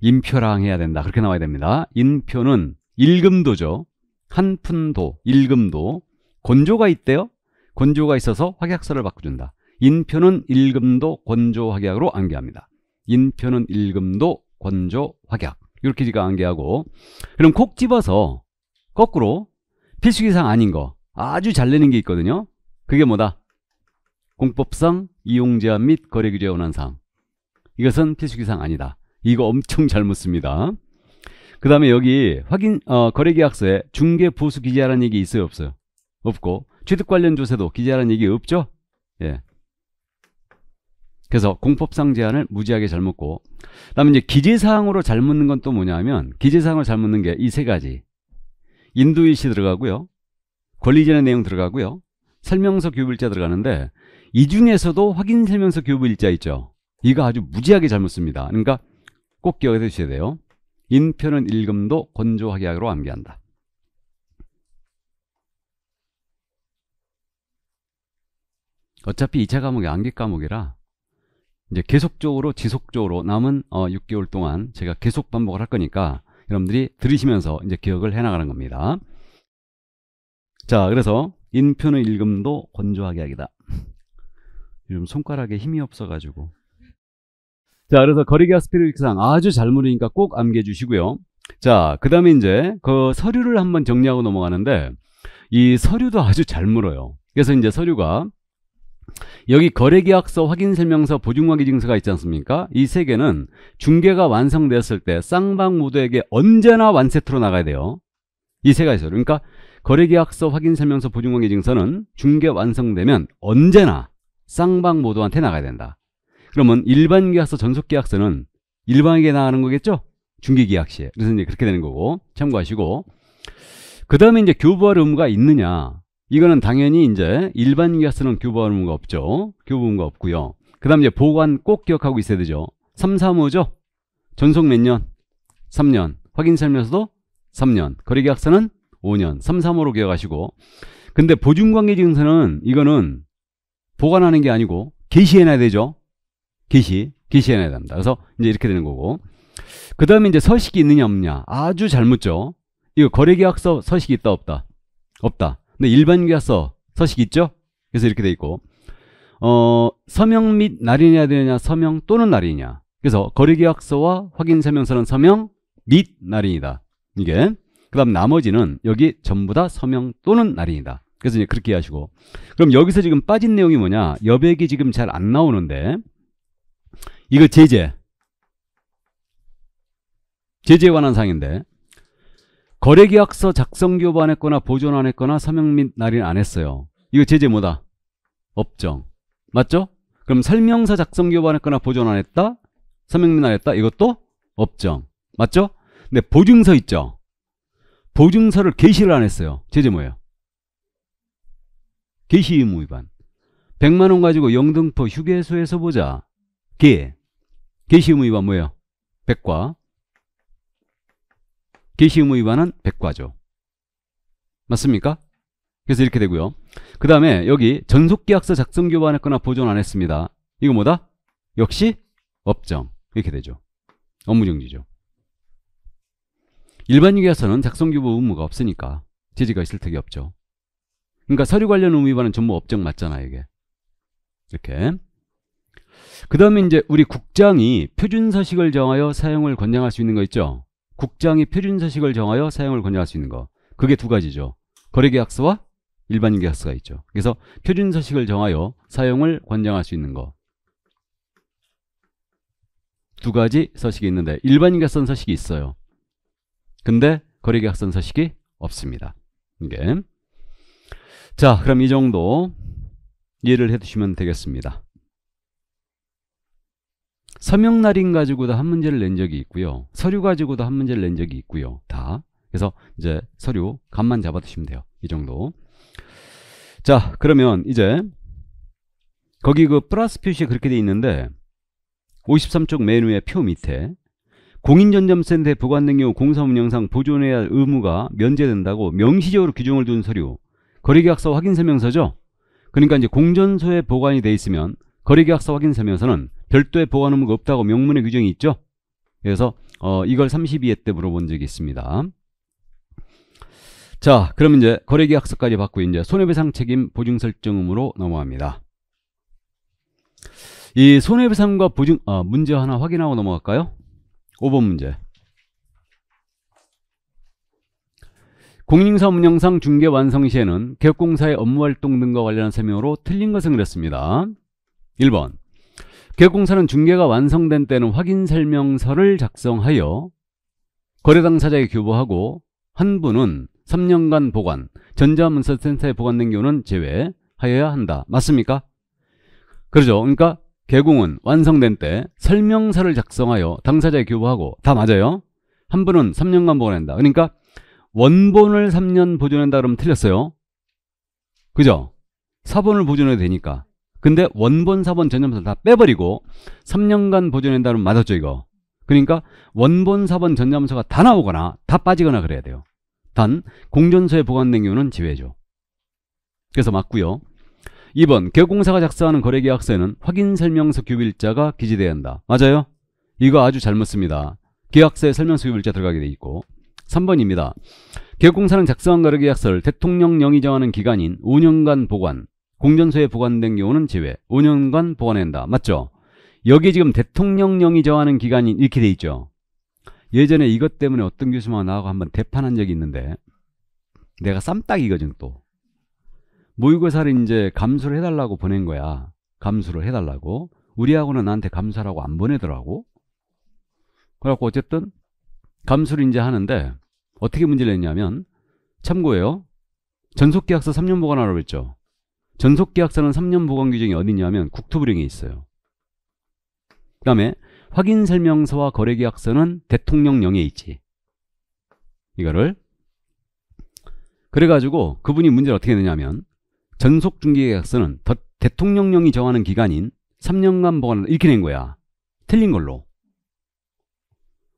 인표랑 해야 된다. 그렇게 나와야 됩니다. 인표는 일금도죠. 한 푼도, 일금도. 권조가 있대요. 권조가 있어서 확약서를 바꿔준다. 인표는 일금도 권조 확약으로 안개합니다. 인표는 일금도 권조 확약. 이렇게 제가 안개하고 그럼 콕 집어서 거꾸로 필수기상 아닌 거 아주 잘 내는 게 있거든요. 그게 뭐다? 공법상 이용제한 및 거래규제 원한 사항. 이것은 필수기상 아니다. 이거 엄청 잘못습니다그 다음에 여기 확인 어, 거래계약서에 중개 보수 기재하라는 얘기 있어요 없어요? 없고 취득 관련 조세도 기재하라는 얘기 없죠? 예. 그래서 공법상 제한을 무지하게 잘 묻고 그다음에 이제 기재사항으로 잘 묻는 건 또 뭐냐면 기재사항을 잘 묻는 게 이 세 가지 인도일시 들어가고요 권리제한 내용 들어가고요 설명서 규율자 들어가는데 이 중에서도 확인 설명서 교부 일자 있죠. 이거 아주 무지하게 잘못 씁니다. 그러니까 꼭 기억해 두셔야 돼요. 인표는 일금도 건조하게 하기로 암기한다. 어차피 2차 과목이 암기 과목이라 이제 계속적으로 지속적으로 남은 어, 6개월 동안 제가 계속 반복을 할 거니까 여러분들이 들으시면서 이제 기억을 해나가는 겁니다. 자, 그래서 인표는 일금도 건조하게 하기다. 요즘 손가락에 힘이 없어가지고. 자, 그래서 거리기 아스피르익상 아주 잘모르니까꼭 암기해주시고요. 자, 그 다음에 이제 그 서류를 한번 정리하고 넘어가는데 이 서류도 아주 잘 물어요. 그래서 이제 서류가 여기 거래계약서, 확인설명서, 보증화기증서가 있지 않습니까? 이 세 개는 중개가 완성되었을 때 쌍방모두에게 언제나 완세트로 나가야 돼요. 이 세 가지 서류. 그러니까 거래계약서, 확인설명서, 보증화기증서는 중개 완성되면 언제나 쌍방 모두한테 나가야 된다. 그러면 일반 계약서 전속 계약서는 일반에게 나가는 거겠죠? 중개 계약 시에. 그래서 이제 그렇게 되는 거고 참고하시고 그 다음에 이제 교부할 의무가 있느냐 이거는 당연히 이제 일반 계약서는 교부할 의무가 없죠. 교부 의무가 없고요. 그 다음 이제 보관 꼭 기억하고 있어야 되죠. 3, 3호죠? 전속 몇 년? 3년. 확인 설명서도 3년. 거래 계약서는 5년. 3, 3호로 기억하시고 근데 보증관계 증서는 이거는 보관하는 게 아니고 게시해놔야 되죠. 게시, 게시해놔야 됩니다. 그래서 이제 이렇게 되는 거고. 그 다음에 이제 서식이 있느냐 없냐. 아주 잘 묻죠. 이거 거래계약서 서식이 있다 없다. 없다. 근데 일반계약서 서식 있죠? 그래서 이렇게 돼 있고 어, 서명 및 날인해야 되느냐 서명 또는 날인이냐. 그래서 거래계약서와 확인설명서는 서명 및 날인이다. 이게 그 다음 나머지는 여기 전부 다 서명 또는 날인이다. 그래서 이제 그렇게 하시고 그럼 여기서 지금 빠진 내용이 뭐냐 여백이 지금 잘 안 나오는데 이거 제재 제재에 관한 사항인데 거래계약서 작성 교부안했거나 보존 안했거나 서명 및 날인 안했어요 이거 제재 뭐다 업정 맞죠 그럼 설명서 작성 교부안했거나 보존 안했다 서명 및 날했다 이것도 업정 맞죠 근데 보증서 있죠 보증서를 게시를 안했어요 제재 뭐예요 개시 의무 위반. 100만 원 가지고 영등포 휴게소에서 보자. 개. 개시 의무 위반 뭐예요? 백과. 개시 의무 위반은 백과죠. 맞습니까? 그래서 이렇게 되고요. 그 다음에 여기 전속계약서 작성 교환했거나 보존 안 했습니다. 이거 뭐다? 역시 업정. 이렇게 되죠. 업무정지죠. 일반 유계약서는작성 교부 의무가 없으니까 제지가 있을 턱이 없죠. 그러니까 서류 관련 의무 위반은 전부 업적 맞잖아요, 이게. 이렇게. 그 다음에 이제 우리 국장이 표준서식을 정하여 사용을 권장할 수 있는 거 있죠? 국장이 표준서식을 정하여 사용을 권장할 수 있는 거. 그게 두 가지죠. 거래계약서와 일반인계약서가 있죠. 그래서 표준서식을 정하여 사용을 권장할 수 있는 거. 두 가지 서식이 있는데 일반인계약서는 서식이 있어요. 근데 거래계약서는 서식이 없습니다. 이게 자, 그럼 이 정도 이해를 해두시면 되겠습니다. 서명날인 가지고도 한 문제를 낸 적이 있고요. 서류 가지고도 한 문제를 낸 적이 있고요. 다. 그래서 이제 서류 값만 잡아두시면 돼요. 이 정도. 자, 그러면 이제 거기 그 플러스 표시 그렇게 돼 있는데 53쪽 메뉴의 표 밑에 공인전점센터에 보관된 경우 공사운영상 보존해야 할 의무가 면제된다고 명시적으로 규정을 둔 서류 거래계약서 확인설명서죠. 그러니까 이제 공전소에 보관이 돼 있으면 거래계약서 확인설명서는 별도의 보관 의무가 없다고 명문의 규정이 있죠. 그래서 어, 이걸 32회 때 물어본 적이 있습니다. 자, 그럼 이제 거래계약서까지 받고 이제 손해배상 책임 보증 설정 의무로 넘어갑니다. 이 손해배상과 보증 아, 문제 하나 확인하고 넘어갈까요? 5번 문제. 공인사 업무영상 중개 완성 시에는 개업공사의 업무활동 등과 관련한 설명으로 틀린 것은 그랬습니다. 1번 개업공사는 중개가 완성된 때는 확인설명서를 작성하여 거래 당사자에게 교부하고 한 분은 3년간 보관, 전자문서센터에 보관된 경우는 제외하여야 한다. 맞습니까? 그러죠. 그러니까 개공은 완성된 때 설명서를 작성하여 당사자에 교부하고 다 맞아요. 한 분은 3년간 보관한다. 그러니까 원본을 3년 보존한다 그러면 틀렸어요. 그죠? 4번을 보존해도 되니까. 근데 원본, 4번, 전자문서다 빼버리고 3년간 보존한다 그러면 맞았죠, 이거. 그러니까 원본, 4번, 전자문서가다 나오거나 다 빠지거나 그래야 돼요. 단 공전서에 보관된 경우는 지외죠. 그래서 맞고요. 2번 개공사가 작성하는 거래계약서에는 확인설명서 규 b 자가기재되어야 한다. 맞아요? 이거 아주 잘못 씁니다. 계약서에 설명서 규 b i 자 들어가게 돼 있고 3번입니다. 개혁공사는 작성한 거래계약서를 대통령령이 정하는 기간인 5년간 보관, 공전소에 보관된 경우는 제외, 5년간 보관한다. 맞죠? 여기 지금 대통령령이 정하는 기간이 이렇게 돼 있죠. 예전에 이것 때문에 어떤 교수가 나하고 한번 대판한 적이 있는데 내가 쌈딱이거든 또. 모의고사를 이제 감수를 해달라고 보낸 거야. 감수를 해달라고. 우리 하고는 나한테 감수하라고 안 보내더라고. 그래갖고 어쨌든 감수를 이제 하는데 어떻게 문제를 냈냐면 참고해요 전속계약서 3년 보관하라고 했죠. 전속계약서는 3년 보관 규정이 어디냐면 있 국토부령에 있어요. 그 다음에 확인설명서와 거래계약서는 대통령령에 있지. 이거를 그래가지고 그분이 문제를 어떻게 내냐면 전속중개계약서는 대통령령이 정하는 기간인 3년간 보관 이렇게 낸 거야. 틀린 걸로.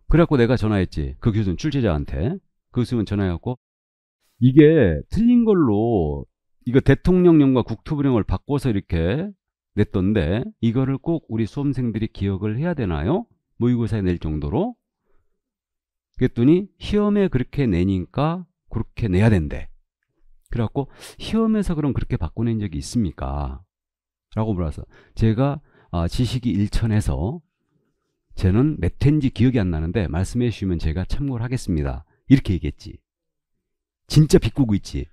그래갖고 내가 전화했지. 그 교수는 출제자한테. 그 교수는 전화해갖고 이게 틀린 걸로 이거 대통령령과 국토부령을 바꿔서 이렇게 냈던데 이거를 꼭 우리 수험생들이 기억을 해야 되나요? 모의고사에 뭐 낼 정도로 그랬더니 시험에 그렇게 내니까 그렇게 내야 된대 그래갖고 시험에서 그럼 그렇게 바꿔낸 적이 있습니까? 라고 물어서 제가 아, 지식이 일천해서 저는 몇텐지 기억이 안 나는데 말씀해 주시면 제가 참고를 하겠습니다. 이렇게 얘기했지. 진짜 비꼬고 있지.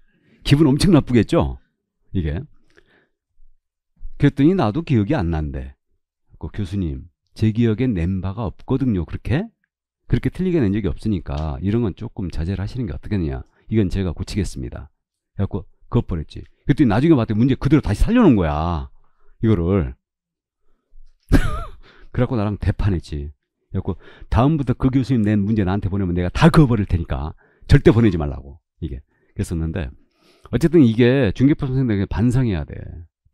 기분 엄청 나쁘겠죠? 이게. 그랬더니 나도 기억이 안 난대. 그 교수님, 제 기억엔 낸 바가 없거든요. 그렇게? 그렇게 틀리게 낸 적이 없으니까 이런 건 조금 자제를 하시는 게 어떻겠냐. 느 이건 제가 고치겠습니다. 그래갖고 그것 버렸지 그랬더니 나중에 봤더니 문제 그대로 다시 살려놓은 거야. 이거를. 그래갖고 나랑 대판했지. 그래갖고 다음부터 그 교수님 낸 문제 나한테 보내면 내가 다 그어버릴 테니까 절대 보내지 말라고 이게 그랬었는데 어쨌든 이게 중개법 선생님들에게 반성해야 돼.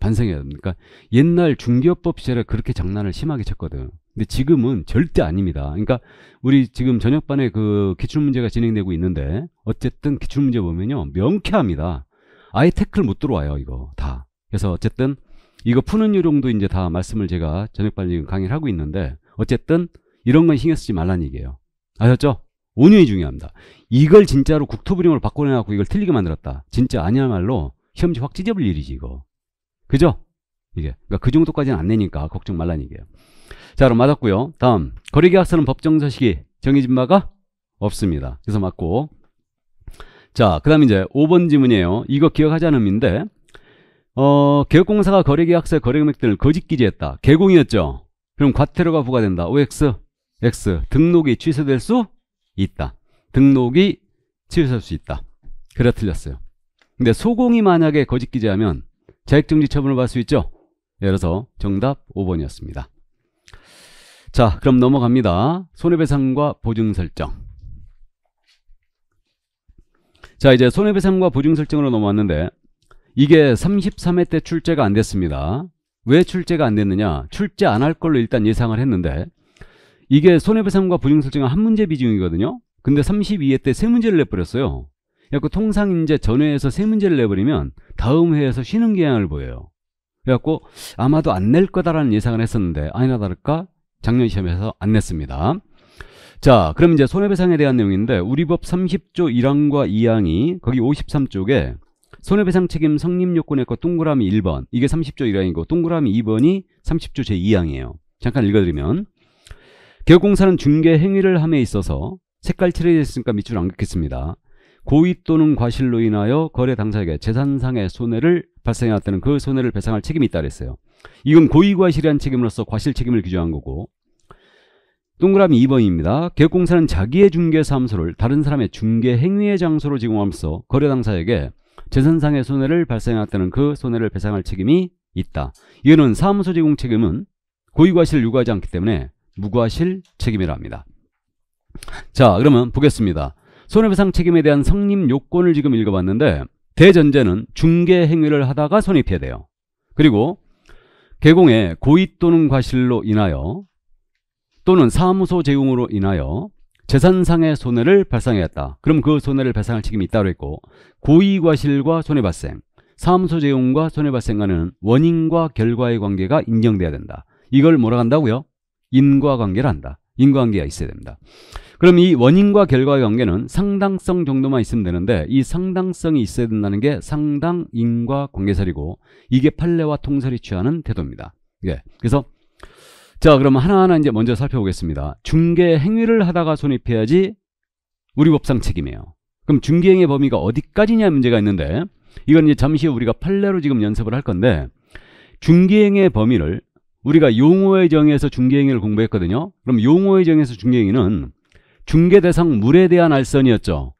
반성해야 됩니까? 그러니까 옛날 중개법 시절에 그렇게 장난을 심하게 쳤거든. 근데 지금은 절대 아닙니다. 그러니까 우리 지금 저녁반에 그 기출문제가 진행되고 있는데 어쨌든 기출문제 보면요 명쾌합니다. 아예 태클 못 들어와요 이거 다. 그래서 어쨌든 이거 푸는 요령도 이제 다 말씀을 제가 저녁반 지금 강의를 하고 있는데 어쨌든 이런 건 신경 쓰지 말란 얘기예요. 아셨죠? 온유이 중요합니다. 이걸 진짜로 국토부령으로 바꿔내갖고 이걸 틀리게 만들었다. 진짜 아니야말로 시험지 확 찢어볼 일이지 이거. 그죠? 이게 그러니까 그 정도까지는 안 내니까 걱정 말란 얘기예요. 자 그럼 맞았고요. 다음 거리계약서는 법정서 식이 정해진 바가 없습니다. 그래서 맞고 자그 다음 이제 5번 지문이에요. 이거 기억하자는 의미인데 어, 개혁공사가 거래계약서에 거래금액 등을 거짓 기재했다. 개공이었죠. 그럼 과태료가 부과된다. OX, X 등록이 취소될 수 있다. 등록이 취소될 수 있다. 그래 틀렸어요. 근데 소공이 만약에 거짓 기재하면 자격정지 처분을 받을 수 있죠. 예를 들어서 정답 5번이었습니다. 자 그럼 넘어갑니다. 손해배상과 보증 설정 자 이제 손해배상과 보증 설정으로 넘어왔는데 이게 33회 때 출제가 안 됐습니다. 왜 출제가 안 됐느냐? 출제 안 할 걸로 일단 예상을 했는데 이게 손해배상과 부정설정은 한 문제 비중이거든요. 근데 32회 때 세 문제를 내버렸어요. 그래갖고 통상 이제 전회에서 세 문제를 내버리면 다음 회에서 쉬는 경향을 보여요. 그래갖고 아마도 안 낼 거다라는 예상을 했었는데 아니나 다를까 작년 시험에서 안 냈습니다. 자, 그럼 이제 손해배상에 대한 내용인데 우리법 30조 1항과 2항이 거기 53쪽에 손해배상 책임 성립 요건의 거 동그라미 1번 이게 30조 1항이고 동그라미 2번이 30조 제2항이에요. 잠깐 읽어드리면 개업공사는 중개 행위를 함에 있어서 색깔 칠해졌으니까 밑줄 안 긋겠습니다. 고의 또는 과실로 인하여 거래 당사에게 재산상의 손해를 발생해왔다는 그 손해를 배상할 책임이 있다 그랬어요. 이건 고의과실이란 책임으로서 과실 책임을 규정한 거고 동그라미 2번입니다. 개업공사는 자기의 중개사무소를 다른 사람의 중개행위의 장소로 제공함으로써 거래 당사에게 재산상의 손해를 발생했다는그 손해를 배상할 책임이 있다. 이거는 사무소 제공 책임은 고의과실을 요구하지 않기 때문에 무과실 책임이라 합니다. 자 그러면 보겠습니다. 손해배상 책임에 대한 성립 요건을 지금 읽어봤는데 대전제는 중개 행위를 하다가 손해피해 돼요. 그리고 개공의 고의 또는 과실로 인하여 또는 사무소 제공으로 인하여 재산상의 손해를 발생하였다 그럼 그 손해를 발생할 책임이 있다고 했고 고의과실과 손해발생, 사무소 재용과 손해발생과는 원인과 결과의 관계가 인정돼야 된다. 이걸 뭐라 한다고요? 인과관계를 한다. 인과관계가 있어야 됩니다. 그럼 이 원인과 결과의 관계는 상당성 정도만 있으면 되는데 이 상당성이 있어야 된다는 게 상당인과관계설이고 이게 판례와 통설이 취하는 태도입니다. 예. 그래서 자, 그럼 하나하나 이제 먼저 살펴보겠습니다. 중개 행위를 하다가 손익해야지 우리 법상 책임이에요. 그럼 중개행위의 범위가 어디까지냐 문제가 있는데 이건 이제 잠시 후 우리가 판례로 지금 연습을 할 건데 중개행위의 범위를 우리가 용어의 정의에서 중개행위를 공부했거든요. 그럼 용어의 정의에서 중개행위는 중개 대상 물에 대한 알선이었죠.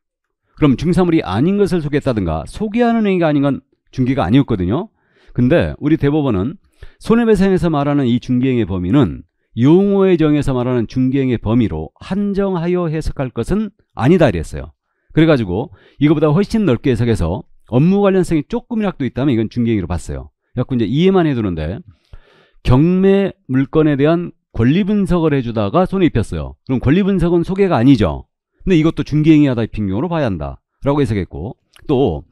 그럼 중사물이 아닌 것을 소개했다든가 소개하는 행위가 아닌 건 중개가 아니었거든요. 근데 우리 대법원은 손해배상에서 말하는 이중개행의 범위는 용어의 정에서 말하는 중개행의 범위로 한정하여 해석할 것은 아니다 이랬어요. 그래가지고 이거보다 훨씬 넓게 해석해서 업무 관련성이 조금이라도 있다면 이건 중개행위로 봤어요. 그래갖고 이제 이해만 해두는데 경매 물건에 대한 권리 분석을 해주다가 손에 입혔어요. 그럼 권리 분석은 소개가 아니죠. 근데 이것도 중개행위하다 핑용으로 봐야 한다. 라고 해석했고 또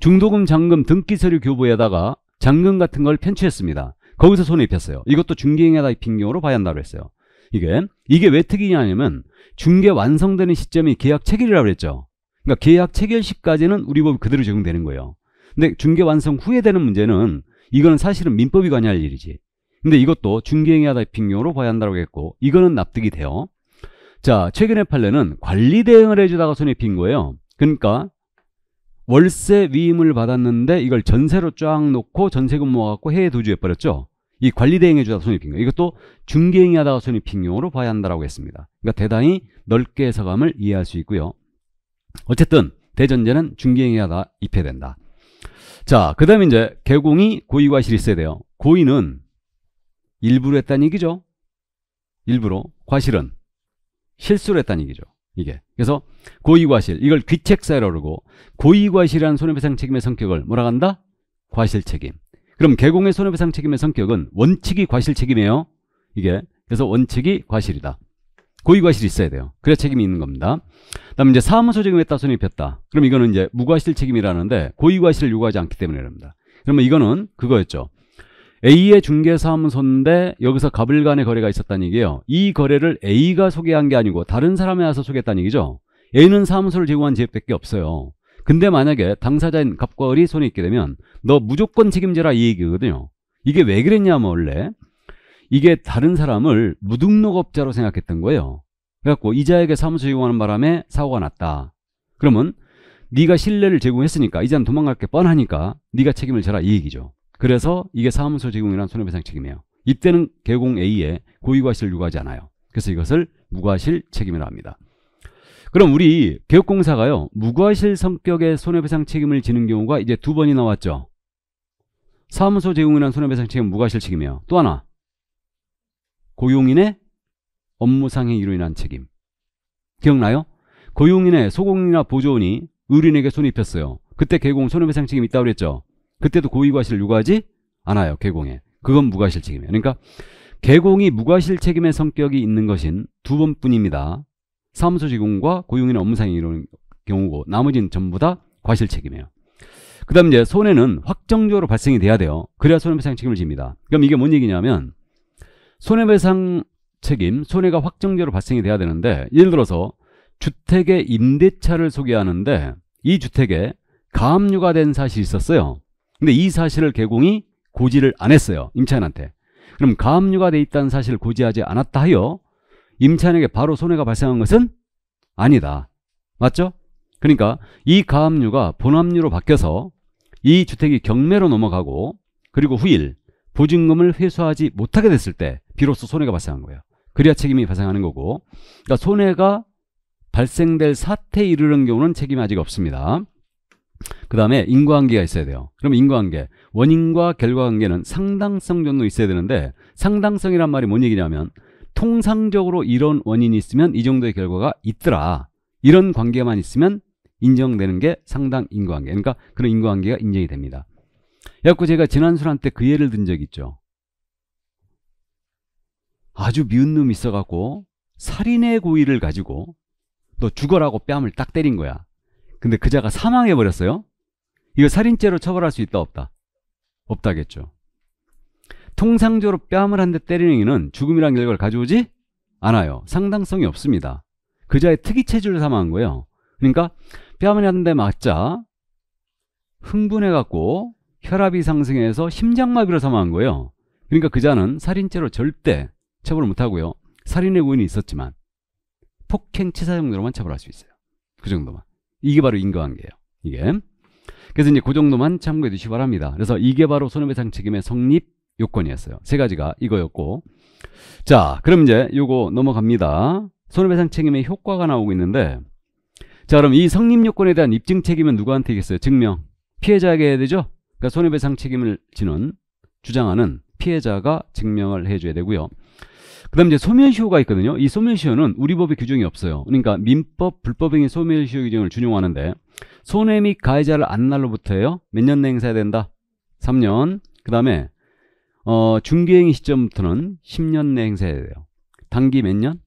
중도금 잔금 등기서류 교부에다가 잔금 같은 걸 편취했습니다. 거기서 손을 입혔어요. 이것도 중개행위하다 빙경으로 봐야 한다고 했어요. 이게 이게 왜 특이냐면 중개 완성되는 시점이 계약 체결이라고 그랬죠. 그러니까 계약 체결 시까지는 우리 법이 그대로 적용되는 거예요. 근데 중개 완성 후에 되는 문제는 이거는 사실은 민법이 관여할 일이지. 근데 이것도 중개행위하다 빙경으로 봐야 한다고 했고 이거는 납득이 돼요. 자, 최근의 판례는 관리 대응을 해주다가 손해 빈 거예요. 그러니까 월세 위임을 받았는데 이걸 전세로 쫙 놓고 전세금 모아갖고 해외 도주해버렸죠. 이 관리대행해주다 손익빙용. 이것도 중개행위하다가 손익빙용으로 봐야 한다라고 했습니다. 그러니까 대단히 넓게 해석함을 이해할 수 있고요. 어쨌든 대전제는 중개행위하다 입혀야 된다. 자, 그 다음에 이제 개공이 고의과실이 있어야 돼요. 고의는 일부러 했다는 얘기죠. 일부러. 과실은 실수로 했다는 얘기죠. 이게. 그래서 고의과실 이걸 귀책사유라고 고의과실이라는 손해배상 책임의 성격을 뭐라 한다? 과실 책임. 그럼 개공의 손해배상 책임의 성격은 원칙이 과실 책임이에요. 이게. 그래서 원칙이 과실이다. 고의과실이 있어야 돼요. 그래야 책임이 있는 겁니다. 그다음에 이제 사무소 책임에 따 손이 입혔다. 그럼 이거는 이제 무과실 책임이라는데 고의과실을 요구하지 않기 때문에 그럽니다. 그러면 이거는 그거였죠. A의 중개사무소인데 여기서 갑을 간의 거래가 있었다는 얘기예요. 이 거래를 A가 소개한 게 아니고 다른 사람에 와서 소개했다는 얘기죠. A는 사무소를 제공한 지역밖에 없어요. 근데 만약에 당사자인 갑과 을이 손에 있게 되면 너 무조건 책임져라 이 얘기거든요. 이게 왜 그랬냐면 원래 이게 다른 사람을 무등록업자로 생각했던 거예요. 그래갖고 이자에게 사무소 제공하는 바람에 사고가 났다. 그러면 네가 신뢰를 제공했으니까 이자는 도망갈 게 뻔하니까 네가 책임을 져라 이 얘기죠. 그래서 이게 사무소 제공이란 손해배상 책임이에요. 이때는 개공 A에 고의과실 을요구하지 않아요. 그래서 이것을 무과실 책임이라 합니다. 그럼 우리 개업공사가요. 무과실 성격의 손해배상 책임을 지는 경우가 이제 두 번이 나왔죠. 사무소 제공이란 손해배상 책임 은 무과실 책임이에요. 또 하나 고용인의 업무상 행위로 인한 책임 기억나요? 고용인의 소공이나 보조원이 의뢰인에게 손이폈어요 그때 개공 손해배상 책임 이 있다고 그랬죠. 그때도 고의과실을 요구하지 않아요. 개공에. 그건 무과실 책임이에요. 그러니까 개공이 무과실 책임의 성격이 있는 것인 두 번뿐입니다. 사무소 직원과 고용인의 업무상의 이런 경우고 나머지는 전부 다 과실 책임이에요. 그 다음 이제 손해는 확정적으로 발생이 돼야 돼요. 그래야 손해배상 책임을 집니다. 그럼 이게 뭔 얘기냐면 손해배상 책임, 손해가 확정적으로 발생이 돼야 되는데 예를 들어서 주택의 임대차를 소개하는데 이 주택에 가압류가 된 사실이 있었어요. 근데 이 사실을 개공이 고지를 안 했어요. 임차인한테. 그럼 가압류가 돼 있다는 사실을 고지하지 않았다 하여 임차인에게 바로 손해가 발생한 것은 아니다. 맞죠? 그러니까 이 가압류가 본압류로 바뀌어서 이 주택이 경매로 넘어가고 그리고 후일 보증금을 회수하지 못하게 됐을 때 비로소 손해가 발생한 거예요. 그래야 책임이 발생하는 거고 그러니까 손해가 발생될 사태에 이르는 경우는 책임이 아직 없습니다. 그 다음에 인과관계가 있어야 돼요. 그럼 인과관계, 원인과 결과관계는 상당성 정도 있어야 되는데 상당성이란 말이 뭔 얘기냐면 통상적으로 이런 원인이 있으면 이 정도의 결과가 있더라. 이런 관계만 있으면 인정되는 게 상당 인과관계. 그러니까 그런 인과관계가 인정이 됩니다. 그래갖고 제가 지난 수란 때그 예를 든 적이 있죠. 아주 미운 놈이 있어갖고 살인의 고의를 가지고 너 죽어라고 뺨을 딱 때린 거야. 근데 그자가 사망해 버렸어요. 이거 살인죄로 처벌할 수 있다 없다? 없다겠죠. 통상적으로 뺨을 한 대 때리는 행위는 죽음이란 결과를 가져오지 않아요. 상당성이 없습니다. 그자의 특이 체질을 사망한 거예요. 그러니까 뺨을 한 대 맞자 흥분해갖고 혈압이 상승해서 심장마비로 사망한 거예요. 그러니까 그자는 살인죄로 절대 처벌을 못하고요. 살인의 고인이 있었지만 폭행 치사 정도로만 처벌할 수 있어요. 그 정도만. 이게 바로 인과관계예요. 이게. 그래서 이제 그 정도만 참고해 두시기 바랍니다. 그래서 이게 바로 손해배상 책임의 성립 요건이었어요. 세 가지가 이거였고. 자, 그럼 이제 요거 넘어갑니다. 손해배상 책임의 효과가 나오고 있는데 자, 그럼 이 성립 요건에 대한 입증 책임은 누구한테 있겠어요? 증명. 피해자에게 해야 되죠? 그러니까 손해배상 책임을 지는 주장하는 피해자가 증명을 해줘야 되고요. 그 다음 이제 소멸시효가 있거든요. 이 소멸시효는 우리 법에 규정이 없어요. 그러니까 민법, 불법행위 소멸시효 규정을 준용하는데 손해 및 가해자를 안날로부터요몇 년 내 행사해야 된다? 3년. 그 다음에 어, 중개행위 시점부터는 10년 내 행사해야 돼요. 단기 몇 년?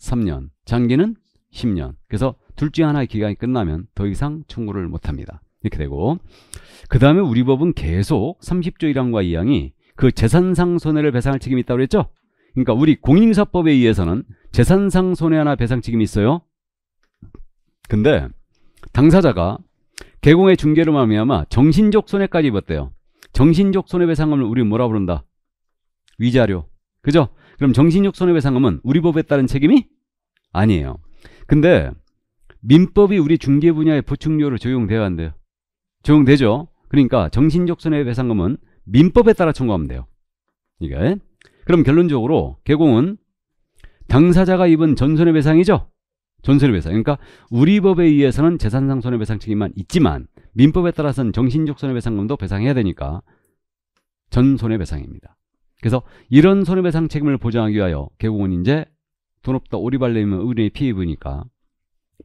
3년. 장기는 10년. 그래서 둘 중 하나의 기간이 끝나면 더 이상 청구를 못합니다. 이렇게 되고 그 다음에 우리 법은 계속 30조 1항과 2항이 그 재산상 손해를 배상할 책임이 있다고 그랬죠? 그러니까 우리 공인인사법에 의해서는 재산상 손해나 배상 책임이 있어요. 근데 당사자가 개공의 중개로 말미암아 정신적 손해까지 입었대요. 정신적 손해배상금을 우리 뭐라 부른다? 위자료. 그죠? 그럼 정신적 손해배상금은 우리 법에 따른 책임이 아니에요. 근데 민법이 우리 중개 분야의 보충료를 적용되어야 한대요. 적용되죠? 그러니까 정신적 손해배상금은 민법에 따라 청구하면 돼요. 이게 그럼 결론적으로 개공은 당사자가 입은 전손해배상이죠. 전손해배상. 그러니까 우리 법에 의해서는 재산상 손해배상 책임만 있지만 민법에 따라서는 정신적 손해배상금도 배상해야 되니까 전손해배상입니다. 그래서 이런 손해배상 책임을 보장하기 위하여 개공은 이제 돈 없다 오리발내면 레 의뢰의 피해 입으니까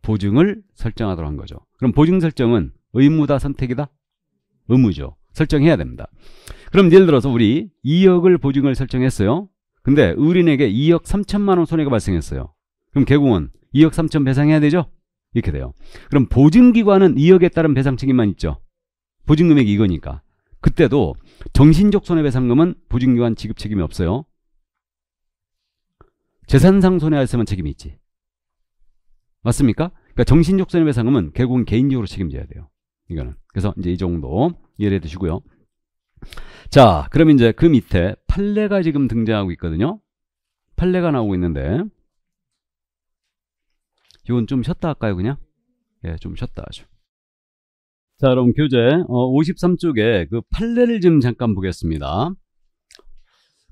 보증을 설정하도록 한 거죠. 그럼 보증 설정은 의무다 선택이다? 의무죠. 설정해야 됩니다. 그럼 예를 들어서 우리 2억을 보증을 설정했어요. 근데 의인에게 2억 3천만 원 손해가 발생했어요. 그럼 개공은 2억 3천 배상해야 되죠? 이렇게 돼요. 그럼 보증기관은 2억에 따른 배상 책임만 있죠. 보증금액이 이거니까. 그때도 정신적 손해배상금은 보증기관 지급 책임이 없어요. 재산상 손해에서만 책임이 있지. 맞습니까? 그러니까 정신적 손해배상금은 개공 개인적으로 책임져야 돼요. 이거는. 그래서 이제 이 정도 이해해 두시고요. 자, 그럼 이제 그 밑에 판례가 지금 등장하고 있거든요. 판례가 나오고 있는데 이건 좀 쉬었다 할까요, 그냥? 예, 좀 쉬었다 하죠. 자, 그럼 교재 어, 53쪽에 그 판례를 좀 잠깐 보겠습니다.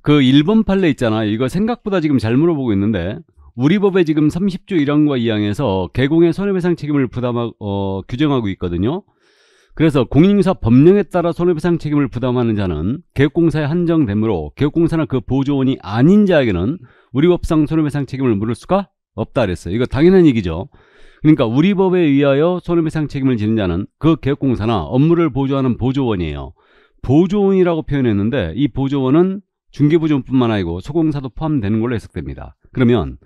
그 1번 판례 있잖아. 요 이거 생각보다 지금 잘 물어보고 있는데 우리 법에 지금 30조 1항과 2항에서 개공의 손해배상 책임을 부담하, 어, 규정하고 있거든요. 그래서 공인인사 법령에 따라 손해배상 책임을 부담하는 자는 개업공사에 한정되므로 개업공사나 그 보조원이 아닌 자에게는 우리 법상 손해배상 책임을 물을 수가 없다 그랬어요. 이거 당연한 얘기죠. 그러니까 우리 법에 의하여 손해배상 책임을 지는 자는 그 개업공사나 업무를 보조하는 보조원이에요. 보조원이라고 표현했는데 이 보조원은 중개보조원뿐만 아니고 소공사도 포함되는 걸로 해석됩니다. 그러면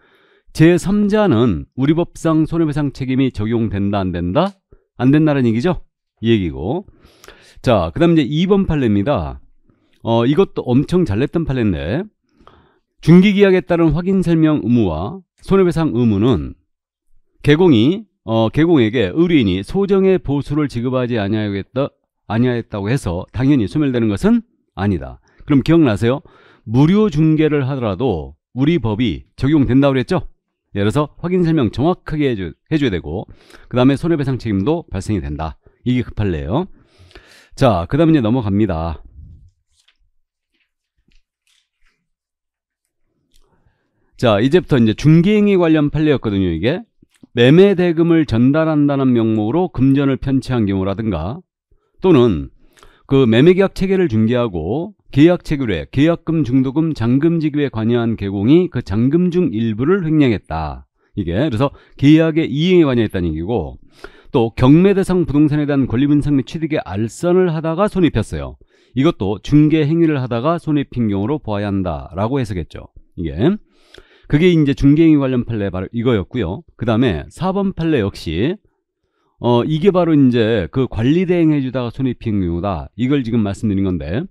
제3자는 우리 법상 손해배상 책임이 적용된다 안 된다? 안 된다는 얘기죠? 이 얘기고 자, 그 다음 이제 2번 판례입니다. 어, 이것도 엄청 잘 냈던 판례인데 중기계약에 따른 확인 설명 의무와 손해배상 의무는 개공이 어, 개공에게 의뢰인이 소정의 보수를 지급하지 아니하였다, 아니하였다고 해서 당연히 소멸되는 것은 아니다. 그럼 기억나세요? 무료 중개를 하더라도 우리 법이 적용된다고 그랬죠? 예, 를들어서 확인 설명 정확하게 해줘, 해줘야 되고 그 다음에 손해배상 책임도 발생이 된다. 이게 급할래요. 자, 그 다음 이제 넘어갑니다. 자, 이제부터 이제 중개행위 관련 판례였거든요, 이게. 매매 대금을 전달한다는 명목으로 금전을 편취한 경우라든가 또는 그 매매 계약 체계를 중개하고 계약 체결에 계약금 중도금 잔금 지급에 관여한 개공이 그 잔금 중 일부를 횡령했다. 이게 그래서 계약의 이행에 관여했다는 얘기고 또 경매대상 부동산에 대한 권리분석 및 취득의 알선을 하다가 손이 폈어요. 이것도 중개 행위를 하다가 손이 핀 경우로 보아야 한다라고 해석했죠. 이게 그게 이제 중개행위 관련 판례 바로 이거였고요. 그 다음에 4번 판례 역시 어 이게 바로 이제 그 관리대행 해주다가 손이 핀 경우다. 이걸 지금 말씀드린 건데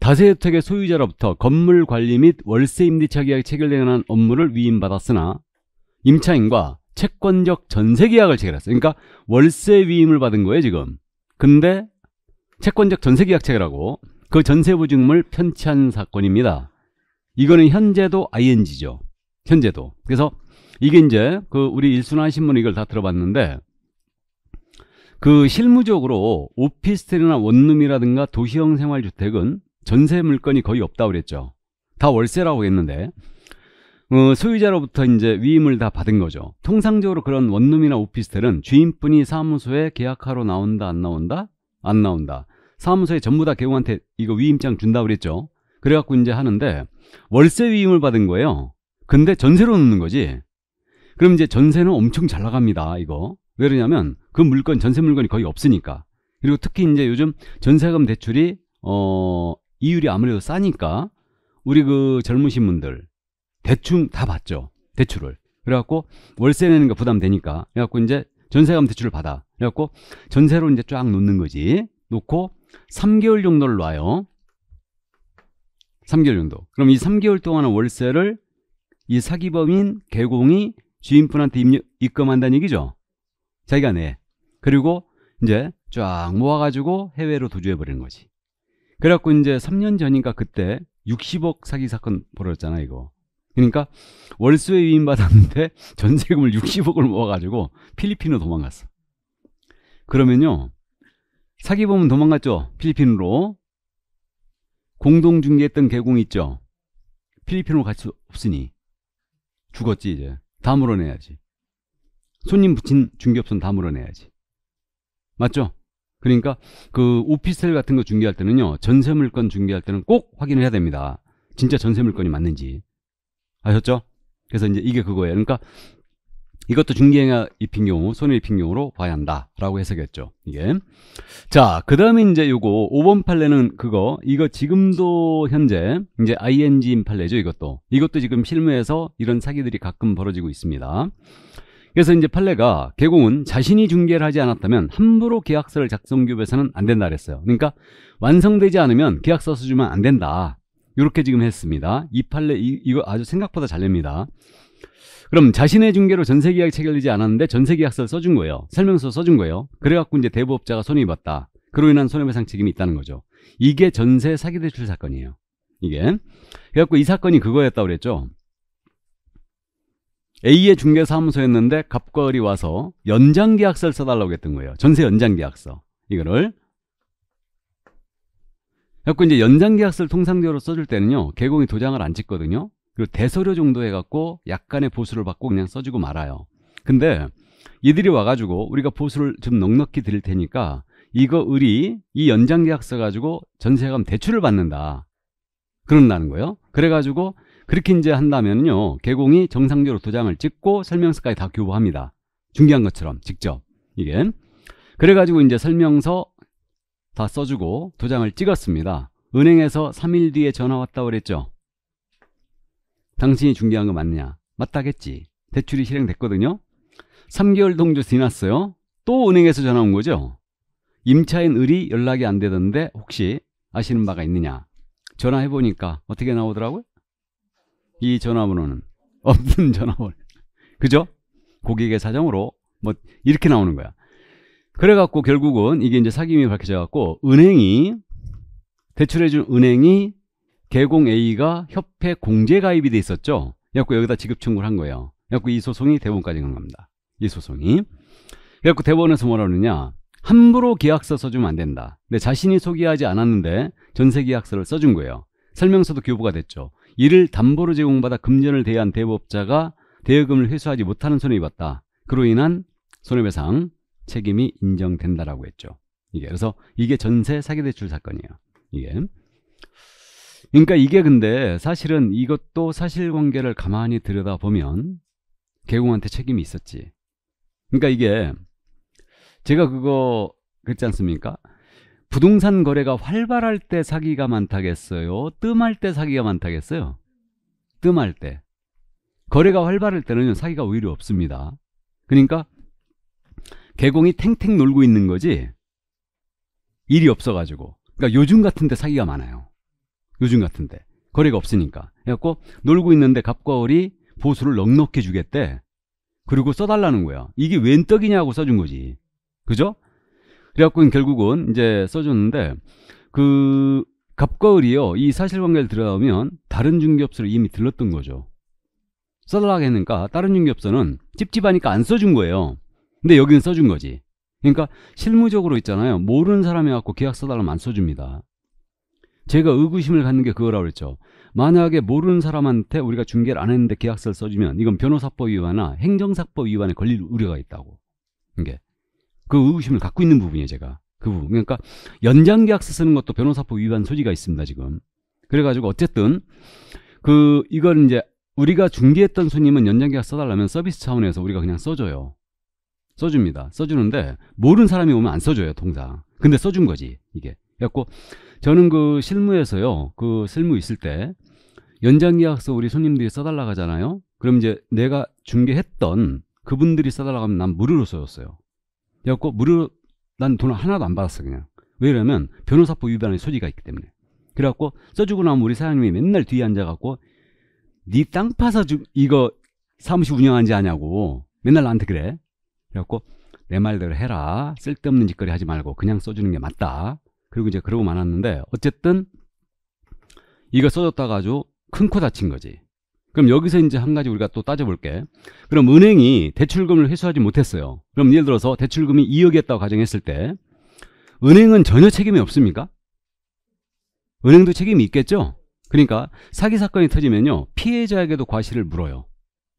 다세주택의 소유자로부터 건물 관리 및 월세 임대차 계약이 체결되는 업무를 위임받았으나 임차인과 채권적 전세 계약을 체결했어요. 그러니까 월세 위임을 받은 거예요, 지금. 근데 채권적 전세 계약 체결하고 그 전세 보증금을 편취한 사건입니다. 이거는 현재도 ING죠. 현재도. 그래서 이게 이제 그 우리 일순환 하신 분이 이걸 다 들어봤는데 그 실무적으로 오피스텔이나 원룸이라든가 도시형 생활주택은 전세 물건이 거의 없다고 그랬죠. 다 월세라고 했는데 어, 소유자로부터 이제 위임을 다 받은 거죠. 통상적으로 그런 원룸이나 오피스텔은 주인분이 사무소에 계약하러 나온다 안 나온다? 안 나온다. 사무소에 전부 다 개공한테 이거 위임장 준다 그랬죠. 그래갖고 이제 하는데 월세 위임을 받은 거예요. 근데 전세로 넣는 거지. 그럼 이제 전세는 엄청 잘 나갑니다. 이거 왜 그러냐면 그 물건 전세 물건이 거의 없으니까. 그리고 특히 이제 요즘 전세금 대출이 어 이율이 아무래도 싸니까 우리 그 젊으신 분들 대충 다 받죠. 대출을. 그래갖고 월세 내는 거 부담되니까. 그래갖고 이제 전세감 대출을 받아. 그래갖고 전세로 이제 쫙 놓는 거지. 놓고 3개월 정도를 놔요. 3개월 정도. 그럼 이 3개월 동안의 월세를 이 사기범인 개공이 주인분한테 입력, 입금한다는 얘기죠. 자기가 내. 그리고 이제 쫙 모아가지고 해외로 도주해버리는 거지. 그래갖고 이제 3년 전인가 그때 60억 사기 사건 벌어졌잖아, 이거. 그러니까 월수에 위임받았는데 전세금을 60억을 모아가지고 필리핀으로 도망갔어. 그러면요. 사기범은 도망갔죠. 필리핀으로. 공동중개했던 개공 있죠. 필리핀으로 갈 수 없으니 죽었지 이제. 다 물어내야지. 손님 붙인 중개업소는 다 물어내야지. 맞죠? 그러니까 그 오피스텔 같은 거 중개할 때는요. 전세 물건 중개할 때는 꼭 확인을 해야 됩니다. 진짜 전세 물건이 맞는지. 아셨죠? 그래서 이제 이게 그거예요. 그러니까 이것도 중기행하 입힌 경우, 손해 입힌 경우로 봐야 한다라고 해석했죠. 이게. 자, 그 다음에 이제 요거 5번 판례는 그거, 이거 지금도 현재 이제 ING인 판례죠. 이것도. 이것도 지금 실무에서 이런 사기들이 가끔 벌어지고 있습니다. 그래서 이제 판례가 개공은 자신이 중개를 하지 않았다면 함부로 계약서를 작성 교부해서는 안 된다 그랬어요. 그러니까 완성되지 않으면 계약서 수주면 안 된다. 이렇게 지금 했습니다. 이 판례 이, 이거 아주 생각보다 잘 냅니다. 그럼 자신의 중개로 전세 계약 이 체결되지 않았는데 전세 계약서를 써준 거예요. 설명서 써준 거예요. 그래갖고 이제 대부업자가 손해입었다. 그로 인한 손해배상 책임이 있다는 거죠. 이게 전세 사기대출 사건이에요. 이게. 그래갖고 이 사건이 그거였다고 그랬죠. A의 중개사무소였는데 갑과 을이 와서 연장계약서를 써달라고 했던 거예요. 전세 연장계약서. 이거를 그래갖 이제 연장계약서를 통상적으로 써줄 때는요. 개공이 도장을 안 찍거든요. 그리고 대서료 정도 해갖고 약간의 보수를 받고 그냥 써주고 말아요. 근데 이들이 와가지고 우리가 보수를 좀 넉넉히 드릴 테니까 이거 을리이 연장계약서 가지고 전세금 대출을 받는다. 그런다는 거예요. 그래가지고 그렇게 이제 한다면요. 개공이 정상적으로 도장을 찍고 설명서까지 다 교부합니다. 중요한 것처럼 직접 이게 그래가지고 이제 설명서 다 써주고 도장을 찍었습니다. 은행에서 3일 뒤에 전화 왔다고 그랬죠. 당신이 중개한 거 맞냐? 맞다겠지. 대출이 실행됐거든요. 3개월 동조 지났어요. 또 은행에서 전화 온 거죠. 임차인 을이 연락이 안 되던데 혹시 아시는 바가 있느냐? 전화해보니까 어떻게 나오더라고요? 이 전화번호는 없는 전화번호. 그죠? 고객의 사정으로 뭐 이렇게 나오는 거야. 그래갖고 결국은 이게 이제 사기임이 밝혀져갖고 은행이 대출해준 은행이 개공 A가 협회 공제 가입이 돼 있었죠. 그래갖고 여기다 지급 청구를 한 거예요. 그래갖고 이 소송이 대본까지간 겁니다. 이 소송이. 그래갖고 대본에서 뭐라 그러냐. 함부로 계약서 써주면 안 된다. 근데 자신이 소개하지 않았는데 전세 계약서를 써준 거예요. 설명서도 교부가 됐죠. 이를 담보로 제공받아 금전을 대한 대법자가 대여금을 회수하지 못하는 손해입었다. 그로 인한 손해배상 책임이 인정된다라고 했죠. 이게 그래서 이게 전세 사기대출 사건이에요. 이게 그러니까 이게 근데 사실은 이것도 사실관계를 가만히 들여다보면 개공한테 책임이 있었지. 그러니까 이게 제가 그거 그랬지 않습니까? 부동산 거래가 활발할 때 사기가 많다겠어요? 뜸할 때 사기가 많다겠어요? 뜸할 때. 거래가 활발할 때는 사기가 오히려 없습니다. 그러니까 개공이 탱탱 놀고 있는 거지 일이 없어가지고 그러니까 요즘 같은데 사기가 많아요 요즘 같은데 거래가 없으니까 그래갖고 놀고 있는데 갑과 을이 보수를 넉넉히 주겠대 그리고 써달라는 거야 이게 웬 떡이냐고 써준 거지 그죠? 그래갖고 결국은 이제 써줬는데 그 갑과 을이요 이 사실관계를 들어가면 다른 중개업소를 이미 들렀던 거죠 써달라고 했으니까 다른 중개업소는 찝찝하니까 안 써준 거예요 근데 여기는 써준 거지. 그러니까 실무적으로 있잖아요. 모르는 사람이 갖고 계약 써달라면 안 써줍니다. 제가 의구심을 갖는 게 그거라고 그랬죠. 만약에 모르는 사람한테 우리가 중개를 안 했는데 계약서를 써주면 이건 변호사법 위반이나 행정사법 위반에 걸릴 우려가 있다고. 이게 그 의구심을 갖고 있는 부분이에요, 제가. 그 부분. 그러니까 연장 계약서 쓰는 것도 변호사법 위반 소지가 있습니다, 지금. 그래가지고 어쨌든 그 이걸 이제 우리가 중개했던 손님은 연장 계약 써달라면 서비스 차원에서 우리가 그냥 써줘요. 써줍니다. 써주는데 모르는 사람이 오면 안 써줘요 통장 근데 써준 거지 이게. 그래갖고 저는 그 실무에서요 그 실무 있을 때 연장계약서 우리 손님들이 써달라고 하잖아요. 그럼 이제 내가 중개했던 그분들이 써달라고 하면 난 무료로 써줬어요. 그래갖고 무료로 난돈을 하나도 안 받았어 그냥. 왜냐면 변호사법 위반의 소지가 있기 때문에. 그래갖고 써주고 나면 우리 사장님이 맨날 뒤에 앉아갖고 네 땅 파서 이거 사무실 운영한지 아냐고 맨날 나한테 그래. 그래갖고 내 말대로 해라. 쓸데없는 짓거리 하지 말고 그냥 써주는 게 맞다. 그리고 이제 그러고 말았는데 어쨌든 이거 써줬다가 아주 큰 코 다친 거지. 그럼 여기서 이제 한 가지 우리가 또 따져볼게. 그럼 은행이 대출금을 회수하지 못했어요. 그럼 예를 들어서 대출금이 2억이었다고 가정했을 때 은행은 전혀 책임이 없습니까? 은행도 책임이 있겠죠? 그러니까 사기 사건이 터지면요. 피해자에게도 과실을 물어요.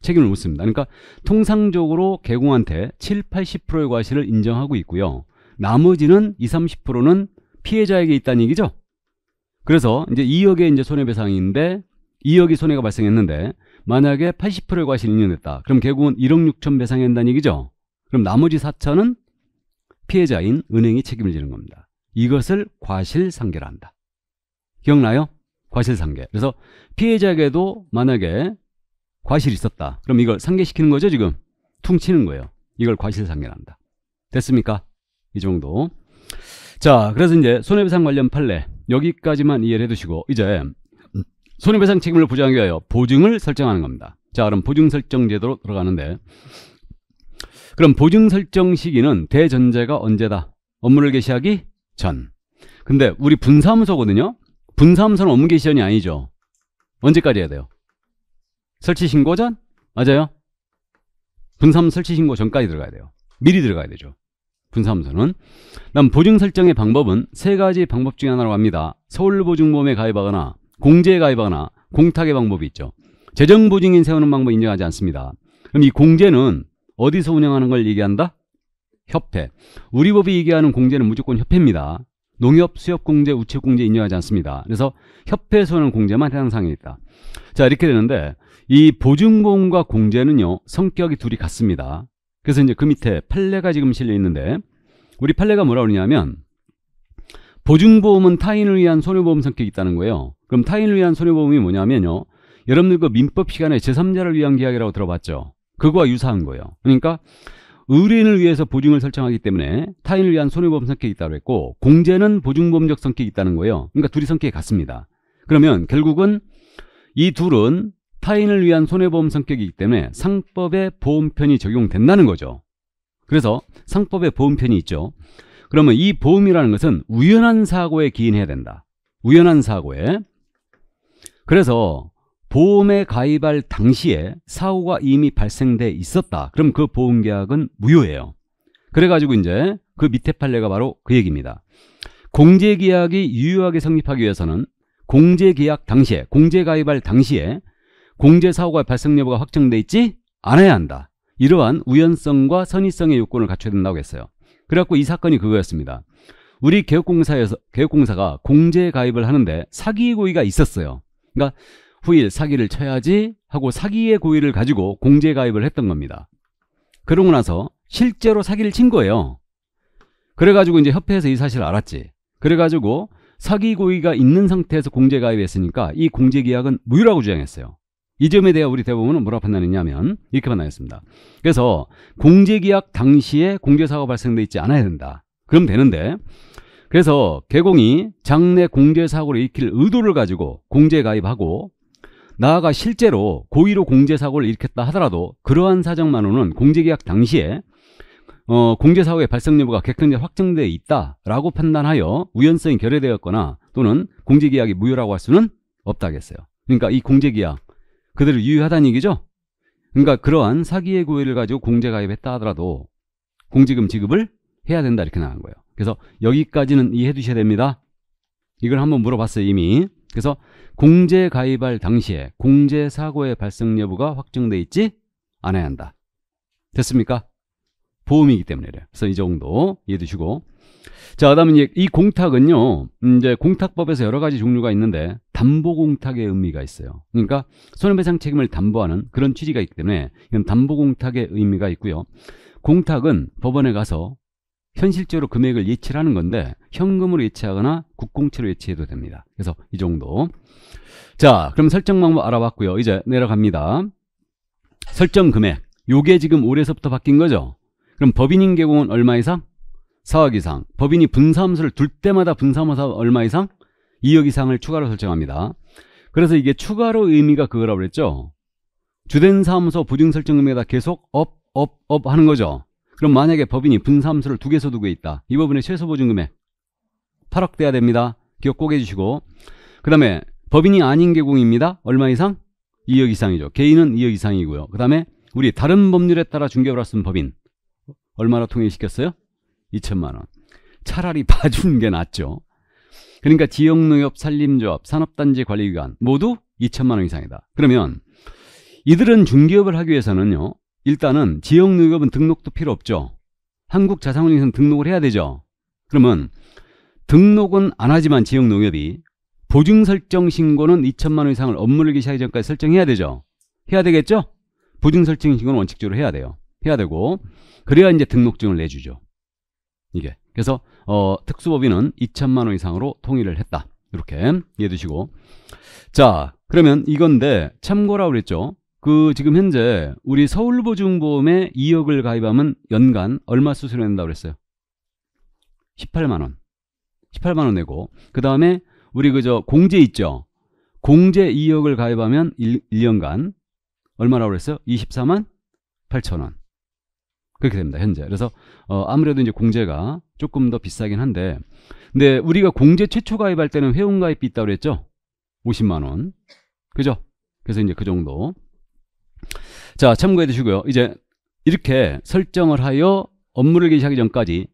책임을 묻습니다. 그러니까 통상적으로 개공한테 7, 80%의 과실을 인정하고 있고요. 나머지는 20, 30%는 피해자에게 있다는 얘기죠. 그래서 이제 2억의 이제 손해배상인데 2억이 손해가 발생했는데 만약에 80%의 과실이 인정됐다. 그럼 개공은 1억 6천 배상한다는 얘기죠. 그럼 나머지 4천은 피해자인 은행이 책임을 지는 겁니다. 이것을 과실상계라 한다. 기억나요? 과실상계. 그래서 피해자에게도 만약에 과실이 있었다. 그럼 이걸 상계시키는 거죠 지금? 퉁치는 거예요. 이걸 과실상계한다. 됐습니까? 이 정도. 자 그래서 이제 손해배상 관련 판례 여기까지만 이해를 해두시고 이제 손해배상 책임을 보장하기 위하여 보증을 설정하는 겁니다. 자 그럼 보증 설정 제도로 들어가는데 그럼 보증 설정 시기는 대전제가 언제다? 업무를 개시하기 전. 근데 우리 분사무소거든요. 분사무소는 업무 개시전이 아니죠. 언제까지 해야 돼요? 설치 신고 전? 맞아요. 분사함 설치 신고 전까지 들어가야 돼요. 미리 들어가야 되죠. 분사함수는. 다음 보증 설정의 방법은 세 가지 방법 중에 하나로 합니다. 서울보증보험에 가입하거나 공제에 가입하거나 공탁의 방법이 있죠. 재정보증인 세우는 방법 인정하지 않습니다. 그럼 이 공제는 어디서 운영하는 걸 얘기한다? 협회. 우리 법이 얘기하는 공제는 무조건 협회입니다. 농협, 수협공제, 우체국공제 인정하지 않습니다. 그래서 협회에서 하는 공제만 해당 사항에 있다. 자 이렇게 되는데 이 보증보험과 공제는요 성격이 둘이 같습니다. 그래서 이제 그 밑에 판례가 지금 실려 있는데 우리 판례가 뭐라 그러냐면 보증보험은 타인을 위한 손해보험 성격이 있다는 거예요. 그럼 타인을 위한 손해보험이 뭐냐면요. 여러분들 그 민법 시간에 제3자를 위한 계약이라고 들어봤죠. 그거와 유사한 거예요. 그러니까 의뢰인을 위해서 보증을 설정하기 때문에 타인을 위한 손해보험 성격이 있다고 했고 공제는 보증보험적 성격이 있다는 거예요. 그러니까 둘이 성격이 같습니다. 그러면 결국은 이 둘은 타인을 위한 손해보험 성격이기 때문에 상법의 보험편이 적용된다는 거죠. 그래서 상법의 보험편이 있죠. 그러면 이 보험이라는 것은 우연한 사고에 기인해야 된다. 우연한 사고에. 그래서 보험에 가입할 당시에 사고가 이미 발생돼 있었다. 그럼 그 보험계약은 무효예요. 그래가지고 이제 그 밑에 판례가 바로 그 얘기입니다. 공제계약이 유효하게 성립하기 위해서는 공제계약 당시에, 공제가입할 당시에 공제 사고가 발생 여부가 확정돼 있지 않아야 한다. 이러한 우연성과 선의성의 요건을 갖춰야 된다고 했어요. 그래갖고 이 사건이 그거였습니다. 우리 개혁공사에서 개혁공사가 공제 가입을 하는데 사기 고의가 있었어요. 그러니까 후일 사기를 쳐야지 하고 사기의 고의를 가지고 공제 가입을 했던 겁니다. 그러고 나서 실제로 사기를 친 거예요. 그래가지고 이제 협회에서 이 사실을 알았지. 그래가지고 사기 고의가 있는 상태에서 공제 가입했으니까 이 공제 계약은 무효라고 주장했어요. 이 점에 대해 우리 대부분은 뭐라고 판단했냐면 이렇게 판단했습니다. 그래서 공제계약 당시에 공제사고가 발생돼 있지 않아야 된다. 그럼 되는데 그래서 개공이 장래 공제사고를 일으킬 의도를 가지고 공제 가입하고 나아가 실제로 고의로 공제사고를 일으켰다 하더라도 그러한 사정만으로는 공제계약 당시에 어, 공제사고의 발생 여부가 객관적 확정돼 있다라고 판단하여 우연성이 결여되었거나 또는 공제계약이 무효라고 할 수는 없다겠어요. 그러니까 이 공제계약 그대로 유효하다는 얘기죠. 그러니까 그러한 사기의 고의를 가지고 공제 가입했다 하더라도 공지금 지급을 해야 된다 이렇게 나간 거예요. 그래서 여기까지는 이해해 두셔야 됩니다. 이걸 한번 물어봤어요 이미. 그래서 공제 가입할 당시에 공제 사고의 발생 여부가 확정돼 있지 않아야 한다. 됐습니까? 보험이기 때문에 그래요. 그래서 이 정도 이해해 두시고 자, 그다음에 이제 이 공탁은요. 음, 이제 공탁법에서 여러 가지 종류가 있는데 담보 공탁의 의미가 있어요. 그러니까 손해배상 책임을 담보하는 그런 취지가 있기 때문에 이건 담보 공탁의 의미가 있고요. 공탁은 법원에 가서 현실적으로 금액을 예치하는 건데 현금으로 예치하거나 국공채로 예치해도 됩니다. 그래서 이 정도. 자, 그럼 설정 방법 알아봤고요. 이제 내려갑니다. 설정 금액. 요게 지금 올해서부터 바뀐 거죠? 그럼 법인인 개공은 얼마 이상? 4억 이상 법인이 분사무소를 둘 때마다 분사무소 얼마 이상? 2억 이상을 추가로 설정합니다. 그래서 이게 추가로 의미가 그거라고 그랬죠. 주된 사무소 보증 설정 의에다 계속 업, 업, 업 하는 거죠. 그럼 만약에 법인이 분사무소를 두개 소두고 있다. 이 부분의 최소 보증 금액 8억 돼야 됩니다. 기억 꼭 해주시고 그 다음에 법인이 아닌 개공입니다. 얼마 이상? 2억 이상이죠. 개인은 2억 이상이고요. 그 다음에 우리 다른 법률에 따라 중개받았으면 법인 얼마나 통행시켰어요 2천만 원. 차라리 봐주는 게 낫죠. 그러니까 지역농협, 산림조합, 산업단지 관리기관 모두 2천만 원 이상이다. 그러면 이들은 중개업을 하기 위해서는요. 일단은 지역농협은 등록도 필요 없죠. 한국자산운용에서는 등록을 해야 되죠. 그러면 등록은 안 하지만 지역농협이 보증 설정 신고는 2천만 원 이상을 업무를 개시하기 전까지 설정해야 되죠. 해야 되겠죠? 보증 설정 신고는 원칙적으로 해야 돼요. 해야 되고 그래야 이제 등록증을 내주죠. 이게 그래서 어, 특수법인은 2천만 원 이상으로 통일을 했다 이렇게 이해해 두시고 자 그러면 이건데 참고라고 그랬죠 그 지금 현재 우리 서울보증보험에 2억을 가입하면 연간 얼마 수수료 낸다고 그랬어요 18만 원 18만 원 내고 그 다음에 우리 그저 공제 있죠 공제 2억을 가입하면 1, 년간 얼마라고 그랬어요 24만 8천 원 그렇게 됩니다. 현재. 그래서 어, 아무래도 이제 공제가 조금 더 비싸긴 한데 근데 우리가 공제 최초 가입할 때는 회원 가입비 있다고 그랬죠? 50만 원. 그죠? 그래서 이제 그 정도. 자, 참고해 주시고요 이제 이렇게 설정을 하여 업무를 개시하기 전까지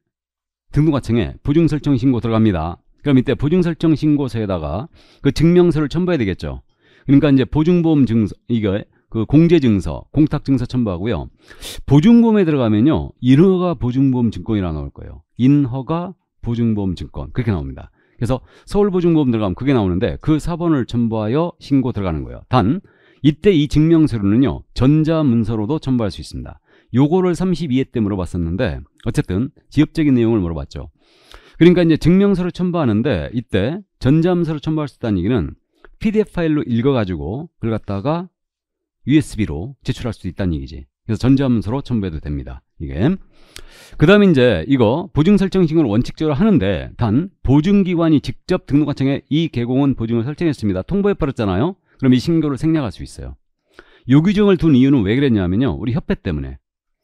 등록과청에 보증 설정 신고 들어갑니다. 그럼 이때 보증 설정 신고서에다가 그 증명서를 첨부해야 되겠죠. 그러니까 이제 보증보험 증서 이거 그 공제증서, 공탁증서 첨부하고요. 보증보험에 들어가면요. 인허가 보증보험 증권이라 나올 거예요. 인허가 보증보험 증권 그렇게 나옵니다. 그래서 서울보증보험 들어가면 그게 나오는데 그 4번을 첨부하여 신고 들어가는 거예요. 단 이때 이 증명서류는요. 전자문서로도 첨부할 수 있습니다. 요거를 32회 때 물어봤었는데 어쨌든 지엽적인 내용을 물어봤죠. 그러니까 이제 증명서를 첨부하는데 이때 전자문서로 첨부할 수 있다는 얘기는 PDF 파일로 읽어가지고 그걸 갖다가 USB로 제출할 수 있다는 얘기지. 그래서 전자문서로 첨부해도 됩니다. 이게. 그 다음에 이제 이거 보증 설정 신고를 원칙적으로 하는데 단 보증기관이 직접 등록관청에 이개공은 보증을 설정했습니다. 통보해버렸잖아요. 그럼 이 신고를 생략할 수 있어요. 요기종을둔 이유는 왜 그랬냐면요. 우리 협회 때문에.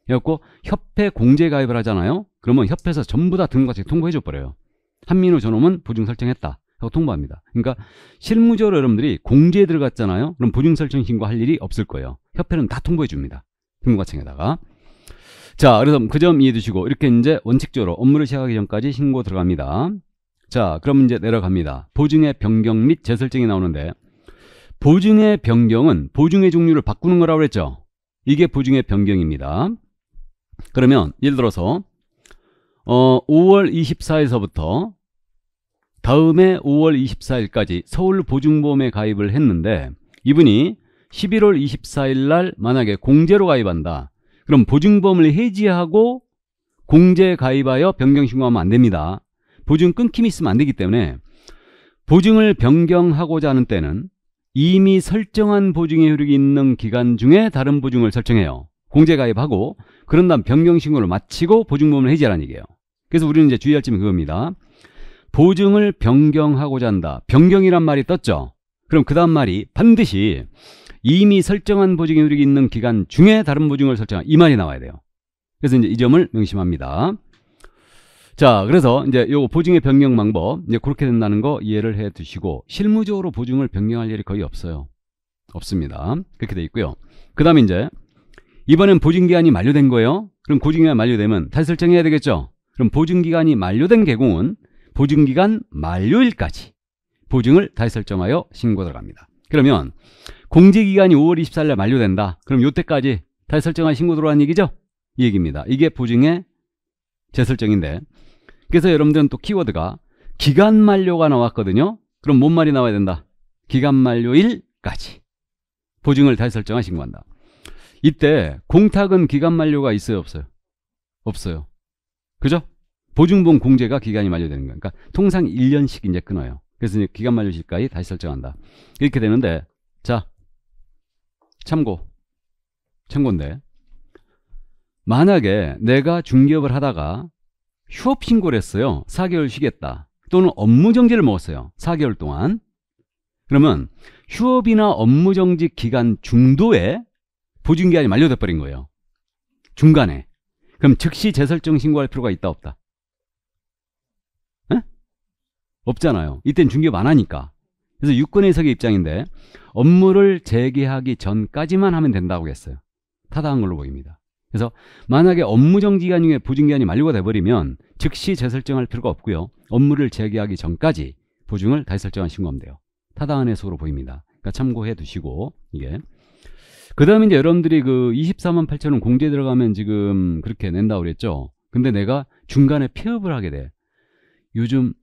그래갖고 협회 공제 가입을 하잖아요. 그러면 협회에서 전부 다 등록관청에 통보해줘 버려요. 한민호 전원은 보증 설정했다. 통보합니다. 그러니까 실무적으로 여러분들이 공제에 들어갔잖아요. 그럼 보증 설정 신고할 일이 없을 거예요. 협회는 다 통보해 줍니다. 등록과청에다가. 자, 그래서 그 점 이해해 주시고 이렇게 이제 원칙적으로 업무를 시작하기 전까지 신고 들어갑니다. 자, 그럼 이제 내려갑니다. 보증의 변경 및 재설정이 나오는데 보증의 변경은 보증의 종류를 바꾸는 거라고 그랬죠. 이게 보증의 변경입니다. 그러면 예를 들어서 어, 5월 24일서부터 다음에 5월 24일까지 서울 보증보험에 가입을 했는데 이분이 11월 24일 날 만약에 공제로 가입한다. 그럼 보증보험을 해지하고 공제 가입하여 변경 신고하면 안 됩니다. 보증 끊김이 있으면 안 되기 때문에 보증을 변경하고자 하는 때는 이미 설정한 보증의 효력이 있는 기간 중에 다른 보증을 설정해요. 공제 가입하고 그런 다음 변경 신고를 마치고 보증보험을 해지하라는 얘기예요. 그래서 우리는 이제 주의할 점이 그겁니다. 보증을 변경하고자 한다. 변경이란 말이 떴죠. 그럼 그 다음 말이 반드시 이미 설정한 보증의 효력이 있는 기간 중에 다른 보증을 설정한 이 말이 나와야 돼요. 그래서 이제 이 점을 명심합니다. 자, 그래서 이제 요 보증의 변경 방법 이제 그렇게 된다는 거 이해를 해 두시고 실무적으로 보증을 변경할 일이 거의 없어요. 없습니다. 그렇게 돼 있고요. 그다음에 이제 이번엔 보증 기한이 만료된 거예요. 그럼 보증 기간 만료되면 다시 설정해야 되겠죠. 그럼 보증 기간이 만료된 개공은 보증기간 만료일까지 보증을 다시 설정하여 신고 들어갑니다. 그러면 공제기간이 5월 24일 날 만료된다. 그럼 이때까지 다시 설정한 신고 들어간 얘기죠? 이 얘기입니다. 이게 보증의 재설정인데 그래서 여러분들은 또 키워드가 기간 만료가 나왔거든요. 그럼 뭔 말이 나와야 된다? 기간 만료일까지 보증을 다시 설정한 신고한다. 이때 공탁은 기간 만료가 있어요 없어요? 없어요. 그죠? 보증보 공제가 기간이 만료되는 거예요 그러니까 통상 1년씩 이제 끊어요. 그래서 이제 기간 만료 시까지 다시 설정한다. 이렇게 되는데 자 참고 참고인데 만약에 내가 중개업을 하다가 휴업 신고를 했어요. 4개월 쉬겠다. 또는 업무정지를 먹었어요. 4개월 동안. 그러면 휴업이나 업무정지 기간 중도에 보증기간이 만료돼버린 거예요. 중간에. 그럼 즉시 재설정 신고할 필요가 있다 없다? 없잖아요. 이땐 중개업 안 하니까. 그래서 유권 해석의 입장인데 업무를 재개하기 전까지만 하면 된다고 했어요. 타당한 걸로 보입니다. 그래서 만약에 업무 정지 기간 중에 보증 기간이 만료가 돼버리면 즉시 재설정할 필요가 없고요. 업무를 재개하기 전까지 보증을 다시 설정하신 겁니다. 요 타당한 해석으로 보입니다. 그러니까 참고해 두시고 이게 그 다음에 이제 여러분들이 그 24만 8천 원 공제 들어가면 지금 그렇게 낸다고 그랬죠. 근데 내가 중간에 폐업을 하게 돼. 요즘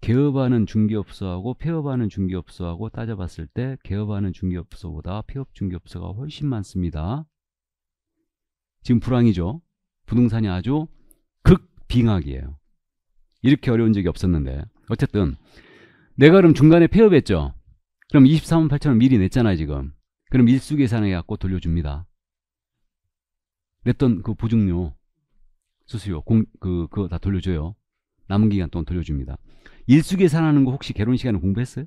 개업하는 중개업소하고 폐업하는 중개업소하고 따져봤을 때 개업하는 중개업소보다 폐업 중개업소가 훨씬 많습니다. 지금 불황이죠. 부동산이 아주 극빙하기예요. 이렇게 어려운 적이 없었는데 어쨌든 내가 그럼 중간에 폐업했죠. 그럼 24만 8천 원 미리 냈잖아요 지금. 그럼 일수 계산해갖고 돌려줍니다. 냈던 그 보증료 수수료 공, 그, 그거 다 돌려줘요. 남은 기간 동안 돌려줍니다. 일수계산하는 거 혹시 개론 시간에 공부했어요?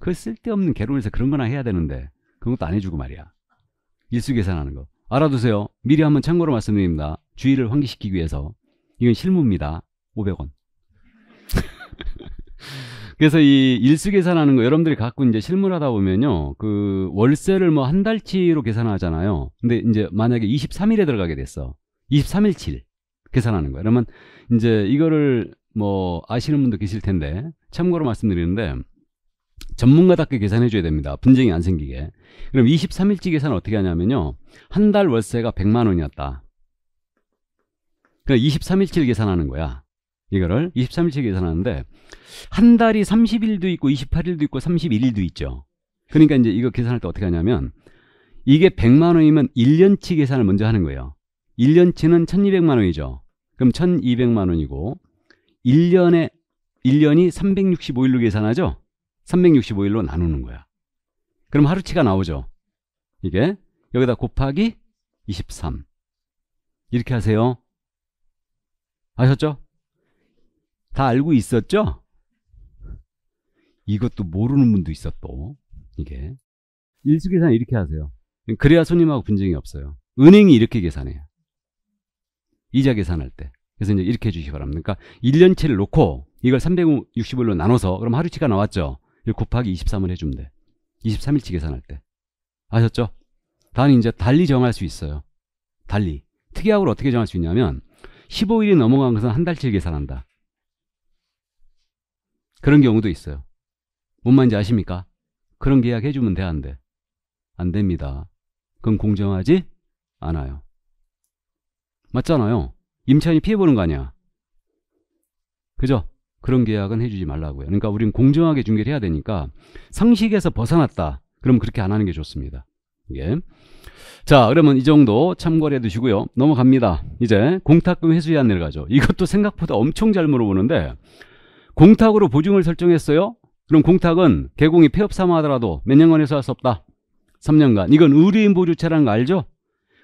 그 쓸데없는 개론에서 그런 거나 해야 되는데 그런 것도 안 해주고 말이야. 일수계산하는 거. 알아두세요. 미리 한번 참고로 말씀드립니다. 주의를 환기시키기 위해서. 이건 실무입니다. 500원. 그래서 이 일수 계산하는 거 여러분들이 갖고 이제 실물 하다 보면요. 그 월세를 뭐 한 달치로 계산하잖아요. 근데 이제 만약에 23일에 들어가게 됐어. 2 3일7를 계산하는 거예요. 그러면 이제 이거를 뭐 아시는 분도 계실 텐데 참고로 말씀드리는데 전문가답게 계산해 줘야 됩니다. 분쟁이 안 생기게. 그럼 23일치 계산을 어떻게 하냐면요. 한 달 월세가 100만 원이었다. 그럼 그러니까 23일치를 계산하는 거야. 이거를 23일치 계산하는데 한 달이 30일도 있고 28일도 있고 31일도 있죠. 그러니까 이제 이거 계산할 때 어떻게 하냐면 이게 100만 원이면 1년치 계산을 먼저 하는 거예요. 1년치는 1200만 원이죠. 그럼 1200만 원이고 1년에 1년이 365일로 계산하죠. 365일로 나누는 거야. 그럼 하루치가 나오죠. 이게 여기다 곱하기 23 이렇게 하세요. 아셨죠? 다 알고 있었죠? 이것도 모르는 분도 있었고 이게 일수계산 이렇게 하세요. 그래야 손님하고 분쟁이 없어요. 은행이 이렇게 계산해요. 이자 계산할 때. 그래서 이제 이렇게 해주시기 바랍니다. 그러니까 1년치를 놓고 이걸 360일로 나눠서 그럼 하루치가 나왔죠. 이 곱하기 23을 해주면 돼. 23일치 계산할 때. 아셨죠? 단 이제 달리 정할 수 있어요. 달리. 특이학으로 어떻게 정할 수 있냐면 15일이 넘어간 것은 한 달치를 계산한다. 그런 경우도 있어요. 뭔 말인지 아십니까? 그런 계약 해주면 돼, 안 돼? 안 됩니다. 그건 공정하지 않아요. 맞잖아요. 임차인이 피해보는 거 아니야. 그죠? 그런 계약은 해주지 말라고요. 그러니까 우린 공정하게 중개를 해야 되니까 상식에서 벗어났다. 그럼 그렇게 안 하는 게 좋습니다. 예. 자 그러면 이 정도 참고해 두시고요. 넘어갑니다. 이제 공탁금 회수의안내를가죠 이것도 생각보다 엄청 잘 물어보는데 공탁으로 보증을 설정했어요. 그럼 공탁은 개공이 폐업 삼아 하더라도 몇 년간에서 할수 없다. 3년간. 이건 의뢰인 보조채라는거 알죠?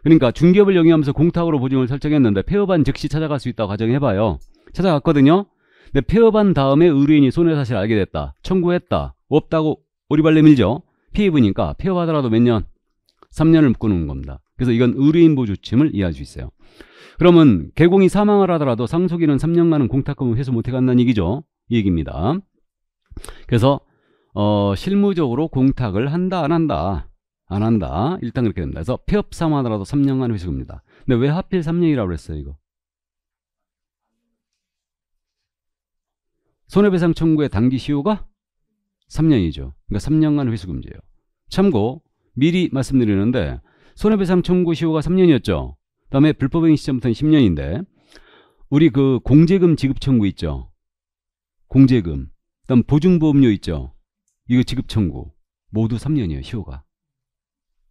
그러니까 중기업을 영위하면서 공탁으로 보증을 설정했는데 폐업한 즉시 찾아갈 수 있다고 가정해봐요. 찾아갔거든요. 근데 폐업한 다음에 의뢰인이 손해사실 알게 됐다. 청구했다. 없다고 오리발레 밀죠. 피해부니까 폐업하더라도 몇 년? 3년을 묶어놓은 겁니다. 그래서 이건 의뢰인 보조침을 이해할 수 있어요. 그러면 개공이 사망을 하더라도 상속인은 3년간은 공탁금을 회수 못해간다는 얘기죠. 이 얘기입니다. 그래서 어, 실무적으로 공탁을 한다 안 한다 안 한다. 일단 그렇게 됩니다. 그래서 폐업 사삼하더라도 3년간 회수금입니다. 근데 왜 하필 3년이라고 그랬어요, 이거? 손해배상 청구의 단기 시효가 3년이죠. 그러니까 3년간 회수금지예요 참고 미리 말씀드리는데 손해배상 청구 시효가 3년이었죠. 그다음에 불법행위 시점부터는 10년인데 우리 그 공제금 지급 청구 있죠. 공제금. 그다음 보증보험료 있죠. 이거 지급 청구. 모두 3년이에요, 시효가.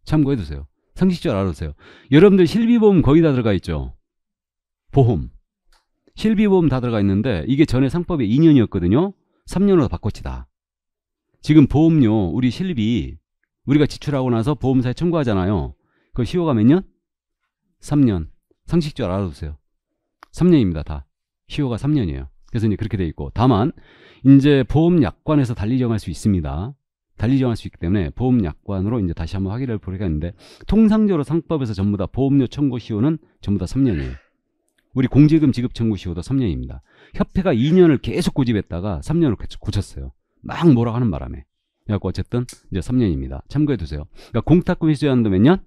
참고해두세요. 상식적으로 알아두세요. 여러분들 실비보험 거의 다 들어가 있죠. 보험. 실비보험 다 들어가 있는데 이게 전에 상법이 2년이었거든요. 3년으로 바꿨지다. 지금 보험료 우리 실비 우리가 지출하고 나서 보험사에 청구하잖아요. 그 시효가 몇 년? 3년. 상식적으로 알아두세요. 3년입니다. 다. 시효가 3년이에요. 그래서 이제 그렇게 돼 있고 다만 이제 보험 약관에서 달리 정할 수 있습니다. 달리 정할 수 있기 때문에 보험약관으로 이제 다시 한번 확인을 보려고 했는데 통상적으로 상법에서 전부 다 보험료 청구 시효는 전부 다 3년이에요. 우리 공제금 지급 청구 시효도 3년입니다. 협회가 2년을 계속 고집했다가 3년을 계속 고쳤어요. 막 뭐라고 하는 바람에. 그래갖고 어쨌든 이제 3년입니다. 참고해 두세요. 그러니까 공탁금 해효한도몇 년?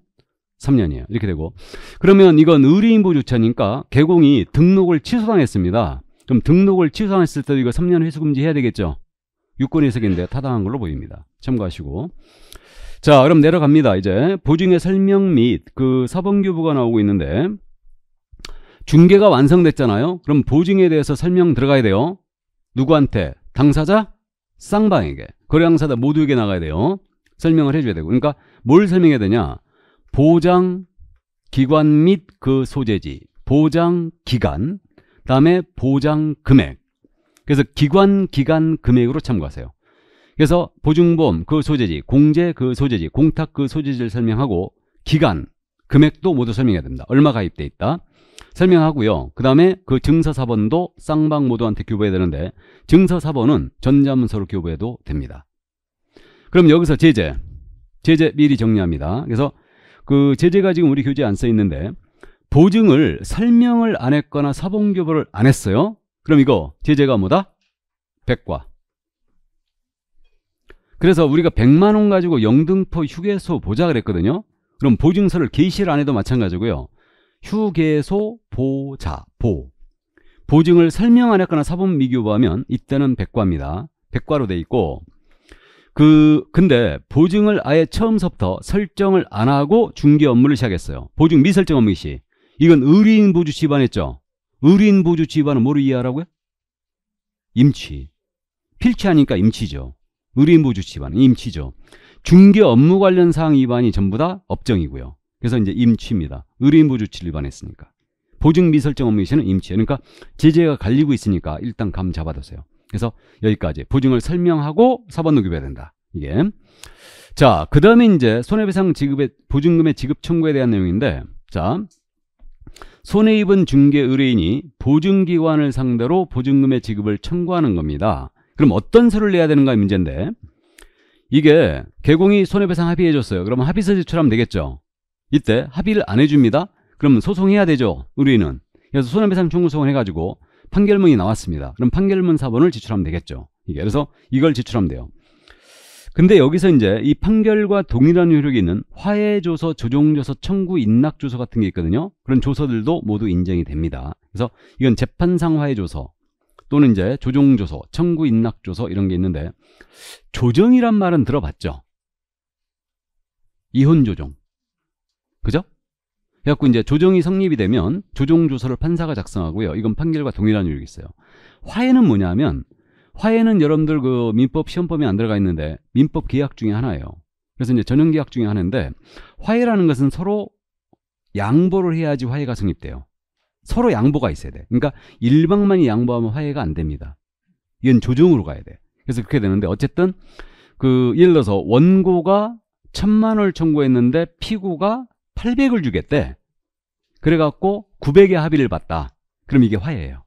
3년이에요. 이렇게 되고 그러면 이건 의뢰인보 주차니까 개공이 등록을 취소당했습니다. 그럼 등록을 취소했을 당 때도 이거 3년 회수금지 해야 되겠죠? 유권 해석인데 타당한 걸로 보입니다. 참고하시고. 자, 그럼 내려갑니다. 이제 보증의 설명 및그 사범규부가 나오고 있는데 중계가 완성됐잖아요. 그럼 보증에 대해서 설명 들어가야 돼요. 누구한테? 당사자? 쌍방에게. 거래당사자 모두에게 나가야 돼요. 설명을 해줘야 되고. 그러니까 뭘 설명해야 되냐? 보장 기관 및 그 소재지, 보장 기간, 다음에 보장 금액, 그래서 기관 기간 금액으로 참고하세요. 그래서 보증보험 그 소재지, 공제 그 소재지, 공탁 그 소재지를 설명하고 기간, 금액도 모두 설명해야 됩니다. 얼마 가입돼 있다. 설명하고요. 그 다음에 그 증서 사본도 쌍방 모두한테 교부해야 되는데 증서 사본은 전자문서로 교부해도 됩니다. 그럼 여기서 제재. 제재 미리 정리합니다. 그래서 그 제재가 지금 우리 교재에 안 써 있는데 보증을 설명을 안 했거나 사본교부를 안 했어요. 그럼 이거 제재가 뭐다? 100과. 그래서 우리가 100만 원 가지고 영등포 휴게소 보자 그랬거든요. 그럼 보증서를 게시를 안 해도 마찬가지고요. 휴게소 보자 보 보증을 설명 안 했거나 사본 미교부하면 이때는 백과입니다. 백과로 돼 있고 그 근데 보증을 아예 처음서부터 설정을 안 하고 중개 업무를 시작했어요. 보증 미설정 업무 시 이건 의뢰인 보주 위반했죠. 의뢰인 보조 지휘관은 뭐를 이해하라고요? 임치. 필치 하니까 임치죠. 의뢰인 보조 지휘관은 임치죠. 중개 업무 관련 사항 위반이 전부 다 업정이고요. 그래서 이제 임치입니다. 의뢰인 보조 지를 위반했으니까. 보증 미설정 업무 개시는 임치. 그러니까 제재가 갈리고 있으니까 일단 감 잡아두세요. 그래서 여기까지 보증을 설명하고 4번 녹여야 된다. 이게. 자, 그 다음에 이제 손해배상 지급의 보증금의 지급 청구에 대한 내용인데, 자, 손해 입은 중개 의뢰인이 보증기관을 상대로 보증금의 지급을 청구하는 겁니다. 그럼 어떤 서류를 내야 되는가 문제인데 이게 개공이 손해배상 합의해줬어요. 그러면 합의서 제출하면 되겠죠. 이때 합의를 안 해줍니다. 그러면 소송해야 되죠. 의뢰인은. 그래서 손해배상 청구소송을 해가지고 판결문이 나왔습니다. 그럼 판결문 사본을 제출하면 되겠죠. 이게 그래서 이걸 제출하면 돼요. 근데 여기서 이제 이 판결과 동일한 효력이 있는 화해조서, 조정조서, 청구, 인낙조서 같은 게 있거든요. 그런 조서들도 모두 인정이 됩니다. 그래서 이건 재판상 화해조서 또는 이제 조정조서, 청구, 인낙조서 이런 게 있는데 조정이란 말은 들어봤죠? 이혼조정. 그죠? 그래갖고 이제 조정이 성립이 되면 조정조서를 판사가 작성하고요. 이건 판결과 동일한 효력이 있어요. 화해는 뭐냐면 하 화해는 여러분들 그 민법 시험범위 안 들어가 있는데 민법 계약 중에 하나예요. 그래서 이제 전형 계약 중에 하나인데 화해라는 것은 서로 양보를 해야지 화해가 성립돼요. 서로 양보가 있어야 돼. 그러니까 일방만이 양보하면 화해가 안 됩니다. 이건 조정으로 가야 돼. 그래서 그렇게 되는데 어쨌든 그 예를 들어서 원고가 천만 원을 청구했는데 피고가 800을 주겠대. 그래갖고 900의 합의를 봤다. 그럼 이게 화해예요.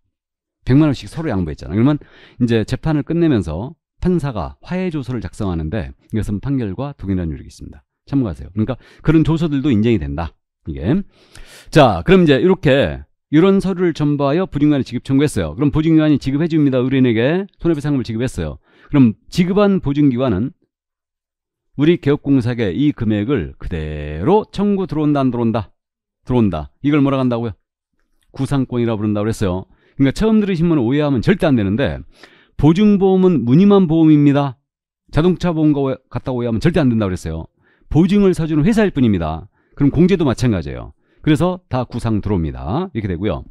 100만 원씩 서로 양보했잖아. 그러면 이제 재판을 끝내면서 판사가 화해 조서를 작성하는데 이것은 판결과 동일한 요력이 있습니다. 참고하세요. 그러니까 그런 조서들도 인정이 된다. 이게 자 그럼 이제 이렇게 이런 서류를 첨부하여 보증관이 지급 청구했어요. 그럼 보증기관이 지급해 줍니다. 의뢰인에게 손해배상금을 지급했어요. 그럼 지급한 보증기관은 우리 개업공사계 이 금액을 그대로 청구 들어온다 안 들어온다 들어온다 이걸 뭐라 간다고요 구상권이라 부른다고 그랬어요 그러니까 처음 들으신 분은 오해하면 절대 안 되는데 보증보험은 무늬만 보험입니다. 자동차 보험과 같다 오해하면 절대 안 된다고 그랬어요. 보증을 사주는 회사일 뿐입니다. 그럼 공제도 마찬가지예요. 그래서 다 구상 들어옵니다. 이렇게 되고요.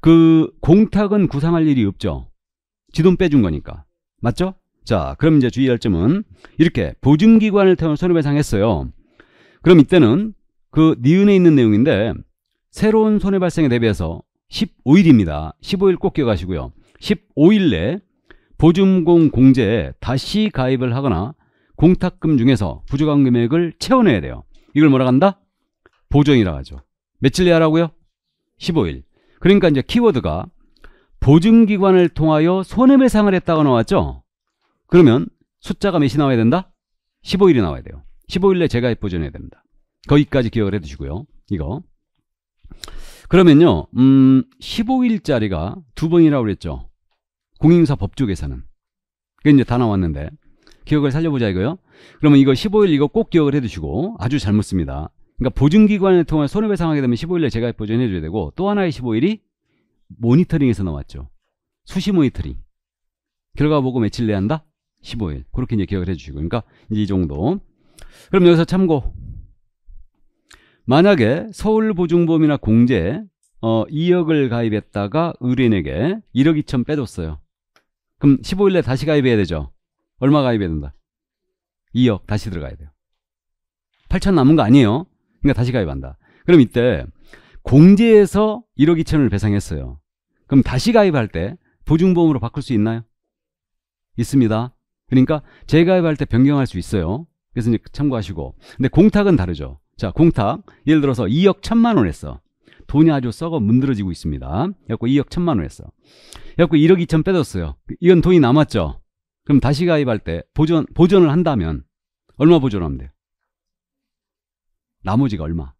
그 공탁은 구상할 일이 없죠. 지돈 빼준 거니까. 맞죠? 자, 그럼 이제 주의할 점은 이렇게 보증기관을 태운 손해배상했어요. 그럼 이때는 그 니은에 있는 내용인데 새로운 손해발생에 대비해서 15일입니다. 15일 꼭 기억하시고요. 15일 내보증금 공제에 다시 가입을 하거나 공탁금 중에서 부족한 금액을 채워내야 돼요. 이걸 뭐라 간다 보정이라 하죠. 며칠 내 하라고요? 15일. 그러니까 이제 키워드가 보증기관을 통하여 손해배상을 했다고 나왔죠? 그러면 숫자가 몇이 나와야 된다? 15일이 나와야 돼요. 15일 내 재가입 보전해야 됩니다. 거기까지 기억을 해두시고요. 이거. 그러면요. 음, 15일짜리가 두 번이라고 그랬죠. 공인사 법조계사는. 그게 이제 다 나왔는데 기억을 살려보자 이거요. 그러면 이거 15일 이거 꼭 기억을 해두시고 아주 잘못 씁니다. 그러니까 보증기관을 통해 손해배상하게 되면 15일에 제가 보전해줘야 되고 또 하나의 15일이 모니터링에서 나왔죠. 수시 모니터링. 결과 보고 며칠 내야 한다? 15일. 그렇게 이제 기억을 해주시고. 그러니까 이 정도. 그럼 여기서 참고 만약에 서울보증보험이나 공제 어, 2억을 가입했다가 의뢰인에게 1억 2천 빼줬어요. 그럼 15일에 다시 가입해야 되죠. 얼마 가입해야 된다? 2억 다시 들어가야 돼요. 8천 남은 거 아니에요. 그러니까 다시 가입한다. 그럼 이때 공제에서 1억 2천을 배상했어요. 그럼 다시 가입할 때 보증보험으로 바꿀 수 있나요? 있습니다. 그러니까 재가입할 때 변경할 수 있어요. 그래서 이제 참고하시고. 근데 공탁은 다르죠. 자, 공탁. 예를 들어서 2억 1천만 원 했어. 돈이 아주 썩어 문드러지고 있습니다. 그래고 2억 1천만 원 했어. 그래고 1억 2천 빼줬어요. 이건 돈이 남았죠. 그럼 다시 가입할 때 보전, 보전을 한다면 얼마 보존하면 돼요? 나머지가 얼마?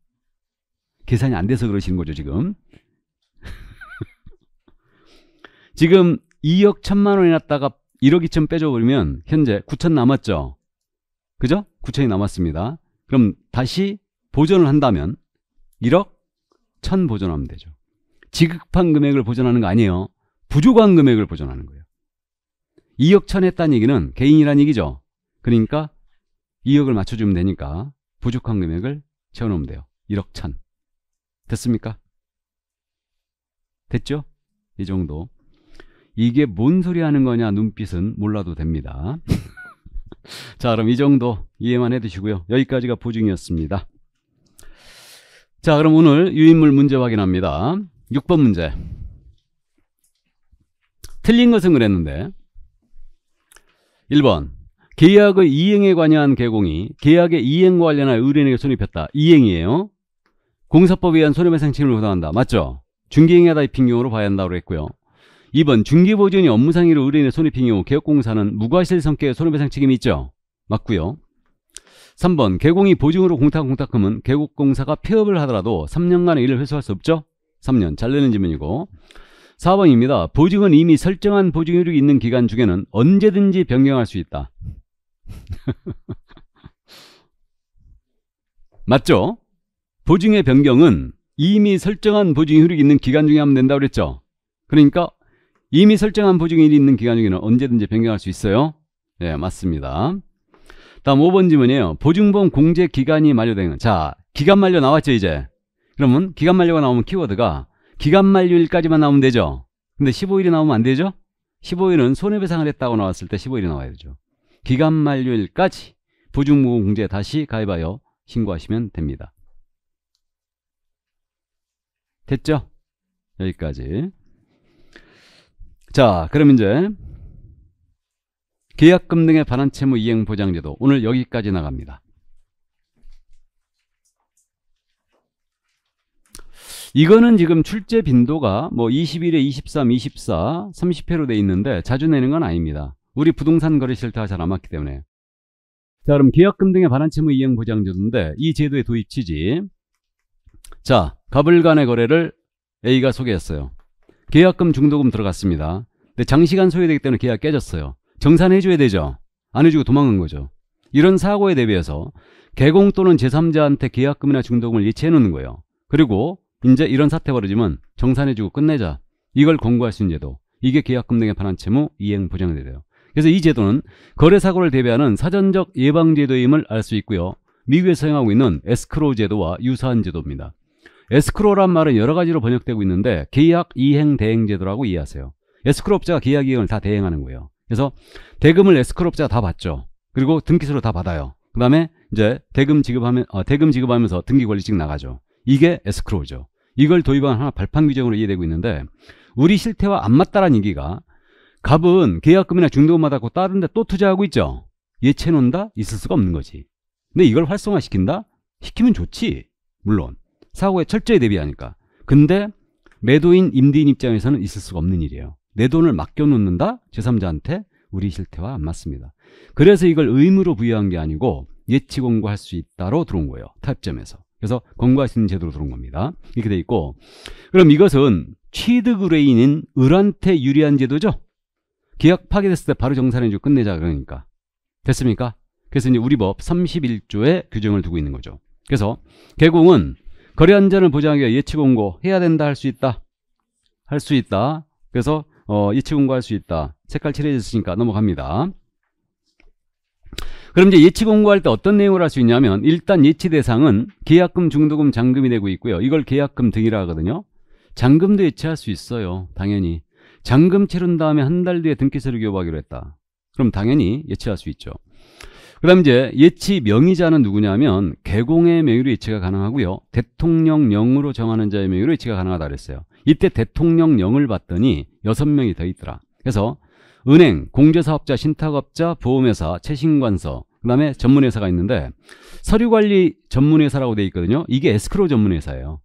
계산이 안 돼서 그러시는 거죠, 지금. 지금 2억 1천만 원이 났다가 1억 2천 빼줘 버리면 현재 9천 남았죠. 그죠? 9천이 남았습니다. 그럼 다시 보존을 한다면 1억 1000 보존하면 되죠. 지급한 금액을 보존하는 거 아니에요. 부족한 금액을 보존하는 거예요. 2억 1000 했다는 얘기는 개인이란 얘기죠. 그러니까 2억을 맞춰주면 되니까 부족한 금액을 채워놓으면 돼요. 1억 1000. 됐습니까? 됐죠? 이 정도. 이게 뭔 소리 하는 거냐 눈빛은 몰라도 됩니다. 자 그럼 이 정도 이해만 해두시고요. 여기까지가 보증이었습니다. 자 그럼 오늘 유인물 문제 확인합니다 6번 문제 틀린 것은 그랬는데 1번 계약의 이행에 관여한 개공이 계약의 이행과 관련한 의뢰인에게 손입했다 이행이에요 공사법에 의한 손해배상 책임을 부담한다 맞죠? 중개행위하다 입힌 경우로 봐야 한다고 했고요 2번 중개보증이 업무상의로 의뢰인의 손입힌 경우 개혁공사는 무과실 성격의 손해배상 책임이 있죠 맞고요 3번 개공이 보증으로 공탁공탁금은 개국공사가 폐업을 하더라도 3년간의 일을 회수할 수 없죠. 3년 잘 내는 지문이고 4번입니다. 보증은 이미 설정한 보증효력이 있는 기간 중에는 언제든지 변경할 수 있다. 맞죠? 보증의 변경은 이미 설정한 보증효력이 있는 기간 중에 하면 된다고 그랬죠? 그러니까 이미 설정한 보증일이 있는 기간 중에는 언제든지 변경할 수 있어요. 네, 맞습니다. 다음 5번 질문이에요 보증보험 공제 기간이 만료되는 자, 기간 만료 나왔죠, 이제? 그러면 기간 만료가 나오면 키워드가 기간 만료일까지만 나오면 되죠. 근데 15일이 나오면 안 되죠? 15일은 손해배상을 했다고 나왔을 때 15일이 나와야 되죠. 기간 만료일까지 보증보험 공제 다시 가입하여 신고하시면 됩니다. 됐죠? 여기까지. 자, 그럼 이제 계약금 등에 반한 채무 이행 보장제도 오늘 여기까지 나갑니다. 이거는 지금 출제 빈도가 뭐 21에 23, 24, 30회로 돼 있는데 자주 내는 건 아닙니다. 우리 부동산 거래 실태가 잘 안 맞기 때문에. 자 그럼 계약금 등의반환 채무 이행 보장제도인데 이 제도의 도입 취지. 자 갑을 간의 거래를 A가 소개했어요. 계약금 중도금 들어갔습니다. 근데 장시간 소요되기 때문에 계약 깨졌어요. 정산해줘야 되죠. 안 해주고 도망간 거죠. 이런 사고에 대비해서 개공 또는 제3자한테 계약금이나 중도금을 예치해놓는 거예요. 그리고 이제 이런 사태 벌어지면 정산해주고 끝내자. 이걸 권고할 수 있는 제도. 이게 계약금 등에 반한 채무 이행 보장이돼요 그래서 이 제도는 거래사고를 대비하는 사전적 예방제도임을 알 수 있고요. 미국에서 사용하고 있는 에스크로 제도와 유사한 제도입니다. 에스크로란 말은 여러 가지로 번역되고 있는데 계약 이행 대행 제도라고 이해하세요. 에스크로업자가 계약 이행을 다 대행하는 거예요. 그래서 대금을 에스크롭자다 받죠. 그리고 등기소로다 받아요. 그 다음에 이제 대금 지급하면 어, 대금 지급하면서 등기권리직 나가죠. 이게 에스크로우죠. 이걸 도입한 하나 발판 규정으로 이해되고 있는데 우리 실태와 안 맞다라는 얘기가 갑은 계약금이나 중도금만 받고 다른 데 또 투자하고 있죠. 예체 논다? 있을 수가 없는 거지. 근데 이걸 활성화시킨다? 시키면 좋지. 물론 사고에 철저히 대비하니까. 근데 매도인 임대인 입장에서는 있을 수가 없는 일이에요. 내 돈을 맡겨놓는다? 제3자한테? 우리 실태와 안 맞습니다. 그래서 이걸 의무로 부여한 게 아니고 예치 공고할 수 있다로 들어온 거예요. 타협점에서. 그래서 권고할수 있는 제도로 들어온 겁니다. 이렇게 돼 있고 그럼 이것은 취득의뢰인인 을한테 유리한 제도죠? 계약 파기됐을 때 바로 정산해주고 끝내자 그러니까. 됐습니까? 그래서 이제 우리 법3 1조의 규정을 두고 있는 거죠. 그래서 개공은 거래 안전을 보장하기 위해 예치 공고해야 된다 할 수 있다. 할 수 있다. 그래서 어, 예측 공고할 수 있다. 색깔 칠해졌으니까 넘어갑니다. 그럼 이제 예치 공고할 때 어떤 내용을 할 수 있냐면 일단 예치 대상은 계약금, 중도금, 잔금이 되고 있고요. 이걸 계약금 등이라 하거든요. 잔금도 예치할 수 있어요. 당연히. 잔금 치른 다음에 한 달 뒤에 등기서를 교부하기로 했다. 그럼 당연히 예치할 수 있죠. 그 다음 이제 예치 명의자는 누구냐면 개공의 명의로 예치가 가능하고요. 대통령령으로 정하는 자의 명의로 예치가 가능하다 그랬어요. 이때 대통령령을 봤더니 여섯 명이더 있더라. 그래서 은행, 공제사업자, 신탁업자, 보험회사, 최신관서그 다음에 전문회사가 있는데 서류관리 전문회사라고 돼 있거든요. 이게 에스크로 전문회사예요.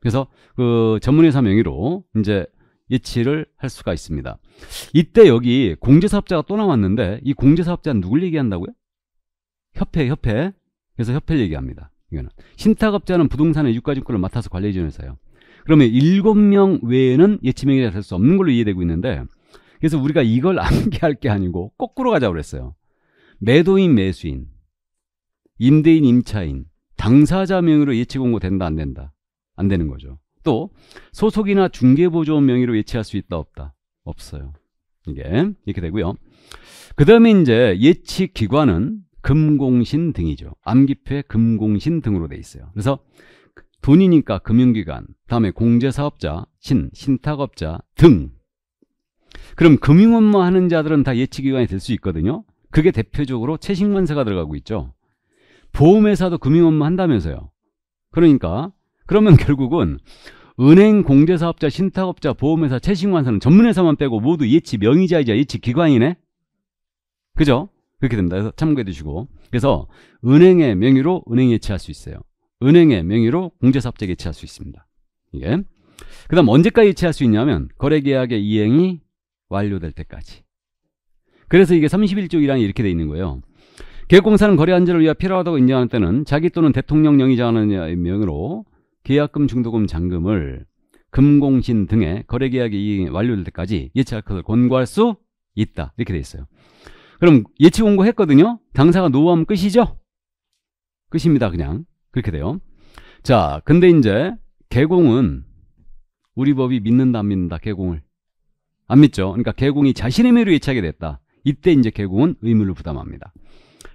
그래서 그 전문회사 명의로 이제 예치를 할 수가 있습니다. 이때 여기 공제사업자가 또 나왔는데 이 공제사업자는 누굴 얘기한다고요? 협회, 협회. 그래서 협회를 얘기합니다. 이거는 신탁업자는 부동산의 유가증권을 맡아서 관리해주는 회사예요. 그러면 일곱 명 외에는 예, 치명이될수 없는 걸로 이해되고 있는데 그래서 우리가 이걸 암기할 게 아니고 거꾸로 가자고 그랬어요. 매도인, 매수인, 임대인, 임차인, 당사자 명의로 예치 공고 된다, 안 된다? 안 되는 거죠. 또 소속이나 중개보조원 명의로 예치할 수 있다, 없다? 없어요. 이게 이렇게 되고요. 그 다음에 이제 예치 기관은 금공신 등이죠. 암기표에 금공신 등으로 돼 있어요. 그래서 돈이니까 금융기관, 다음에 공제사업자, 신, 신탁업자 등 그럼 금융업무 하는 자들은 다 예치기관이 될 수 있거든요 그게 대표적으로 채식만세가 들어가고 있죠 보험회사도 금융업무 한다면서요 그러니까 그러면 결국은 은행, 공제사업자, 신탁업자, 보험회사, 채식만세는 전문회사만 빼고 모두 예치 명의자이자 예치 기관이네 그죠? 그렇게 됩니다. 그래서 참고해 두시고 그래서 은행의 명의로 은행 예치할 수 있어요. 은행의 명의로 공제사업자 개최할 수 있습니다. 이게. 그 다음 언제까지 개최할 수 있냐면 거래계약의 이행이 완료될 때까지. 그래서 이게 31조 1항이 이렇게 돼 있는 거예요. 계획공사는 거래 안전을 위하 필요하다고 인정하는 때는 자기 또는 대통령 영의자의 명의로 계약금, 중도금, 잔금을 금공신 등의 거래계약이 완료될 때까지 예치할 것을 권고할 수 있다. 이렇게 돼 있어요. 그럼 예치 권고했거든요. 당사가 노하면 후 끝이죠? 끝입니다. 그냥. 그렇게 돼요. 자, 근데 이제 개공은 우리 법이 믿는다 안 믿는다 개공을 안 믿죠. 그러니까 개공이 자신의 매로 예치하게 됐다. 이때 이제 개공은 의무를 부담합니다.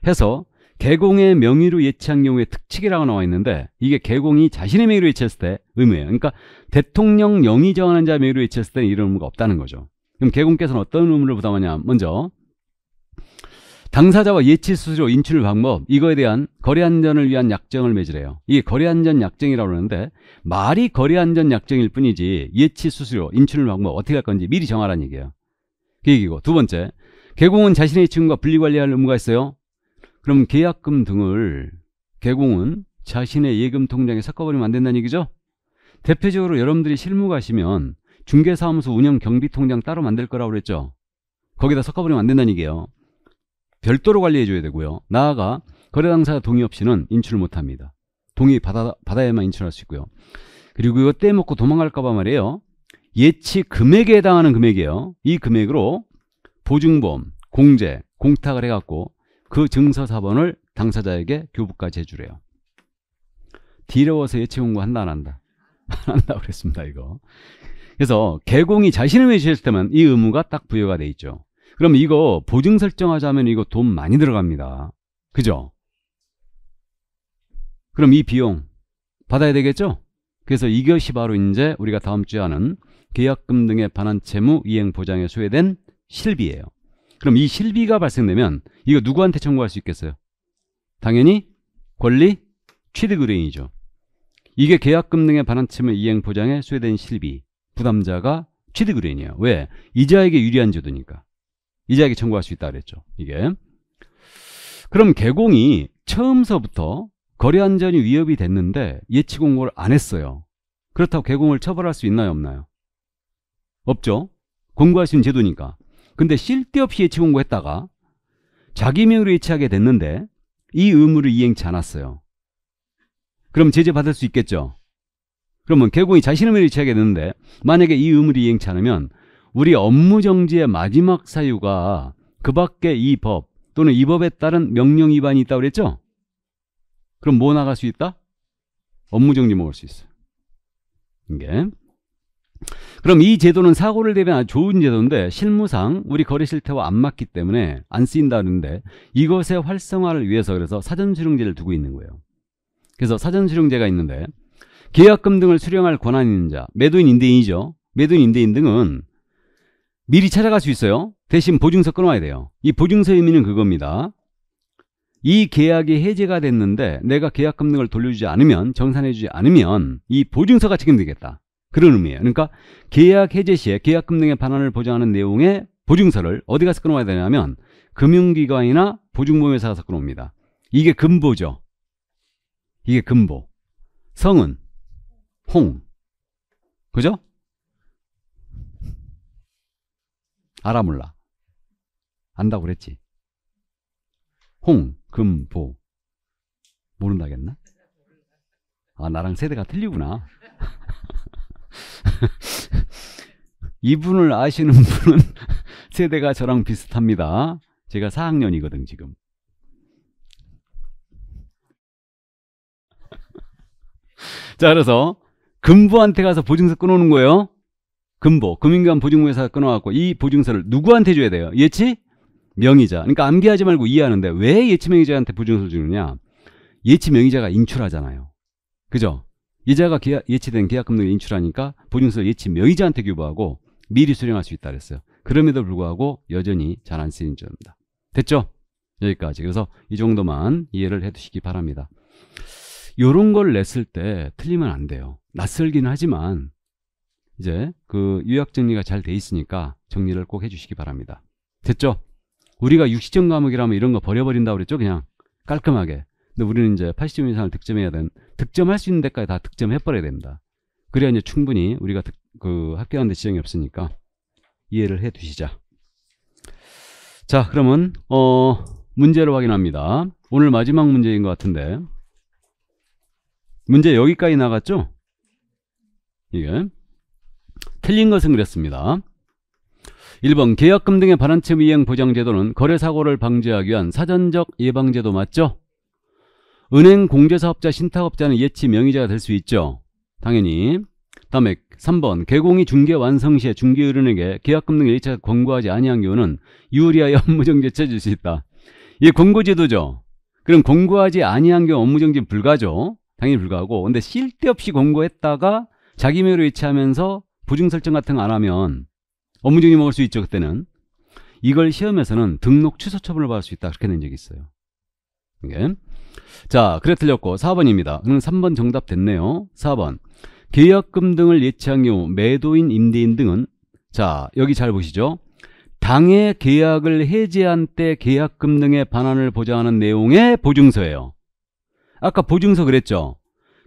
해서 개공의 명의로 예치한 경우의 특칙이라고 나와 있는데 이게 개공이 자신의 명의로 예치했을 때 의무예요. 그러니까 대통령 영의 정하는 자 명의로 예치했을 때는 이런 의무가 없다는 거죠. 그럼 개공께서는 어떤 의무를 부담하냐? 먼저 당사자와 예치 수수료 인출 방법 이거에 대한 거래 안전을 위한 약정을 맺으래요. 이게 거래 안전 약정이라고 그러는데 말이 거래 안전 약정일 뿐이지 예치 수수료 인출 방법 어떻게 할 건지 미리 정하라는 얘기예요. 그 얘기고 두 번째 개공은 자신의 지분과 분리관리할 의무가 있어요. 그럼 계약금 등을 개공은 자신의 예금 통장에 섞어버리면 안 된다는 얘기죠. 대표적으로 여러분들이 실무 가시면 중개사무소 운영 경비 통장 따로 만들 거라고 그랬죠. 거기다 섞어버리면 안 된다는 얘기예요. 별도로 관리해줘야 되고요. 나아가 거래당사 동의 없이는 인출 못합니다. 동의 받아, 받아야만 인출할 수 있고요. 그리고 이거 떼먹고 도망갈까 봐 말이에요. 예치 금액에 해당하는 금액이에요. 이 금액으로 보증보험, 공제, 공탁을 해갖고 그 증서 사본을 당사자에게 교부까지 해주래요. 뒤로워서 예치 공고 한다 안 한다? 안 한다 그랬습니다 이거. 그래서 개공이 자신을 외주했을 때만 이 의무가 딱 부여가 돼 있죠. 그럼 이거 보증 설정하자면 이거 돈 많이 들어갑니다. 그죠? 그럼 이 비용 받아야 되겠죠? 그래서 이것이 바로 이제 우리가 다음 주에 하는 계약금 등에 반한 채무 이행 보장에 소요된 실비예요. 그럼 이 실비가 발생되면 이거 누구한테 청구할 수 있겠어요? 당연히 권리 취득의뢰인이죠. 이게 계약금 등에 반한 채무 이행 보장에 소요된 실비 부담자가 취득의뢰인이에요. 왜? 이자에게 유리한 제도니까. 이자에게 청구할 수 있다 그랬죠. 이게 그럼 개공이 처음서부터 거래 안전이 위협이 됐는데 예치 공고를 안 했어요. 그렇다고 개공을 처벌할 수 있나요, 없나요? 없죠. 공고할 수 있는 제도니까. 근데 쓸데없이 예치 공고했다가 자기 명의로 예치하게 됐는데 이 의무를 이행치 않았어요. 그럼 제재받을 수 있겠죠? 그러면 개공이 자신의 명의로 예치하게 됐는데 만약에 이 의무를 이행치 않으면 우리 업무 정지의 마지막 사유가 그 밖에 이 법 또는 이 법에 따른 명령 위반이 있다고 그랬죠? 그럼 뭐 나갈 수 있다? 업무 정지 먹을 수 있어. 이게. 그럼 이 제도는 사고를 대비한 아 좋은 제도인데 실무상 우리 거래 실태와 안 맞기 때문에 안 쓰인다는데 이것의 활성화를 위해서 그래서 사전 수령제를 두고 있는 거예요. 그래서 사전 수령제가 있는데 계약금 등을 수령할 권한이 있는 자, 매도인 임대인이죠. 매도인 임대인 등은 미리 찾아갈 수 있어요. 대신 보증서 끊어야 돼요. 이 보증서의 의미는 그겁니다. 이 계약이 해제가 됐는데 내가 계약 금액을 돌려주지 않으면 정산해주지 않으면 이 보증서가 책임지겠다. 그런 의미예요. 그러니까 계약 해제 시에 계약 금액의 반환을 보장하는 내용의 보증서를 어디 가서 끊어와야 되냐면 금융기관이나 보증보험회사 가서 끊어옵니다. 이게 금보죠. 이게 금보. 성은 홍. 그죠? 알아 몰라. 안다고 그랬지. 홍, 금, 보. 모른다겠나? 아, 나랑 세대가 틀리구나. 이분을 아시는 분은 세대가 저랑 비슷합니다. 제가 4학년이거든, 지금. 자, 그래서 금부한테 가서 보증서 끊어놓은 거예요. 금보, 금융기관 보증회사 끊어갖고 이 보증서를 누구한테 줘야 돼요? 예치? 명의자. 그러니까 암기하지 말고 이해하는데 왜 예치 명의자한테 보증서를 주느냐? 예치 명의자가 인출하잖아요. 그죠? 이자가 계약, 예치된 계약금을 인출하니까 보증서를 예치 명의자한테 교부하고 미리 수령할 수 있다 그랬어요. 그럼에도 불구하고 여전히 잘 안 쓰이는 점입니다. 됐죠? 여기까지. 그래서 이 정도만 이해를 해두시기 바랍니다. 요런 걸 냈을 때 틀리면 안 돼요. 낯설긴 하지만 이제 그 요약 정리가 잘 돼 있으니까 정리를 꼭 해주시기 바랍니다. 됐죠? 우리가 60점 과목이라면 이런 거 버려버린다고 그랬죠? 그냥 깔끔하게. 근데 우리는 이제 80점 이상을 득점해야 되는 득점할 수 있는 데까지 다 득점해버려야 됩니다. 그래야 이제 충분히 우리가 득, 그 합격하는데 지장이 없으니까 이해를 해 두시자. 자 그러면 어 문제를 확인합니다. 오늘 마지막 문제인 것 같은데 문제 여기까지 나갔죠? 이게 틀린 것은 그랬습니다. 1번 계약금 등의 반환책 이행 보장제도는 거래사고를 방지하기 위한 사전적 예방제도 맞죠? 은행 공제사업자 신탁업자는 예치 명의자가 될 수 있죠. 당연히. 다음에 3번 개공이 중개 완성 시에 중개의뢰인에게 계약금 등의 1차 권고하지 아니한 경우는 유리하여 업무정지 해줄수 있다. 이게 권고제도죠. 그럼 권고하지 아니한 경우 업무정지 불가죠. 당연히 불가하고 근데 쓸데없이 권고했다가 자기 명의로 이치하면서 보증 설정 같은 거 안 하면 업무 중이 먹을 수 있죠 그때는 이걸 시험에서는 등록 취소 처분을 받을 수 있다 그렇게 낸 적이 있어요 이자 그래 틀렸고 4번입니다 그럼 3번 정답 됐네요 4번 계약금 등을 예치한 경우 매도인 임대인 등은 자 여기 잘 보시죠 당해 계약을 해지한 때 계약금 등의 반환을 보장하는 내용의 보증서예요 아까 보증서 그랬죠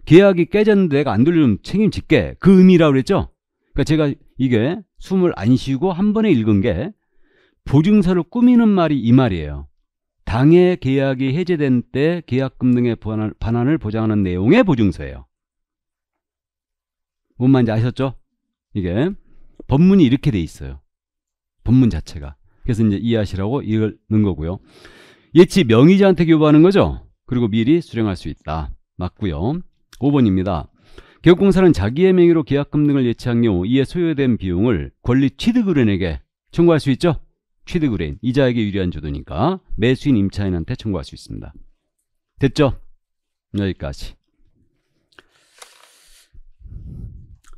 계약이 깨졌는데 내가 안 돌리면 책임질게 그 의미라고 그랬죠 그러니까 제가 이게 숨을 안 쉬고 한 번에 읽은 게 보증서를 꾸미는 말이 이 말이에요. 당해 계약이 해제된 때 계약금 등의 반환을 보장하는 내용의 보증서예요. 뭔 말인지 아셨죠? 이게 법문이 이렇게 돼 있어요. 법문 자체가. 그래서 이제 이해하시라고 읽는 거고요. 예치 명의자한테 교부하는 거죠. 그리고 미리 수령할 수 있다. 맞고요. 5번입니다. 개업공사는 자기의 명의로 계약금 등을 예치항요 이에 소요된 비용을 권리 취득을인에게 청구할 수 있죠. 취득을인 이자에게 유리한 주도니까 매수인 임차인한테 청구할 수 있습니다. 됐죠? 여기까지.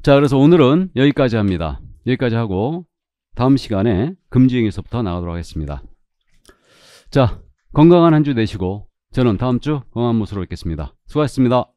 자, 그래서 오늘은 여기까지 합니다. 여기까지 하고 다음 시간에 금지행에서부터 나가도록 하겠습니다. 자, 건강한 한 주 되시고 저는 다음 주 건강한 모습으로 뵙겠습니다. 수고하셨습니다.